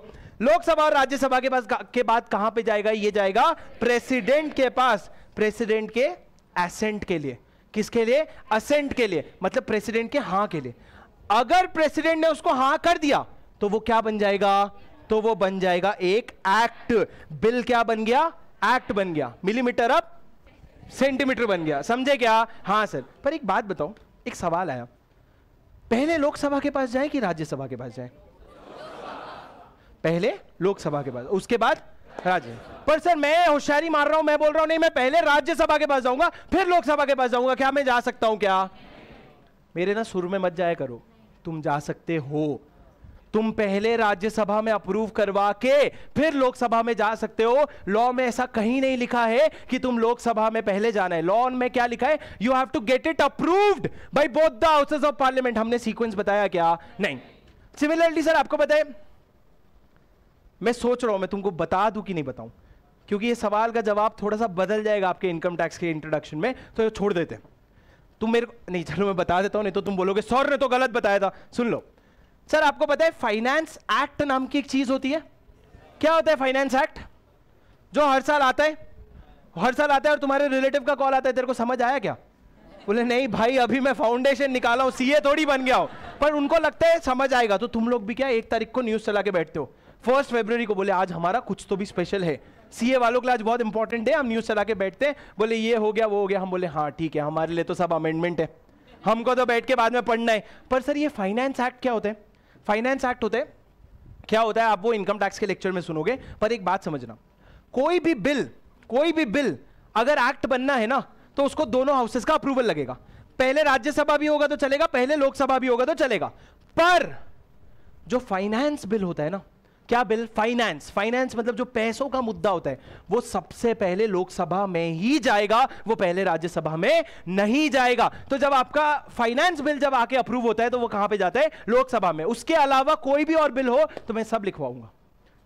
लोकसभा और राज्यसभा के पास के बाद कहां पे जाएगा ये जाएगा प्रेसिडेंट के पास प्रेसिडेंट के असेंट के लिए किसके लिए असेंट के लिए मतलब प्रेसिडेंट के हां के लिए अगर प्रेसिडेंट ने उसको हां कर दिया तो वो क्या बन जाएगा तो वो बन जाएगा एक एक्ट बिल क्या बन गया एक्ट बन गया मिलीमीटर अब सेंटीमीटर बन गया समझे क्या हाँ सर पर एक बात बताओ एक सवाल आया पहले लोकसभा के पास जाए कि राज्यसभा के पास जाए पहले लोकसभा के पास उसके बाद राज्य पर सर मैं होशियारी मार रहा हूं मैं बोल रहा हूं नहीं मैं पहले राज्यसभा के पास जाऊंगा फिर लोकसभा के पास जाऊंगा क्या मैं जा सकता हूं क्या मेरे ना सुर में मत जाया करो तुम जा सकते हो तुम पहले राज्यसभा में अप्रूव करवा के फिर लोकसभा में जा सकते हो लॉ में ऐसा कहीं नहीं लिखा है कि तुम लोकसभा में पहले जाना है लॉ में क्या लिखा है you have to get it approved by both the houses of parliament हमने सीक्वेंस बताया क्या नहीं सिमिलरली सर आपको बताए मैं सोच रहा हूं मैं तुमको बता दूं कि नहीं बताऊं क्योंकि ये सवाल का जवाब थोड़ा सा बदल जाएगा आपके इनकम टैक्स के इंट्रोडक्शन में तो छोड़ देते हैं तुम मेरे को नहीं चलो मैं बता देता हूं नहीं तो तुम बोलोगे सौर ने तो गलत बताया था सुन लो सर आपको पता है फाइनेंस एक्ट नाम की एक चीज होती है क्या होता है फाइनेंस एक्ट जो हर साल आता है हर साल आता है और तुम्हारे रिलेटिव का कॉल आता है तेरे को समझ आया क्या बोले नहीं भाई अभी मैं फाउंडेशन निकाला हूं सीए थोड़ी बन गया हो पर उनको लगता है समझ आएगा तो तुम लोग भी क्या एक तारीख को न्यूज चला के बैठते हो फर्स्ट फेब्रवरी को बोले आज हमारा कुछ तो भी स्पेशल है सीए वालों के लिए आज बहुत इंपॉर्टेंट है हम न्यूज चला के बैठते हैं बोले ये हो गया वो हो गया हम बोले हाँ ठीक है हमारे लिए तो सब अमेंडमेंट है हमको तो बैठ के बाद में पढ़ना है पर सर ये फाइनेंस एक्ट क्या होता है फाइनेंस एक्ट होते क्या होता है आप वो इनकम टैक्स के लेक्चर में सुनोगे पर एक बात समझना कोई भी बिल कोई भी बिल अगर एक्ट बनना है ना तो उसको दोनों हाउसेस का अप्रूवल लगेगा पहले राज्यसभा भी होगा तो चलेगा पहले लोकसभा भी होगा तो चलेगा पर जो फाइनेंस बिल होता है ना क्या बिल फाइनेंस फाइनेंस मतलब जो पैसों का मुद्दा होता है वो सबसे पहले लोकसभा में ही जाएगा वो पहले राज्यसभा में नहीं जाएगा तो जब आपका फाइनेंस बिल जब आके अप्रूव होता है तो वो कहां पे जाता है लोकसभा में उसके अलावा कोई भी और बिल हो तो मैं सब लिखवाऊंगा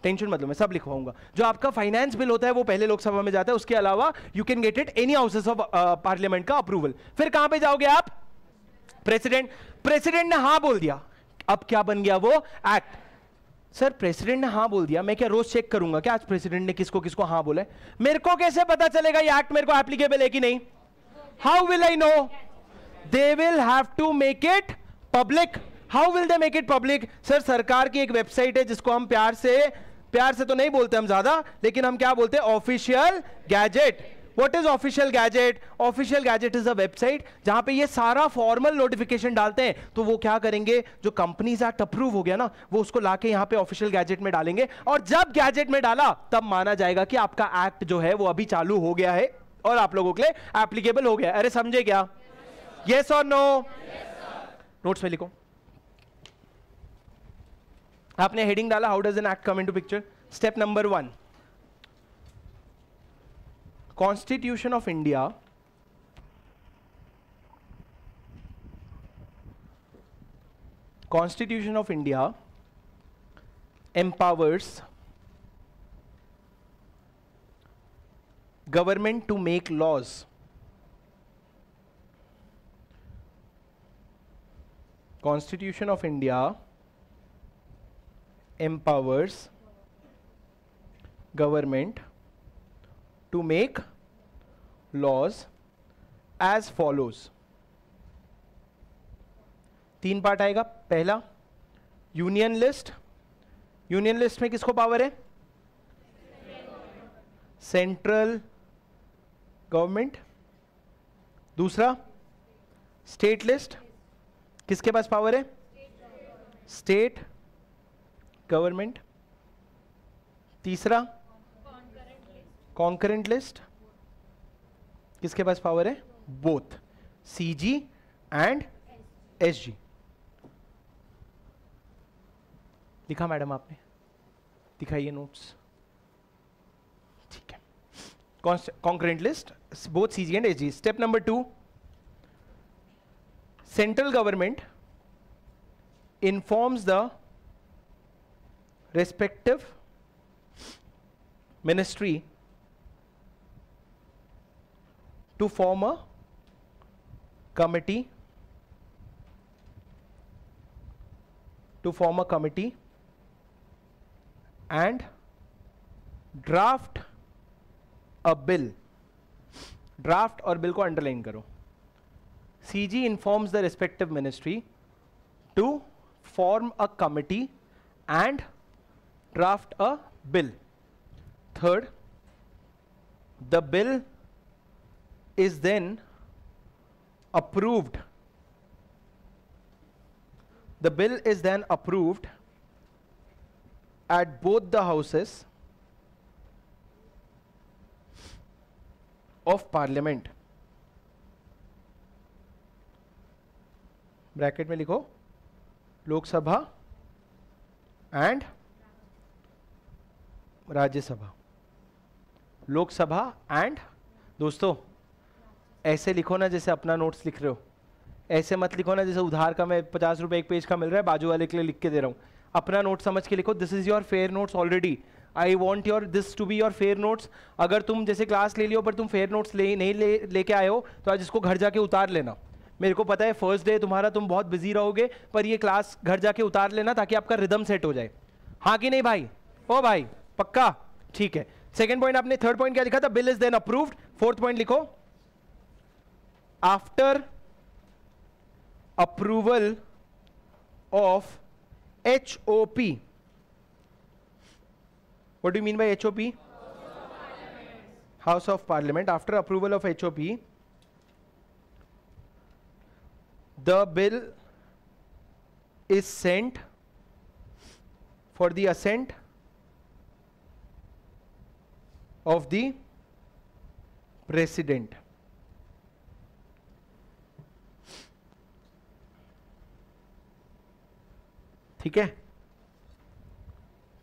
टेंशन मतलब मैं सब लिखवाऊंगा जो आपका फाइनेंस बिल होता है वो पहले लोकसभा में जाता है उसके अलावा you can get it any houses of parliament का अप्रूवल फिर कहां पे जाओगे आप प्रेसिडेंट प्रेसिडेंट ने हां बोल दिया अब क्या बन गया वो एक्ट सर प्रेसिडेंट ने हाँ बोल दिया मैं क्या रोज चेक करूंगा क्या आज प्रेसिडेंट ने किसको किसको हाँ बोला मेरे को कैसे पता चलेगा ये एक्ट मेरे को एप्लीकेबल है कि नहीं how will I know they will have to make it public how will they make it public sir सरकार की एक वेबसाइट है जिसको हम प्यार से प्यार से तो नहीं बोलते हम ज्यादा लेकिन हम क्या बोलते हैं official gazette what is official gazette official gazette is a website जहां पे ये सारा फॉर्मल नोटिफिकेशन डालते हैं तो वो क्या करेंगे जो कंपनीज एक्ट अप्रूव हो गया ना वो उसको लाके यहां पे ऑफिशियल गैजेट में डालेंगे और जब गैजेट में डाला तब माना जाएगा कि आपका एक्ट जो है वो अभी चालू हो गया है और आप लोगों के लिए एप्लीकेबल हो गया अरे समझे क्या यस और नो नोट्स में लिखो आपने हेडिंग डाला how does an act come into picture step number one Constitution of India Constitution of India empowers government to make laws Constitution of India empowers government to make laws as follows तीन part आएगा पहला union list union list में किसको power है central government दूसरा state list किसके पास power है स्टेट गवर्नमेंट तीसरा कॉन्करेंट लिस्ट किसके पास पावर है both C G and S G लिखा मैडम आपने दिखाइए नोट्स ठीक है concurrent list both C G and S G step number two central government informs the respective ministry to form a committee to form a committee and draft a bill draft or bill ko underline karo CG informs the respective ministry to form a committee and draft a bill. Third, the bill is then approved the bill is then approved at both the houses of parliament bracket में लिखो Lok Sabha and Rajya Sabha Lok Sabha and दोस्तों ऐसे लिखो ना जैसे अपना notes लिख रहे हो ऐसे मत लिखो ना जैसे उधार का मैं पचास रुपये एक पेज का मिल रहा है बाजू वाले के लिए लिख के दे रहा हूँ अपना नोट समझ के लिखो this is your fair notes already I want your this to be your fair notes अगर तुम जैसे क्लास ले लियो पर तुम फेयर नोट्स ले नहीं ले लेके आए हो तो आज इसको घर जाके उतार लेना मेरे को पता है फर्स्ट डे तुम्हारा तुम बहुत बिजी रहोगे पर ये क्लास घर जाके उतार लेना ताकि आपका रिदम सेट हो जाए हाँ कि नहीं भाई ओ भाई पक्का ठीक है सेकेंड पॉइंट आपने थर्ड पॉइंट क्या लिखा था bill is then approved fourth point लिखो after approval of H O P what do mean by H O P house of parliament after approval of H O P the bill is sent for the assent of the president ठीक है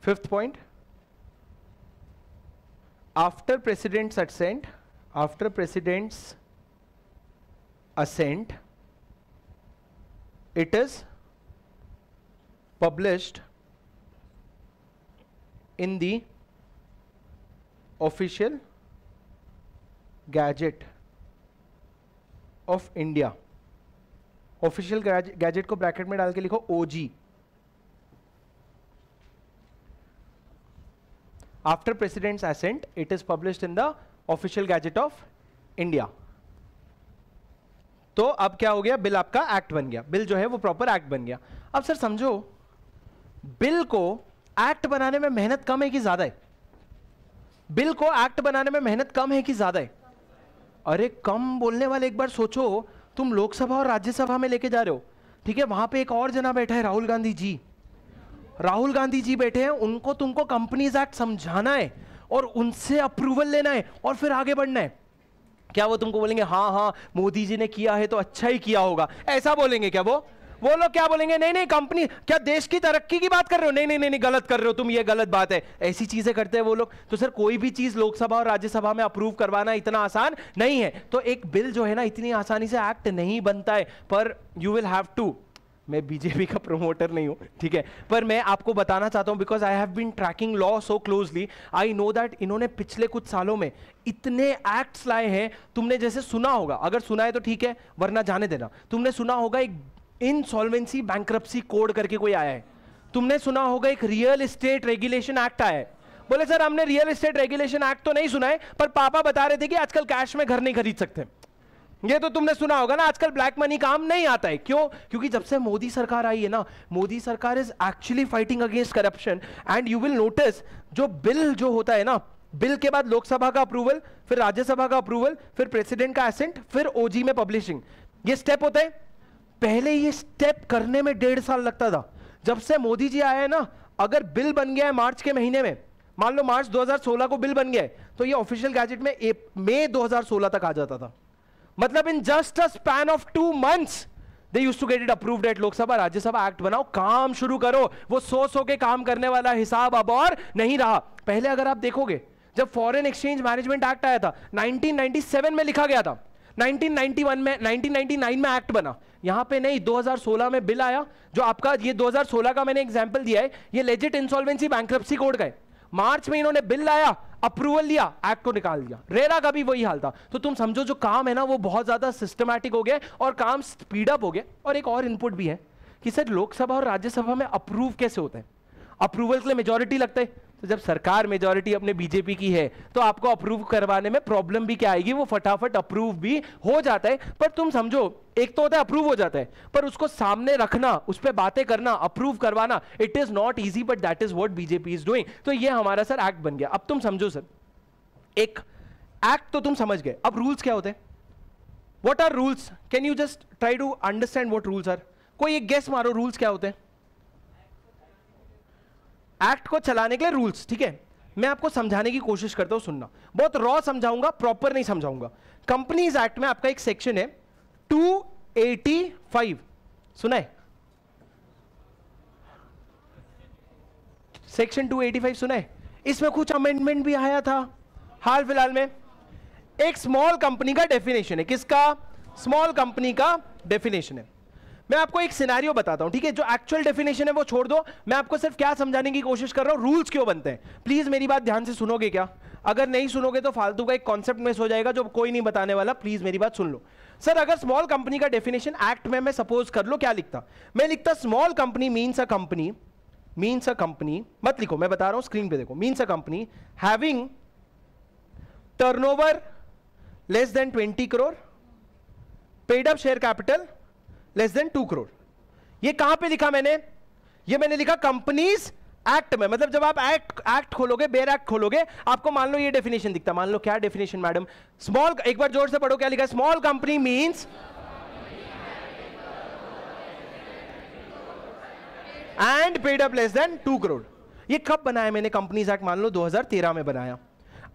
fifth point after president's assent after president's assent it is published in the official gazette of India official gazette को bracket में डाल के लिखो ओजी after president's assent it is published in the official gazette of india तो अब क्या हो गया बिल आपका एक्ट बन गया बिल जो है वो प्रॉपर एक्ट बन गया अब सर समझो बिल को एक्ट बनाने में मेहनत कम है कि ज्यादा है बिल को एक्ट बनाने में मेहनत कम है कि ज्यादा है अरे कम बोलने वाले एक बार सोचो तुम लोकसभा और राज्यसभा में लेके जा रहे हो ठीक है वहां पे एक और जना बैठा है राहुल गांधी जी राहुल गांधी जी बैठे हैं उनको तुमको कंपनीज एक्ट समझाना है और उनसे अप्रूवल लेना है और फिर आगे बढ़ना है क्या वो तुमको बोलेंगे हाँ हाँ मोदी जी ने किया है तो अच्छा ही किया होगा ऐसा बोलेंगे क्या वो वो लोग क्या बोलेंगे नहीं नहीं कंपनी क्या देश की तरक्की की बात कर रहे हो नहीं नहीं नहीं, नहीं गलत कर रहे हो तुम ये गलत बात है ऐसी चीजें करते हैं वो लोग तो सर कोई भी चीज लोकसभा और राज्यसभा में अप्रूव करवाना इतना आसान नहीं है तो एक बिल जो है ना इतनी आसानी से एक्ट नहीं बनता है पर यू विल हैव टू मैं बीजेपी का प्रमोटर नहीं हूँ ठीक है पर मैं आपको बताना चाहता हूँ because I have been tracking law so closely I know that इन्होंने पिछले कुछ सालों में इतने एक्ट्स लाए हैं तुमने जैसे सुना होगा अगर सुना है तो ठीक है वरना जाने देना तुमने सुना होगा एक इनसॉल्वेंसी बैंक्रप्सी कोड करके कोई आया है तुमने सुना होगा एक रियल इस्टेट रेगुलेशन एक्ट आया है बोले सर हमने रियल इस्टेट रेगुलेशन एक्ट तो नहीं सुना है पर पापा बता रहे थे कि आजकल कैश में घर नहीं खरीद सकते ये तो तुमने सुना होगा ना आजकल ब्लैक मनी काम नहीं आता है क्यों क्योंकि जब से मोदी सरकार आई है ना मोदी सरकार is actually fighting against corruption and you will notice जो बिल जो होता है ना बिल के बाद लोकसभा का अप्रूवल फिर राज्यसभा का अप्रूवल फिर प्रेसिडेंट का एसेंट फिर ओजी में पब्लिशिंग ये स्टेप होते हैं पहले ये स्टेप करने में डेढ़ साल लगता था जब से मोदी जी आया है ना अगर बिल बन गया है मार्च के महीने में मान लो मार्च 2016 को बिल बन गया है तो ये ऑफिशियल गैजेट में मई 2016 तक आ जाता था मतलब in just a span of two months they use to get it approved at Lok Sabha Rajya Sabha act बनाओ काम शुरू करो वो सो सो के काम करने वाला हिसाब अब और नहीं रहा पहले अगर आप देखोगे जब फॉरेन एक्सचेंज मैनेजमेंट एक्ट आया था 1997 में लिखा गया था 1991 में 1999 में एक्ट बना यहां पे नहीं 2016 में बिल आया जो आपका ये 2016 का मैंने एग्जांपल दिया है ये लेजिट इंसॉल्वेंसी बैंक्रप्सी कोड का है मार्च में इन्होंने बिल लाया अप्रूवल लिया एक्ट को निकाल दिया रेरा का भी वही हाल था तो तुम समझो जो काम है ना वो बहुत ज्यादा सिस्टमैटिक हो गया और काम स्पीड अप हो गया और एक और इनपुट भी है कि सर लोकसभा और राज्यसभा में अप्रूव कैसे होते हैं अप्रूवल के लिए मेजोरिटी लगता है तो जब सरकार मेजोरिटी अपने बीजेपी की है तो आपको अप्रूव करवाने में प्रॉब्लम भी क्या आएगी वो फटाफट अप्रूव भी हो जाता है पर तुम समझो एक तो होता है अप्रूव हो जाता है पर उसको सामने रखना उस पर बातें करना अप्रूव करवाना it is not easy but that is what BJP is doing तो ये हमारा सर एक्ट बन गया अब तुम समझो सर एक एक्ट तो तुम समझ गए अब रूल्स क्या होते हैं what are rules can you just try to understand what rules are कोई एक गेस मारो रूल्स क्या होते हैं एक्ट को चलाने के लिए रूल्स ठीक है मैं आपको समझाने की कोशिश करता हूँ सुनना बहुत रॉ समझाऊंगा प्रॉपर नहीं समझाऊंगा कंपनीज एक्ट में आपका एक सेक्शन है 285 सुना है सेक्शन 285 सुना है इसमें कुछ अमेंडमेंट भी आया था हाल फिलहाल में एक स्मॉल कंपनी का डेफिनेशन है किसका स्मॉल कंपनी का डेफिनेशन है मैं आपको एक सिनारियो बताता हूं ठीक है जो एक्चुअल डेफिनेशन है वो छोड़ दो मैं आपको सिर्फ क्या समझाने की कोशिश कर रहा हूं रूल्स क्यों बनते हैं प्लीज मेरी बात ध्यान से सुनोगे क्या अगर नहीं सुनोगे तो फालतू का एक कॉन्सेप्ट मिस हो जाएगा जो कोई नहीं बताने वाला प्लीज मेरी बात सुन लो सर अगर स्मॉल कंपनी का डेफिनेशन एक्ट में मैं सपोज कर लो क्या लिखता मैं लिखता small company means a company means a company मत लिखो मैं बता रहा हूं स्क्रीन पे देखो means a company having turnover less than twenty crore paid up share capital less than two crore ये कहां पे लिखा मैंने ये मैंने लिखा कंपनीज एक्ट में मतलब जब आप एक्ट एक्ट खोलोगे बेर एक्ट खोलोगे आपको मान लो ये डेफिनेशन दिखता मान लो क्या डेफिनेशन मैडम स्मॉल एक बार जोर से पढ़ो क्या लिखा small company means and paid up less than two crore ये कब बनाया मैंने कंपनीज एक्ट मान लो 2013 में बनाया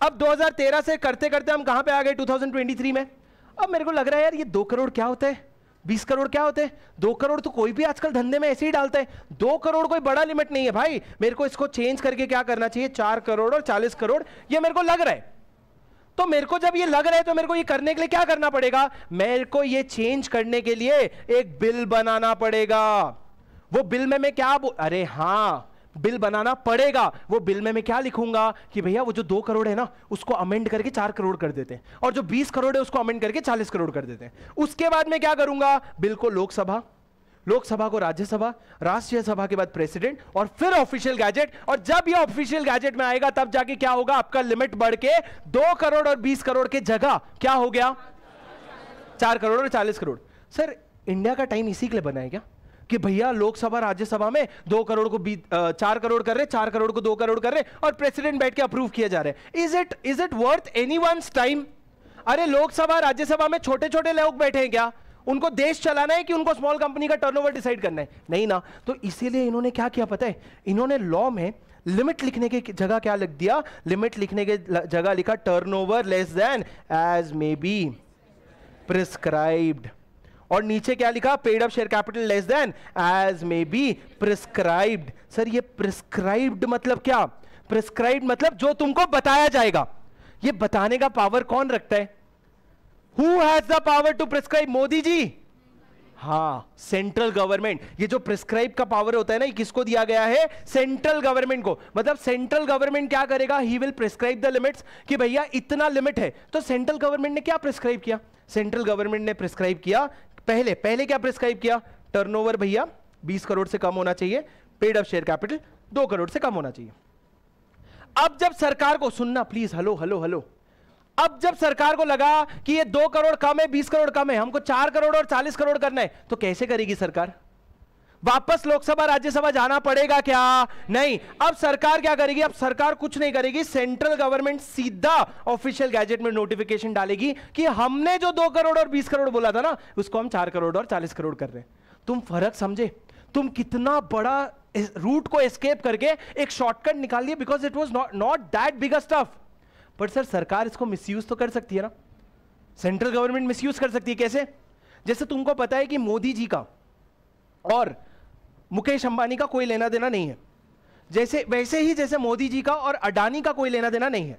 अब 2013 से करते करते हम कहां पे आ गए 2023 में अब मेरे को लग रहा है यार ये दो करोड़ क्या होता है बीस करोड़ क्या होते हैं दो करोड़ तो कोई भी आजकल धंधे में ऐसे ही डालता है दो करोड़ कोई बड़ा लिमिट नहीं है भाई मेरे को इसको चेंज करके क्या करना चाहिए चार करोड़ और चालीस करोड़ ये मेरे को लग रहा है तो मेरे को जब ये लग रहा है तो मेरे को ये करने के लिए क्या करना पड़ेगा मेरे को ये चेंज करने के लिए एक बिल बनाना पड़ेगा वो बिल में मैं क्या बो... अरे हाँ बिल बनाना पड़ेगा वो बिल में मैं क्या लिखूंगा कि भैया वो जो दो करोड़ है ना उसको अमेंड करके चार करोड़ कर देते हैं और जो बीस करोड़ है उसको अमेंड करके चालीस करोड़ कर देते हैं उसके बाद मैं क्या करूंगा बिल को लोकसभा लोकसभा को राज्यसभा राष्ट्रीय सभा के बाद प्रेसिडेंट और फिर ऑफिशियल गैजेट और जब यह ऑफिशियल गैजेट में आएगा तब जाके क्या होगा आपका लिमिट बढ़ के दो करोड़ और बीस करोड़ के जगह क्या हो गया चार करोड़ और चालीस करोड़ सर इंडिया का टाइम इसी के लिए बनाया क्या कि भैया लोकसभा राज्यसभा में दो करोड़ को चार करोड़ कर रहे चार करोड़ को दो करोड़ कर रहे और प्रेसिडेंट बैठ के अप्रूव किया जा रहे is it is it worth any time अरे लोकसभा राज्यसभा में छोटे छोटे लोग बैठे हैं क्या उनको देश चलाना है कि उनको स्मॉल कंपनी का टर्नओवर डिसाइड करना है नहीं ना तो इसीलिए इन्होंने क्या किया पता है इन्होंने लॉ में लिमिट लिखने की जगह क्या लिख दिया लिमिट लिखने के जगह लिखा turnover less than as may be prescribed और नीचे क्या लिखा paid of share capital less than as may be prescribed sir ये प्रिस्क्राइब्ड मतलब क्या प्रिस्क्राइब्ड मतलब जो तुमको बताया जाएगा ये बताने का पावर कौन रखता है who has the power to prescribe Modi ji हाँ सेंट्रल गवर्नमेंट ये जो प्रिस्क्राइब का पावर होता है ना ये किसको दिया गया है सेंट्रल गवर्नमेंट को मतलब सेंट्रल गवर्नमेंट क्या करेगा he will prescribe the limits कि भैया इतना लिमिट है तो सेंट्रल गवर्नमेंट ने क्या प्रिस्क्राइब किया सेंट्रल गवर्नमेंट ने प्रिस्क्राइब किया पहले पहले क्या प्रिस्क्राइब किया टर्नओवर भैया 20 करोड़ से कम होना चाहिए paid of share capital 2 crore से कम होना चाहिए अब जब सरकार को सुनना प्लीज हेलो हेलो हेलो अब जब सरकार को लगा कि ये दो करोड़ कम है बीस करोड़ कम है हमको चार करोड़ और चालीस करोड़ करना है तो कैसे करेगी सरकार वापस लोकसभा राज्यसभा जाना पड़ेगा क्या नहीं अब सरकार क्या करेगी अब सरकार कुछ नहीं करेगी सेंट्रल गवर्नमेंट सीधा ऑफिशियल गैजेट में नोटिफिकेशन डालेगी कि हमने जो दो करोड़ और बीस करोड़ बोला था ना उसको हम चार करोड़ और चालीस करोड़ कर रहे हैं तुम फर्क समझे तुम कितना बड़ा रूट को एस्केप करके एक शॉर्टकट निकाल दिया because it was not that biggest stuff but sir सरकार इसको मिस तो कर सकती है ना सेंट्रल गवर्नमेंट मिस कर सकती है कैसे जैसे तुमको पता है कि मोदी जी का और मुकेश अंबानी का कोई लेना देना नहीं है जैसे वैसे ही जैसे मोदी जी का और अडानी का कोई लेना देना नहीं है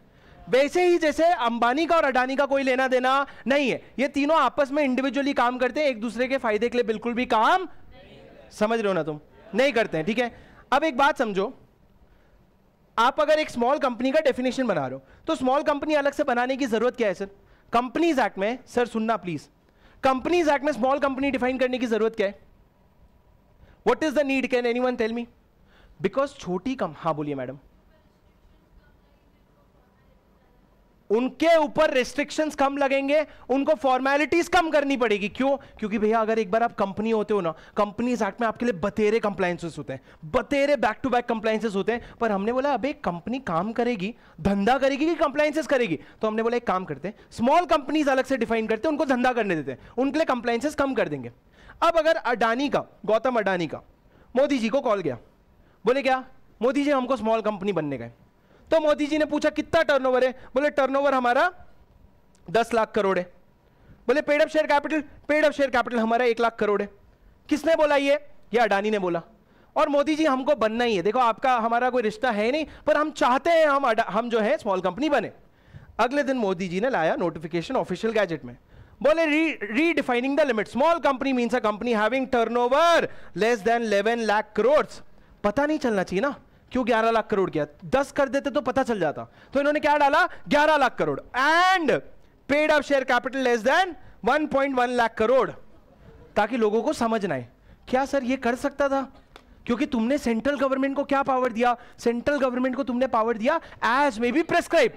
वैसे ही जैसे अंबानी का और अडानी का कोई लेना देना नहीं है ये तीनों आपस में इंडिविजुअली काम करते हैं एक दूसरे के फायदे के लिए बिल्कुल भी काम समझ रहे हो ना तुम नहीं करते हैं ठीक है अब एक बात समझो आप अगर एक स्मॉल कंपनी का डेफिनेशन बना रहे हो तो स्मॉल कंपनी अलग से बनाने की जरूरत क्या है सर कंपनीज एक्ट में सर सुनना प्लीज कंपनीज एक्ट में स्मॉल कंपनी डिफाइन करने की जरूरत क्या है what is the need can anyone tell me because छोटी कम हाँ बोलिए मैडम उनके ऊपर रेस्ट्रिक्शंस कम लगेंगे उनको फॉर्मेलिटीज कम करनी पड़ेगी क्यों क्योंकि भैया अगर एक बार आप कंपनी होते हो ना कंपनीज एक्ट में आपके लिए बतेरे कंप्लाइंसेस होते हैं बतेरे बैक टू बैक कंप्लाइंसेस होते हैं पर हमने बोला एक कंपनी काम करेगी धंधा करेगी कि कंप्लाइंसेस करेगी तो हमने बोला एक काम करते हैं स्मॉल कंपनीज अलग से डिफाइन करते हैं उनको धंधा करने देते हैं उनके लिए कंप्लाइंसेस कम कर देंगे अब अगर अडानी का गौतम अडानी का मोदी जी को कॉल गया बोले क्या मोदी जी हमको स्मॉल कंपनी बनने गए तो मोदी जी ने पूछा कितना टर्नओवर है बोले टर्नओवर हमारा दस लाख करोड़ है बोले paid of share capital paid of share capital हमारा एक लाख करोड़ है किसने बोला ये ये अडानी ने बोला और मोदी जी हमको बनना ही है देखो आपका हमारा कोई रिश्ता है नहीं पर हम चाहते हैं हम हम जो है स्मॉल कंपनी बने अगले दिन मोदी जी ने लाया नोटिफिकेशन ऑफिशियल गैजेट में बोले redefining the limit small company means a company having turnover less than eleven lakh crore पता नहीं चलना चाहिए ना क्यों 11 लाख करोड़ किया 10 कर देते तो पता चल जाता तो इन्होंने क्या डाला 11 lakh crore and paid up share capital less than 1.1 lakh crore ताकि लोगों को समझ ना क्या सर ये कर सकता था क्योंकि तुमने सेंट्रल गवर्नमेंट को क्या पावर दिया सेंट्रल गवर्नमेंट को तुमने पावर दिया एज मे बी प्रेस्क्राइब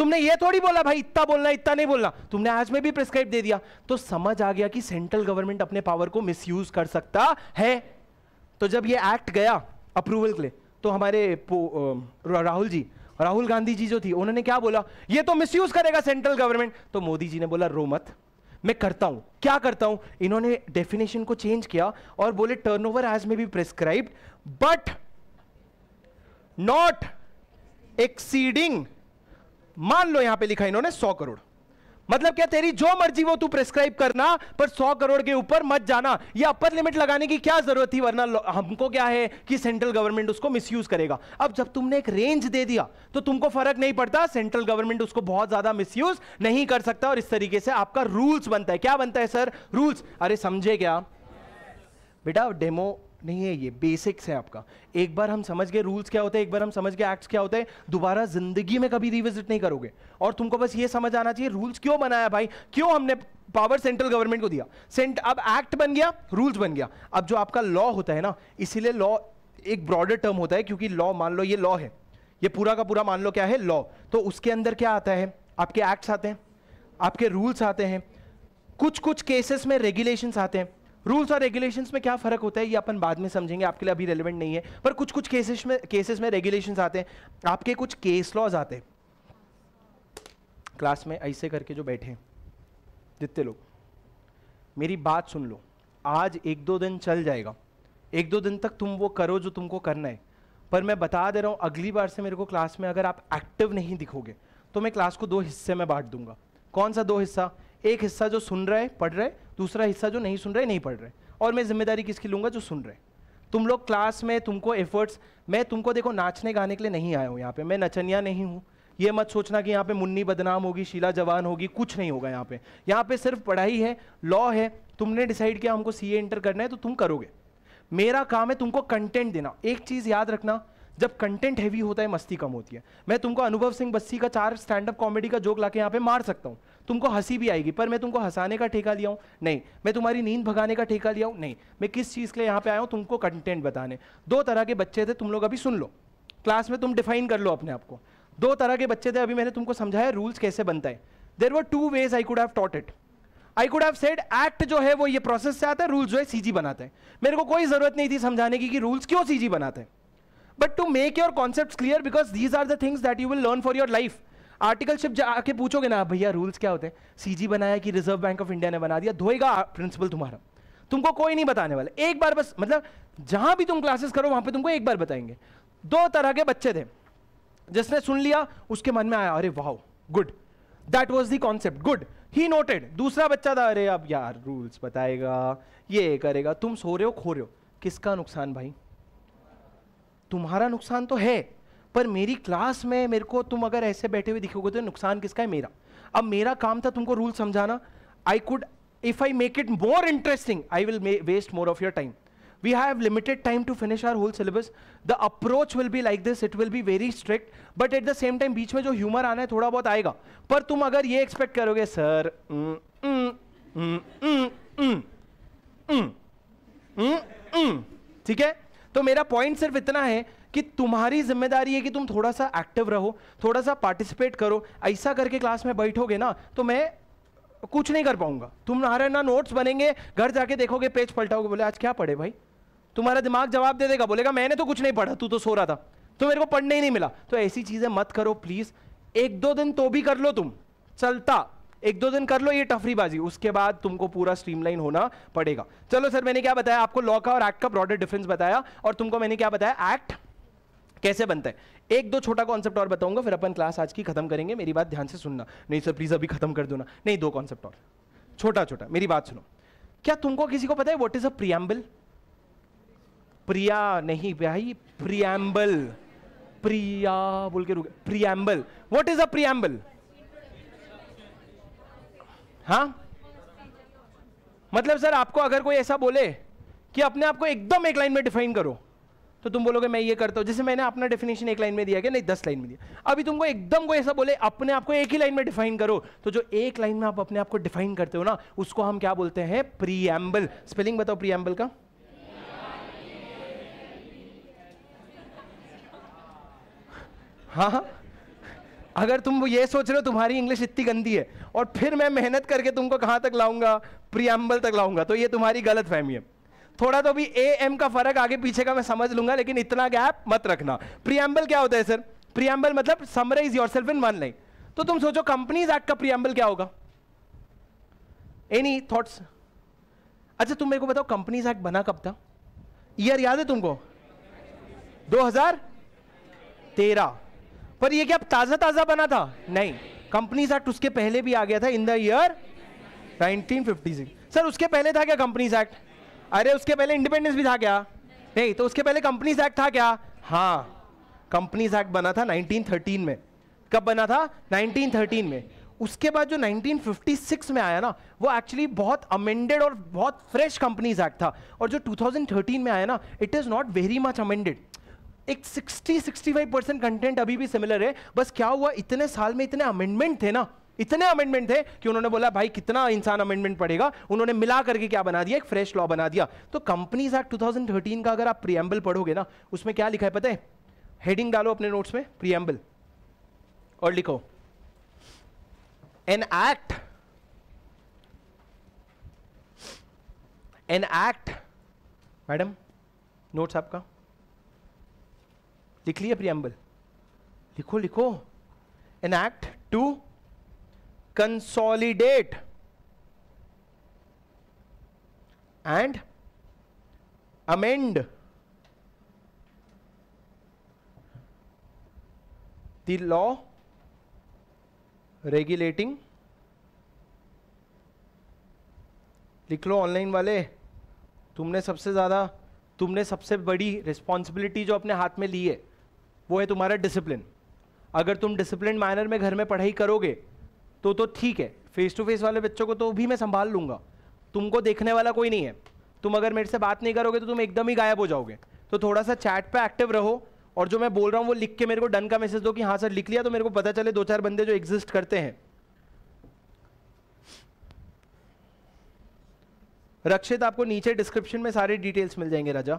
तुमने ये थोड़ी बोला भाई इतना बोलना इतना नहीं बोलना तुमने आज में भी प्रिस्क्राइब दे दिया तो समझ आ गया कि सेंट्रल गवर्नमेंट अपने पावर को मिसयूज कर सकता है तो जब ये एक्ट गया अप्रूवल के लिए तो हमारे राहुल जी राहुल गांधी जी जो थी उन्होंने क्या बोला ये तो मिसयूज करेगा सेंट्रल गवर्नमेंट तो मोदी जी ने बोला रो मत मैं करता हूं क्या करता हूं इन्होंने डेफिनेशन को चेंज किया और बोले turnover as may be prescribed but not exceeding मान लो यहां पे लिखा इन्होंने सौ करोड़ मतलब क्या तेरी जो मर्जी वो तू प्रेस्क्राइब करना पर सौ करोड़ के ऊपर मत जाना ये अपर लिमिट लगाने की क्या जरूरत थी वरना हमको क्या है कि सेंट्रल गवर्नमेंट उसको मिसयूज करेगा अब जब तुमने एक रेंज दे दिया तो तुमको फर्क नहीं पड़ता सेंट्रल गवर्नमेंट उसको बहुत ज्यादा मिसयूज नहीं कर सकता और इस तरीके से आपका रूल्स बनता है क्या बनता है सर रूल्स अरे समझे क्या बेटा डेमो नहीं है ये बेसिक्स है आपका एक बार हम समझ गए रूल्स क्या होते हैं एक बार हम समझ गए एक्ट्स क्या होते हैं दोबारा जिंदगी में कभी रिविजिट नहीं करोगे और तुमको बस ये समझ आना चाहिए रूल्स क्यों बनाया भाई क्यों हमने पावर सेंट्रल गवर्नमेंट को दिया सेंट अब एक्ट बन गया रूल्स बन गया अब जो आपका लॉ होता है ना इसीलिए लॉ एक ब्रॉडर टर्म होता है क्योंकि लॉ मान लो ये लॉ है ये पूरा का पूरा मान लो क्या है लॉ तो उसके अंदर क्या आता है आपके एक्ट्स आते हैं आपके रूल्स आते हैं कुछ कुछ केसेस में रेगुलेशंस आते हैं रूल्स और रेगुलेशंस में क्या फर्क होता है ये अपन बाद में समझेंगे आपके लिए अभी रेलिवेंट नहीं है पर कुछ कुछ केसेस में केसेस में रेगुलेशन आते हैं आपके कुछ केस लॉज आते हैं क्लास में ऐसे करके जो बैठे जितने लोग मेरी बात सुन लो आज एक दो दिन चल जाएगा एक दो दिन तक तुम वो करो जो तुमको करना है पर मैं बता दे रहा हूँ अगली बार से मेरे को क्लास में अगर आप एक्टिव नहीं दिखोगे तो मैं क्लास को दो हिस्से में बांट दूंगा कौन सा दो हिस्सा एक हिस्सा जो सुन रहा है पढ़ रहा है दूसरा हिस्सा जो नहीं सुन रहे नहीं पढ़ रहे और मैं जिम्मेदारी किसकी लूँगा जो सुन रहे तुम लोग क्लास में तुमको एफर्ट्स मैं तुमको देखो नाचने गाने के लिए नहीं आया हूँ यहाँ पे मैं नचनिया नहीं हूँ ये मत सोचना कि यहाँ पे मुन्नी बदनाम होगी शीला जवान होगी कुछ नहीं होगा यहाँ पे यहाँ पे सिर्फ पढ़ाई है लॉ है तुमने डिसाइड किया हमको सी एंटर करना है तो तुम करोगे मेरा काम है तुमको कंटेंट देना एक चीज़ याद रखना जब कंटेंट हैवी होता है मस्ती कम होती है मैं तुमको अनुभव सिंह बस्सी का चार स्टैंड अप कॉमेडी का जोक ला के यहाँ पे मार सकता हूँ तुमको हंसी भी आएगी पर मैं तुमको हंसाने का ठेका लिया हूं नहीं मैं तुम्हारी नींद भगाने का ठेका लिया हूं नहीं मैं किस चीज़ के लिए यहां पे आया हूं तुमको कंटेंट बताने दो तरह के बच्चे थे तुम लोग अभी सुन लो क्लास में तुम डिफाइन कर लो अपने आप को दो तरह के बच्चे थे अभी मैंने तुमको समझाया रूल्स कैसे बनता है there were two ways I could have taught it I could have said act जो है वो ये प्रोसेस से आता है रूल्स जो है सीजी बनाते हैं मेरे को कोई जरूरत नहीं थी समझाने की कि रूल्स क्यों सीजी बनाते हैं but to make your concept clear because these are the things that you will learn for your life articleship जाके पूछोगे ना भैया रूल्स क्या होते हैं सीजी बनाया कि रिजर्व बैंक ऑफ इंडिया ने बना दिया धोएगा प्रिंसिपल तुम्हारा तुमको कोई नहीं बताने वाला एक बार बस मतलब जहां भी तुम क्लासेस करो वहां पे तुमको एक बार बताएंगे दो तरह के बच्चे थे जिसने सुन लिया उसके मन में आया अरे वाह good that was the concept good he noted दूसरा बच्चा था अरे अब यार रूल्स बताएगा ये करेगा तुम सो रहे हो खो रहे हो किसका नुकसान भाई तुम्हारा नुकसान तो है पर मेरी क्लास में मेरे को तुम अगर ऐसे बैठे हुए दिखोगे तो नुकसान किसका है मेरा अब मेरा काम था तुमको रूल समझाना I could if I make it more interesting I will waste more of your time we have limited time to finish our whole syllabus the approach will be like this it will be very strict but at the same time बीच में जो humour आना है थोड़ा बहुत आएगा पर तुम अगर ये एक्सपेक्ट करोगे सर mm, mm, mm, ठीक है तो मेरा पॉइंट सिर्फ इतना है कि तुम्हारी जिम्मेदारी है कि तुम थोड़ा सा एक्टिव रहो थोड़ा सा पार्टिसिपेट करो ऐसा करके क्लास में बैठोगे ना तो मैं कुछ नहीं कर पाऊंगा तुम्हारे ना नोट्स बनेंगे घर जाके देखोगे पेज पलटाओगे बोले आज क्या पढ़े भाई तुम्हारा दिमाग जवाब दे देगा बोलेगा मैंने तो कुछ नहीं पढ़ा तू तो सो रहा था तो मेरे को पढ़ने ही नहीं मिला तो ऐसी चीज़ें मत करो प्लीज़ एक दो दिन तो भी कर लो तुम चलता एक दो दिन कर लो ये टफरीबाजी उसके बाद तुमको पूरा स्ट्रीमलाइन होना पड़ेगा चलो सर मैंने क्या बताया आपको लॉ का और एक्ट का ब्रॉडर डिफरेंस बताया और तुमको मैंने क्या बताया एक्ट कैसे बनता है एक दो छोटा कॉन्सेप्ट और बताऊंगा फिर अपन क्लास आज की खत्म करेंगे मेरी बात ध्यान से सुनना नहीं सर प्लीज अभी खत्म कर दो ना नहीं दो कॉन्सेप्ट और छोटा छोटा मेरी बात सुनो क्या तुमको किसी को पता है what is a preamble Priya नहीं भाई प्रियम्बल प्रिया बोल के रुक preamble what is a preamble हाँ मतलब सर आपको अगर कोई ऐसा बोले कि अपने आप को एकदम एक लाइन में डिफाइन करो तो तुम बोलोगे मैं ये करता हूँ जैसे मैंने अपना डेफिनेशन एक लाइन में दिया गया नहीं दस लाइन में दिया अभी तुमको एकदम को ऐसा बोले अपने आप को एक ही लाइन में डिफाइन करो तो जो एक लाइन में आप अपने आप को डिफाइन करते हो ना उसको हम क्या बोलते हैं प्रीएम्बल स्पेलिंग बताओ प्रीएम्बल का हाँ, हाँ अगर तुम ये सोच रहे हो तुम्हारी इंग्लिश इतनी गंदी है और फिर मैं मेहनत करके तुमको कहां तक लाऊंगा प्रियम्बल तक लाऊंगा तो ये तुम्हारी गलत फहमी है थोड़ा तो भी ए एम का फर्क आगे पीछे का मैं समझ लूंगा लेकिन इतना गैप मत रखना प्रियम्बल क्या होता है सर प्रियम्बल मतलब summarise yourself in one line तो तुम सोचो कंपनीज एक्ट का प्रियम्बल क्या होगा एनी थॉट्स अच्छा तुम मेरे को बताओ कंपनीज एक्ट बना कब था ईयर याद है तुमको 2013 पर ये क्या ताजा ताजा बना था नहीं कंपनीज एक्ट उसके पहले भी आ गया था इन द ईयर 1956 सर उसके पहले था क्या कंपनीज एक्ट अरे उसके पहले इंडिपेंडेंस भी था क्या नहीं, नहीं तो उसके पहले कंपनीज एक्ट था क्या हाँ कंपनीज एक्ट बना था 1913 में कब बना था 1913 में उसके बाद जो 1956 में आया ना वो एक्चुअली बहुत अमेंडेड और बहुत फ्रेश कंपनीज एक्ट था और जो 2013 में आया ना it is not very much amended एक 60-65 परसेंट कंटेंट अभी भी सिमिलर है बस क्या हुआ इतने साल में इतने अमेंडमेंट थे ना इतने अमेंडमेंट थे कि उन्होंने बोला भाई कितना इंसान अमेंडमेंट पड़ेगा उन्होंने मिला करके क्या बना दिया एक फ्रेश लॉ बना दिया तो कंपनीज एक्ट 2013 का अगर आप प्रियम्बल पढ़ोगे ना उसमें क्या लिखा है पता है हेडिंग डालो अपने नोट्स में प्रियम्बल और लिखो an act an act madam notes आपका लिख लिया प्रियम्बल लिखो लिखो an act to consolidate and amend the law regulating लिख लो ऑनलाइन वाले तुमने सबसे ज़्यादा तुमने सबसे बड़ी रिस्पॉन्सिबिलिटी जो अपने हाथ में ली है वो है तुम्हारा डिसिप्लिन अगर तुम डिसिप्लिन माइनर में घर में पढ़ाई करोगे तो तो ठीक है फेस टू फेस वाले बच्चों को तो भी मैं संभाल लूँगा तुमको देखने वाला कोई नहीं है तुम अगर मेरे से बात नहीं करोगे तो तुम एकदम ही गायब हो जाओगे तो थोड़ा सा चैट पे एक्टिव रहो और जो मैं बोल रहा हूँ वो लिख के मेरे को डन का मैसेज दो कि हाँ सर लिख लिया तो मेरे को पता चले दो चार बंदे जो एग्जिस्ट करते हैं रक्षित आपको नीचे डिस्क्रिप्शन में सारे डिटेल्स मिल जाएंगे राजा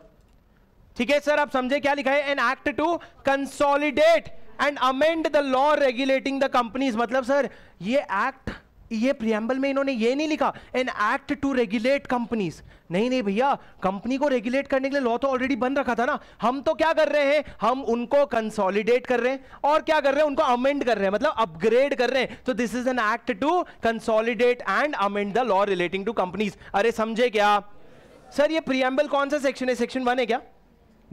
ठीक है सर आप समझे क्या लिखा है an act to consolidate and amend the law regulating the companies मतलब सर ये एक्ट ये प्रियम्बल में इन्होंने ये नहीं लिखा an act to regulate companies नहीं नहीं भैया कंपनी को रेगुलेट करने के लिए लॉ तो ऑलरेडी बन रखा था ना हम तो क्या कर रहे हैं हम उनको कंसोलिडेट कर रहे हैं और क्या कर रहे हैं उनको अमेंड कर रहे हैं मतलब अपग्रेड कर रहे हैं तो this is an act to consolidate and amend the law relating to companies अरे समझे क्या सर ये प्रियम्बल कौन सा सेक्शन है सेक्शन वन है क्या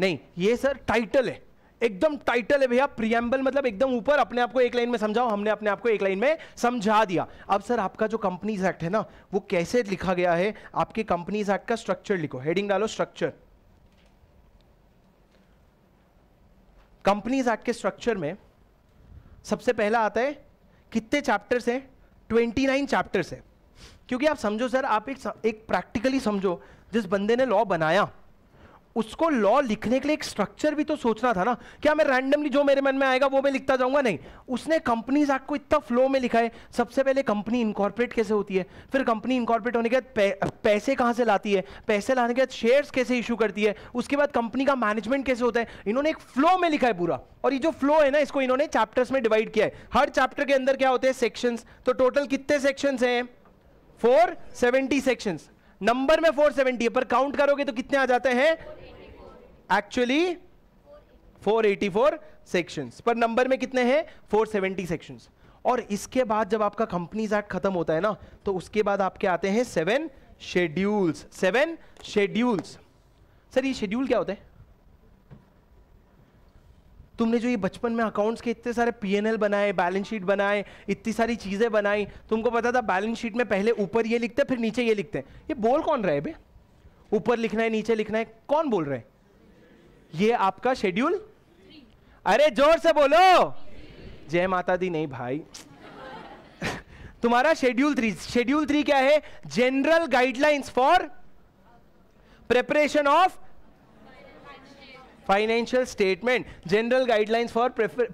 नहीं ये सर टाइटल है एकदम टाइटल है भैया प्रियम्बल मतलब एकदम ऊपर अपने आप को एक लाइन में समझाओ हमने अपने आप को एक लाइन में समझा दिया अब सर आपका जो कंपनीज एक्ट है ना वो कैसे लिखा गया है आपके कंपनीज एक्ट का स्ट्रक्चर लिखो हेडिंग डालो स्ट्रक्चर कंपनीज एक्ट के स्ट्रक्चर में सबसे पहला आता है कितने चैप्टर्स हैं नाइन चैप्टर्स हैं क्योंकि आप समझो सर आप एक एक प्रैक्टिकली समझो जिस बंदे ने लॉ बनाया उसको लॉ लिखने के लिए एक स्ट्रक्चर भी तो सोचना था ना क्या मैं रैंडमली जो मेरे मन में आएगा वो मैं लिखता जाऊंगा नहीं उसने कंपनीज एक्ट को इतना फ्लो में लिखा है सबसे पहले कंपनी इनकॉर्पोरेट कैसे होती है फिर कंपनी इनकॉर्पोरेट होने के बाद पैसे कहां से लाती है पैसे लाने के बाद शेयर कैसे इशू करती है उसके बाद कंपनी का मैनेजमेंट कैसे होता है इन्होंने एक फ्लो में लिखा है पूरा और ये जो फ्लो है ना इसको इन्होंने चैप्टर्स में डिवाइड किया है हर चैप्टर के अंदर क्या होते हैं सेक्शन तो टोटल कितने सेक्शन है फोर सेवेंटी सेक्शन नंबर में 470 है पर काउंट करोगे तो कितने आ जाते हैं एक्चुअली 484 सेक्शंस पर नंबर में कितने हैं 470 सेक्शंस और इसके बाद जब आपका कंपनीज एक्ट खत्म होता है ना तो उसके बाद आपके आते हैं seven schedules seven schedules sir ये शेड्यूल क्या होता है तुमने जो ये बचपन में अकाउंट्स के इतने सारे पी बनाए बैलेंस शीट बनाए इतनी सारी चीज़ें बनाई तुमको पता था बैलेंस शीट में पहले ऊपर ये लिखते हैं फिर नीचे ये लिखते हैं ये बोल कौन रहे भे ऊपर लिखना है नीचे लिखना है कौन बोल रहे ये आपका शेड्यूल अरे जोर से बोलो जय माता दी नहीं भाई [LAUGHS] तुम्हारा शेड्यूल थ्री शेड्यूल थ्री क्या है general guidelines for preparation of financial statement general guidelines for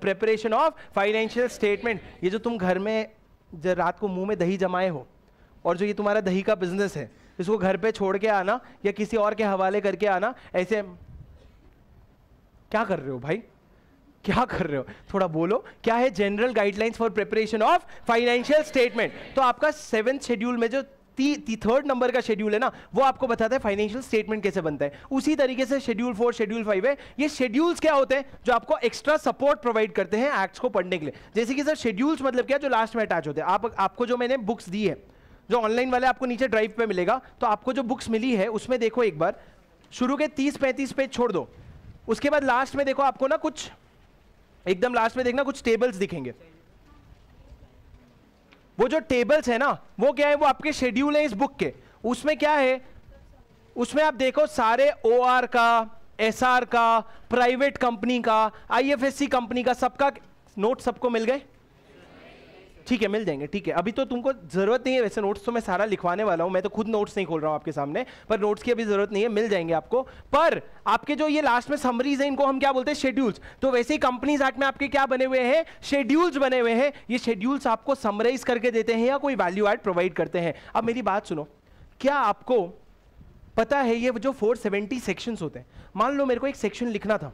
preparation of financial statement ये जो तुम घर में रात को मुंह में दही जमाए हो और जो ये तुम्हारा दही का बिजनेस है इसको घर पे छोड़ के आना या किसी और के हवाले करके आना ऐसे क्या कर रहे हो भाई क्या कर रहे हो थोड़ा बोलो क्या है general guidelines for preparation of financial statement तो आपका सेवेंथ शेड्यूल में जो थर्ड नंबर का शेड्यूल है ना वो आपको बताता है फाइनेंशियल स्टेटमेंट कैसे बनता है उसी तरीके से शेड्यूल फोर शेड्यूल फाइव है ये शेड्यूल्स क्या होते हैं जो आपको एक्स्ट्रा सपोर्ट प्रोवाइड करते हैं एक्ट्स को पढ़ने के लिए जैसे कि सर शेड्यूल्स मतलब क्या जो लास्ट में अटैच होते हैं आप, आपको जो मैंने बुक्स दी है जो ऑनलाइन वाले आपको नीचे ड्राइव पर मिलेगा तो आपको जो बुक्स मिली है उसमें देखो एक बार शुरू के तीस पैंतीस पेज छोड़ दो उसके बाद लास्ट में देखो आपको ना कुछ एकदम लास्ट में देखना कुछ टेबल्स दिखेंगे वो जो टेबल्स है ना वो क्या है वो आपके शेड्यूल है इस बुक के उसमें क्या है उसमें आप देखो सारे ओ आर का एस आर का प्राइवेट कंपनी का I F S C company का सबका नोट सबको मिल गए ठीक है मिल जाएंगे ठीक है अभी तो तुमको जरूरत नहीं है वैसे नोट्स तो मैं सारा लिखवाने वाला हूँ मैं तो खुद नोट्स नहीं खोल रहा हूँ आपके सामने पर नोट्स की अभी जरूरत नहीं है मिल जाएंगे आपको पर आपके जो ये लास्ट में समरीज है इनको हम क्या बोलते हैं शेड्यूल्स तो वैसे ही कंपनीज एक्ट में आपके क्या बने हुए हैं शेड्यूल्स बने हुए हैं ये शेड्यूल्स आपको समराइज करके देते हैं या कोई वैल्यू एड प्रोवाइड करते हैं अब मेरी बात सुनो क्या आपको पता है ये जो 470 सेक्शंस होते हैं मान लो मेरे को एक सेक्शन लिखना था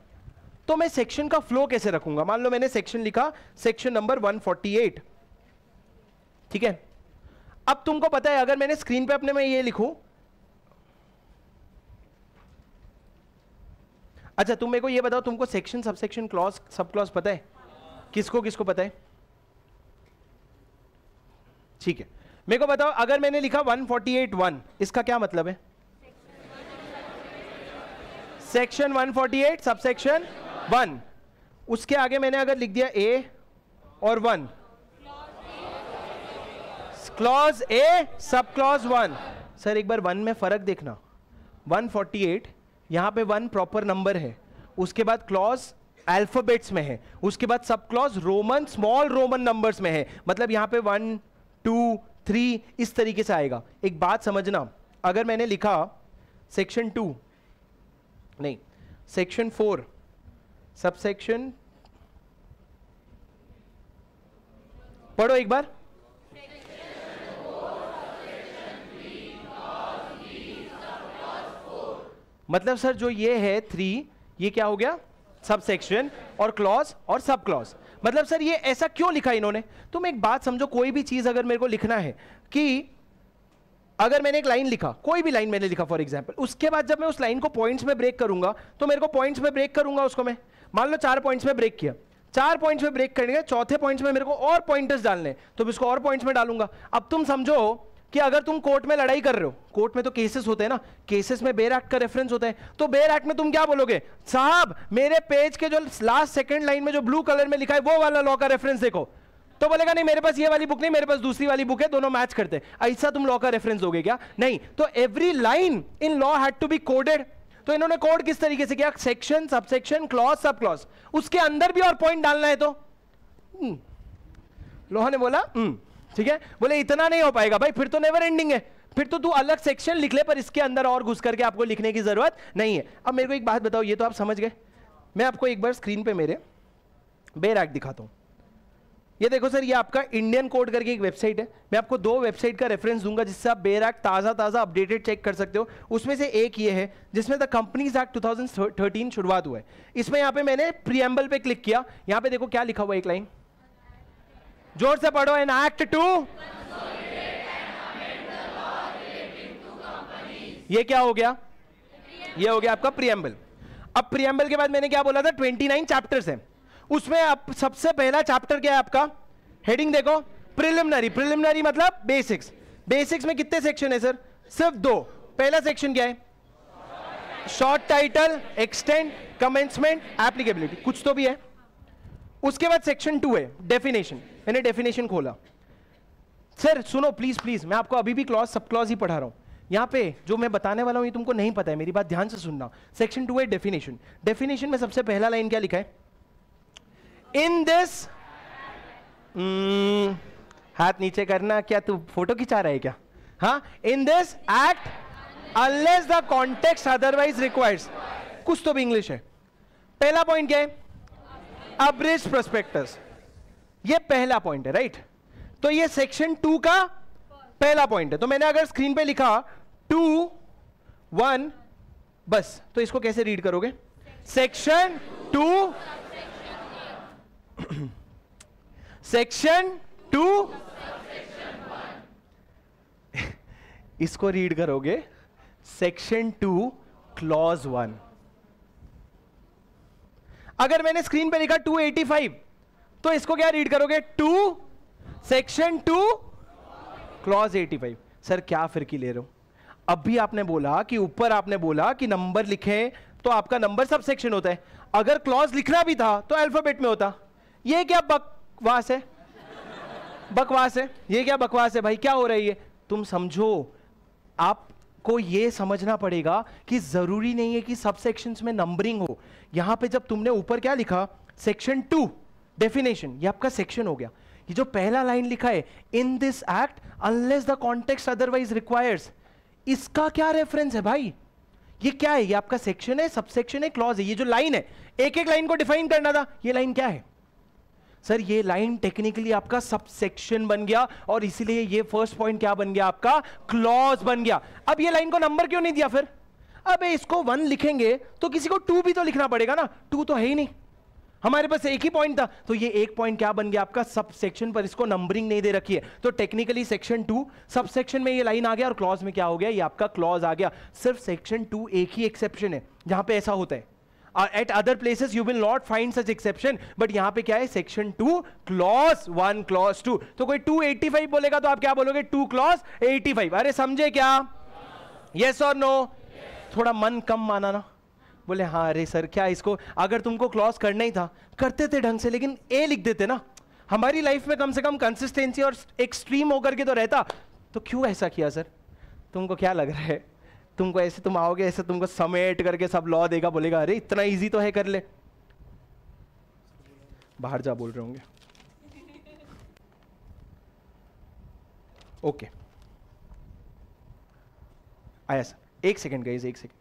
तो मैं सेक्शन का फ्लो कैसे रखूंगा मान लो मैंने सेक्शन लिखा सेक्शन नंबर 148 ठीक है अब तुमको पता है अगर मैंने स्क्रीन पे अपने में ये लिखूं अच्छा तुम मेरे को ये बताओ तुमको section sub section clause sub clause पता है किसको किसको पता है ठीक है मेरे को बताओ अगर मैंने लिखा वन इसका क्या मतलब है सेक्शन 148 सबसेक्शन वन उसके आगे मैंने अगर लिख दिया ए और one clause A sub clause one sir एक बार वन में फर्क देखना 148 फोर्टी एट यहाँ पे वन प्रॉपर नंबर है उसके बाद क्लॉज अल्फाबेट्स में है उसके बाद sub clause Roman small Roman numbers में है मतलब यहाँ पे वन टू थ्री इस तरीके से आएगा एक बात समझना अगर मैंने लिखा सेक्शन टू नहीं सेक्शन फोर सब सेक्शन पढ़ो एक बार मतलब सर जो ये है थ्री ये क्या हो गया सब सेक्शन और क्लॉज और सब क्लॉज मतलब सर ये ऐसा क्यों लिखा इन्होंने तुम एक बात समझो कोई भी चीज अगर मेरे को लिखना है कि अगर मैंने एक लाइन लिखा कोई भी लाइन मैंने लिखा फॉर एग्जाम्पल उसके बाद जब मैं उस लाइन को पॉइंट्स में ब्रेक करूंगा तो मेरे को पॉइंट्स में ब्रेक करूंगा उसको मैं मान लो चार पॉइंट्स में ब्रेक किया चार पॉइंट्स में ब्रेक करेंगे चौथे पॉइंट्स में मेरे को और पॉइंटर्स डालने तो मैं इसको और पॉइंट्स में डालूंगा अब तुम समझो कि अगर तुम कोर्ट में लड़ाई कर रहे हो कोर्ट में तो केसेस होते हैं ना केसेस में बेर एक्ट का रेफरेंस होता है तो बेर एक्ट में तुम क्या बोलोगे साहब मेरे पेज के जो लास्ट सेकंड लाइन में जो ब्लू कलर में लिखा है वो वाला लॉ का रेफरेंस देखो तो बोलेगा नहीं मेरे पास ये वाली बुक नहीं मेरे पास दूसरी वाली बुक है दोनों मैच करते ऐसा तुम लॉ का रेफरेंस दोगे क्या नहीं तो every line in law had to be coded तो इन्होंने कोड किस तरीके से किया section subsection clause sub clause उसके अंदर भी और पॉइंट डालना है तो हम्म। लोहा ने बोला हम्म, ठीक है बोले इतना नहीं हो पाएगा भाई फिर तो नेवर एंडिंग है फिर तो तू अलग सेक्शन लिख ले पर इसके अंदर और घुस करके आपको लिखने की जरूरत नहीं है अब मेरे को एक बात बताओ ये तो आप समझ गए मैं आपको एक बार स्क्रीन पे मेरे बेर एक्ट दिखाता हूँ ये देखो सर ये आपका इंडियन कोड करके एक वेबसाइट है मैं आपको दो वेबसाइट का रेफरेंस दूंगा जिससे आप बेर एक्ट ताज़ा ताज़ा अपडेटेड चेक कर सकते हो उसमें से एक ये है जिसमें द कंपनीज एक्ट 2013 शुरुआत हुआ है इसमें यहाँ पे मैंने प्रियम्बल पे क्लिक किया यहाँ पे देखो क्या लिखा हुआ एक लाइन जोर से पढ़ो एन एक्ट टू ये क्या हो गया ये हो गया आपका प्रियम्बल अब प्रियम्बल के बाद मैंने क्या बोला था ट्वेंटी नाइन चैप्टर है उसमें आप सबसे पहला चैप्टर क्या है आपका हेडिंग देखो प्रिलिमिनरी प्रिलिमिनरी मतलब बेसिक्स बेसिक्स में कितने सेक्शन है सर सिर्फ दो पहला सेक्शन क्या है short title extend commencement applicability कुछ तो भी है उसके बाद सेक्शन टू है डेफिनेशन मैंने डेफिनेशन खोला सर सुनो प्लीज प्लीज मैं आपको अभी भी क्लॉज सब क्लॉज ही पढ़ा रहा हूं यहां पे जो मैं बताने वाला हूं ये तुमको नहीं पता है मेरी बात ध्यान से सुनना सेक्शन टू है डेफिनेशन डेफिनेशन में सबसे पहला लाइन क्या लिखा है इन दिस हम्म, हाथ नीचे करना क्या तू फोटो खिंचा रहा है क्या हाँ in this act unless the context otherwise requires कुछ तो भी इंग्लिश है पहला पॉइंट क्या है अब्रिज प्रोस्पेक्टस ये पहला पॉइंट है राइट तो ये सेक्शन टू का पहला पॉइंट है तो मैंने अगर स्क्रीन पे लिखा टू वन बस तो इसको कैसे रीड करोगे सेक्शन टू सेक्शन टू इसको रीड करोगे सेक्शन टू क्लॉज वन अगर मैंने स्क्रीन पे लिखा 285 तो इसको क्या रीड करोगे two section two clause five sir क्या फिरकी ले रहे हो अभी आपने बोला कि ऊपर आपने बोला कि नंबर लिखे तो आपका नंबर सब सेक्शन होता है अगर क्लॉज लिखना भी था तो अल्फाबेट में होता ये क्या बकवास है बकवास है ये क्या बकवास है भाई क्या हो रही है तुम समझो आपको ये समझना पड़ेगा कि जरूरी नहीं है कि सब सेक्शन में नंबरिंग हो यहां पे जब तुमने ऊपर क्या लिखा सेक्शन टू डेफिनेशन ये आपका सेक्शन हो गया ये जो पहला लाइन लिखा है in this act unless the context otherwise requires इसका क्या रेफरेंस है भाई ये क्या है ये आपका सेक्शन है सबसेक्शन है क्लॉज है ये जो लाइन है एक एक लाइन को डिफाइन करना था ये लाइन क्या है सर ये लाइन टेक्निकली आपका सबसेक्शन बन गया और इसीलिए ये फर्स्ट पॉइंट क्या बन गया आपका क्लॉज बन गया अब ये लाइन को नंबर क्यों नहीं दिया फिर अब इसको वन लिखेंगे तो किसी को टू भी तो लिखना पड़ेगा ना टू तो है ही नहीं हमारे पास एक ही पॉइंट था तो ये एक पॉइंट क्या बन गया आपका सब सेक्शन पर इसको नंबरिंग नहीं दे रखी है तो technically section two sub section में ये लाइन आ गया और क्लॉज में क्या हो गया ये आपका क्लॉज आ गया सिर्फ सेक्शन टू एक ही एक्सेप्शन है जहां पे ऐसा होता है at other places you will not find such exception but यहां पे क्या है section two clause one clause two तो कोई टू एटी फाइव बोलेगा तो आप क्या बोलोगे टू क्लॉज फाइव अरे समझे क्या यस और नो थोड़ा मन कम माना ना बोले हाँ अरे सर क्या इसको अगर तुमको क्लॉज करना ही था करते थे ढंग से लेकिन ए लिख देते ना हमारी लाइफ में कम से कम कंसिस्टेंसी और एक्सट्रीम होकर के तो रहता तो क्यों ऐसा किया सर तुमको क्या लग रहा है तुमको ऐसे तुम आओगे ऐसे तुमको समेट करके सब लॉ देगा बोलेगा अरे इतना ईजी तो है कर ले बाहर जा बोल रहे होंगे ओके आया सर एक सेकेंड गई एक सेकेंड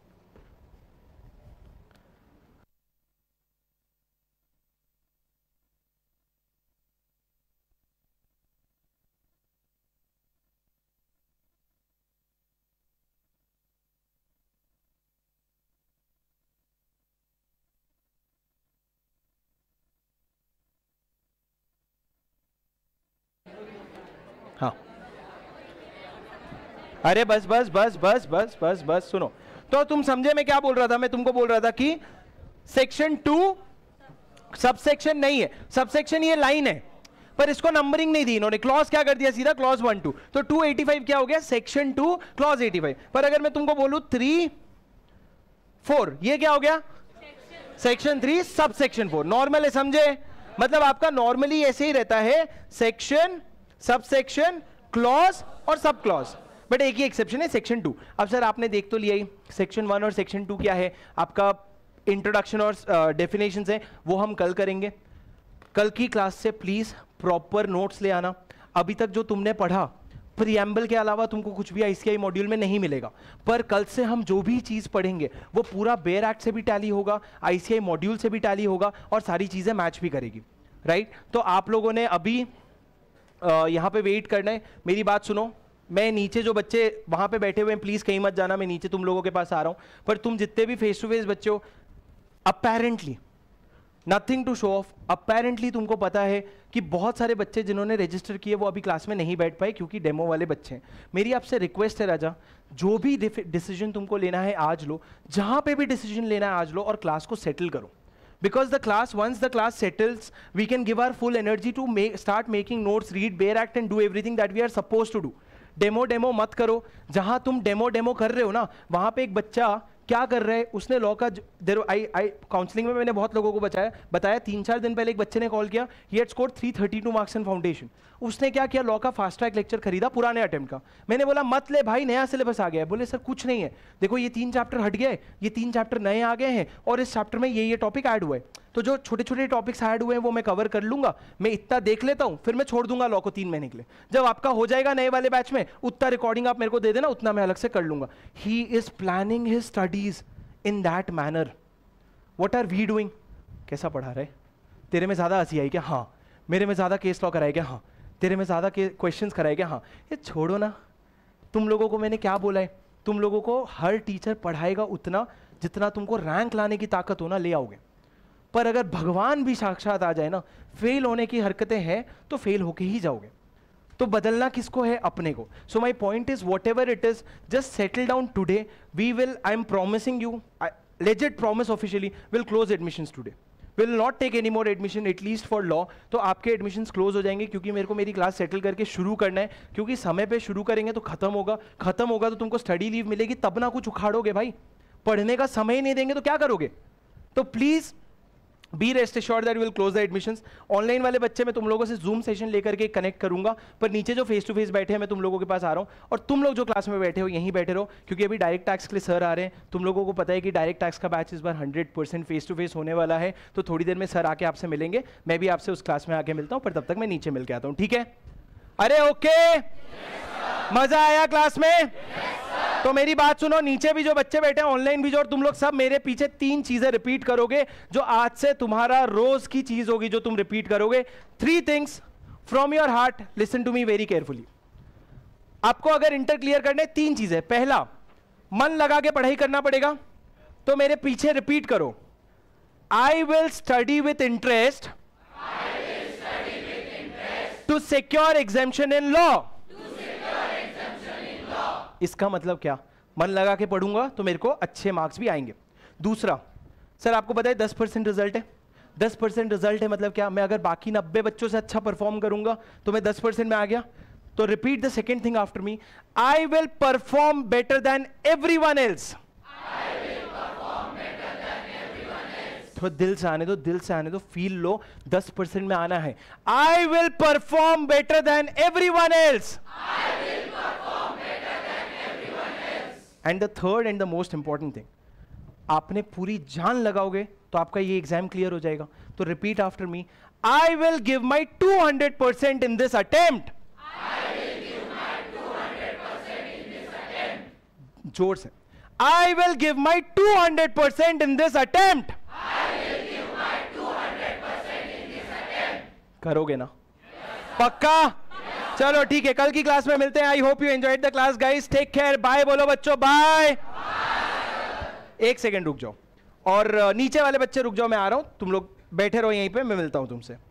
अरे बस बस बस बस बस बस बस सुनो तो तुम समझे मैं क्या बोल रहा था मैं तुमको बोल रहा था कि सेक्शन टू सबसेक्शन नहीं है सबसेक्शन ये लाइन है पर इसको नंबरिंग नहीं दी इन्होंने क्लॉज क्या कर दिया सीधा क्लॉज वन टू तो टू एटी फाइव क्या हो गया सेक्शन टू क्लॉज फाइव पर अगर मैं तुमको बोलू थ्री फोर ये क्या हो गया section three sub section four normal है समझे मतलब आपका नॉर्मली ऐसे ही रहता है सेक्शन सब सेक्शन क्लॉज और सब क्लॉज बट एक ही एक्सेप्शन है सेक्शन टू अब सर आपने देख तो लिया ही सेक्शन वन और सेक्शन टू क्या है आपका इंट्रोडक्शन और डेफिनेशन uh, है वो हम कल करेंगे कल की क्लास से प्लीज़ प्रॉपर नोट्स ले आना अभी तक जो तुमने पढ़ा प्रियम्बल के अलावा तुमको कुछ भी आई मॉड्यूल में नहीं मिलेगा पर कल से हम जो भी चीज़ पढ़ेंगे वो पूरा बेयर एक्ट से भी टैली होगा आई मॉड्यूल से भी टैली होगा और सारी चीज़ें मैच भी करेगी राइट तो आप लोगों ने अभी uh, यहाँ पे वेट करना है मेरी बात सुनो मैं नीचे जो बच्चे वहाँ पे बैठे हुए हैं प्लीज़ कहीं मत जाना मैं नीचे तुम लोगों के पास आ रहा हूँ पर तुम जितने भी फेस टू फेस बच्चे हो apparently nothing to show off apparently तुमको पता है कि बहुत सारे बच्चे जिन्होंने रजिस्टर किए वो अभी क्लास में नहीं बैठ पाए क्योंकि डेमो वाले बच्चे हैं मेरी आपसे रिक्वेस्ट है राजा जो भी डिसीजन तुमको लेना है आज लो जहाँ पे भी डिसीजन लेना है आज लो और क्लास को सेटल करो because the class once the class settles we can give our full energy to make start making notes read bare act and do everything that we are suppose to do demo demo मत करो जहां तुम demo demo कर रहे हो ना वहां पे एक बच्चा क्या कर रहा है उसने लॉ का देर आई आई काउंसलिंग में मैंने बहुत लोगों को बचाया बताया तीन चार दिन पहले एक बच्चे ने कॉल किया he had score three thirty two marks in foundation उसने क्या किया लॉ का फास्ट ट्रैक लेक्चर खरीदा पुराने अटेम्प्ट का मैंने बोला मत ले भाई नया सिलेबस आ गया है बोले सर कुछ नहीं है देखो ये तीन चैप्टर हट गए ये तीन चैप्टर नए आ गए हैं और इस चैप्टर में ये ये टॉपिक ऐड हुए तो जो छोटे छोटे टॉपिक्स ऐड हुए हैं वो मैं कवर कर लूंगा मैं इतना देख लेता हूँ फिर मैं छोड़ दूंगा लॉ को तीन महीने के लिए जब आपका हो जाएगा नए वाले बैच में उतना रिकॉर्डिंग आप मेरे को दे देना उतना मैं अलग से कर लूंगा he is planning his studies in that manner what are we doing कैसा पढ़ा रहे तेरे में ज़्यादा हंसी आई क्या हाँ मेरे में ज़्यादा केस लॉ कराया गया हाँ तेरे में ज़्यादा क्वेश्चन कराए गए हाँ ये छोड़ो ना तुम लोगों को मैंने क्या बोला है तुम लोगों को हर टीचर पढ़ाएगा उतना जितना तुमको रैंक लाने की ताकत हो ना ले आओगे पर अगर भगवान भी साक्षात आ जाए ना फेल होने की हरकतें हैं तो फेल होके ही जाओगे तो बदलना किसको है अपने को so my point is whatever it is just settle down today we will I am promising you legit promise officially will close admission today will not take any more admission at least for law तो आपके admission close हो जाएंगे क्योंकि मेरे को मेरी class settle करके शुरू करना है क्योंकि समय पर शुरू करेंगे तो खत्म होगा खत्म होगा तो तुमको स्टडी लीव मिलेगी तब ना कुछ उखाड़ोगे भाई पढ़ने का समय ही नहीं देंगे तो क्या करोगे तो please be rest sure that will close the admissions online वाले बच्चे मैं तुम लोगों से जूम सेशन लेकर के कनेक्ट करूंगा पर नीचे जो फेस टू फेस बैठे हैं मैं तुम लोगों के पास आ रहा हूँ और तुम लोग जो क्लास में बैठे हो यहीं बैठे रहो क्योंकि अभी डायरेक्ट टैक्स के लिए सर आ रहे हैं तुम लोगों को पता है कि डायरेक्ट टैक्स का बैच इस बार hundred percent face to face होने वाला है तो थोड़ी देर में सर आके आपसे मिलेंगे मैं भी आपसे उस क्लास में आके मिलता हूँ पर तब तक मैं नीचे मिल के आता हूँ ठीक है अरे ओके मजा आया क्लास में तो मेरी बात सुनो नीचे भी जो बच्चे बैठे हैं ऑनलाइन भी जो और तुम लोग सब मेरे पीछे तीन चीजें रिपीट करोगे जो आज से तुम्हारा रोज की चीज होगी जो तुम रिपीट करोगे three things from your heart listen to me very carefully आपको अगर इंटर क्लियर करने तीन चीजें पहला मन लगा के पढ़ाई करना पड़ेगा तो मेरे पीछे रिपीट करो I will study with interest to secure exemption in law इसका मतलब क्या मन लगा के पढ़ूंगा तो मेरे को अच्छे मार्क्स भी आएंगे दूसरा सर आपको बताए दस परसेंट रिजल्ट है दस परसेंट रिजल्ट है मतलब क्या मैं अगर बाकी नब्बे बच्चों से अच्छा परफॉर्म करूंगा तो मैं दस परसेंट में आ गया तो repeat the second thing after me I will perform better than everyone else थोड़ा दिल से आने दो दिल से आने दो फील लो दस परसेंट में आना है I will perform better than everyone else and the third and the most important thing आपने पूरी जान लगाओगे तो आपका ये एग्जाम क्लियर हो जाएगा तो repeat after me I will give my two hundred percent in this attempt जोर से I will give my two hundred percent in this attempt करोगे ना yes, पक्का yes. चलो ठीक है कल की क्लास में मिलते हैं I hope you enjoy the class guys take care bye बोलो बच्चों बाय एक सेकेंड रुक जाओ और नीचे वाले बच्चे रुक जाओ मैं आ रहा हूं तुम लोग बैठे रहो यहीं पे मैं मिलता हूं तुमसे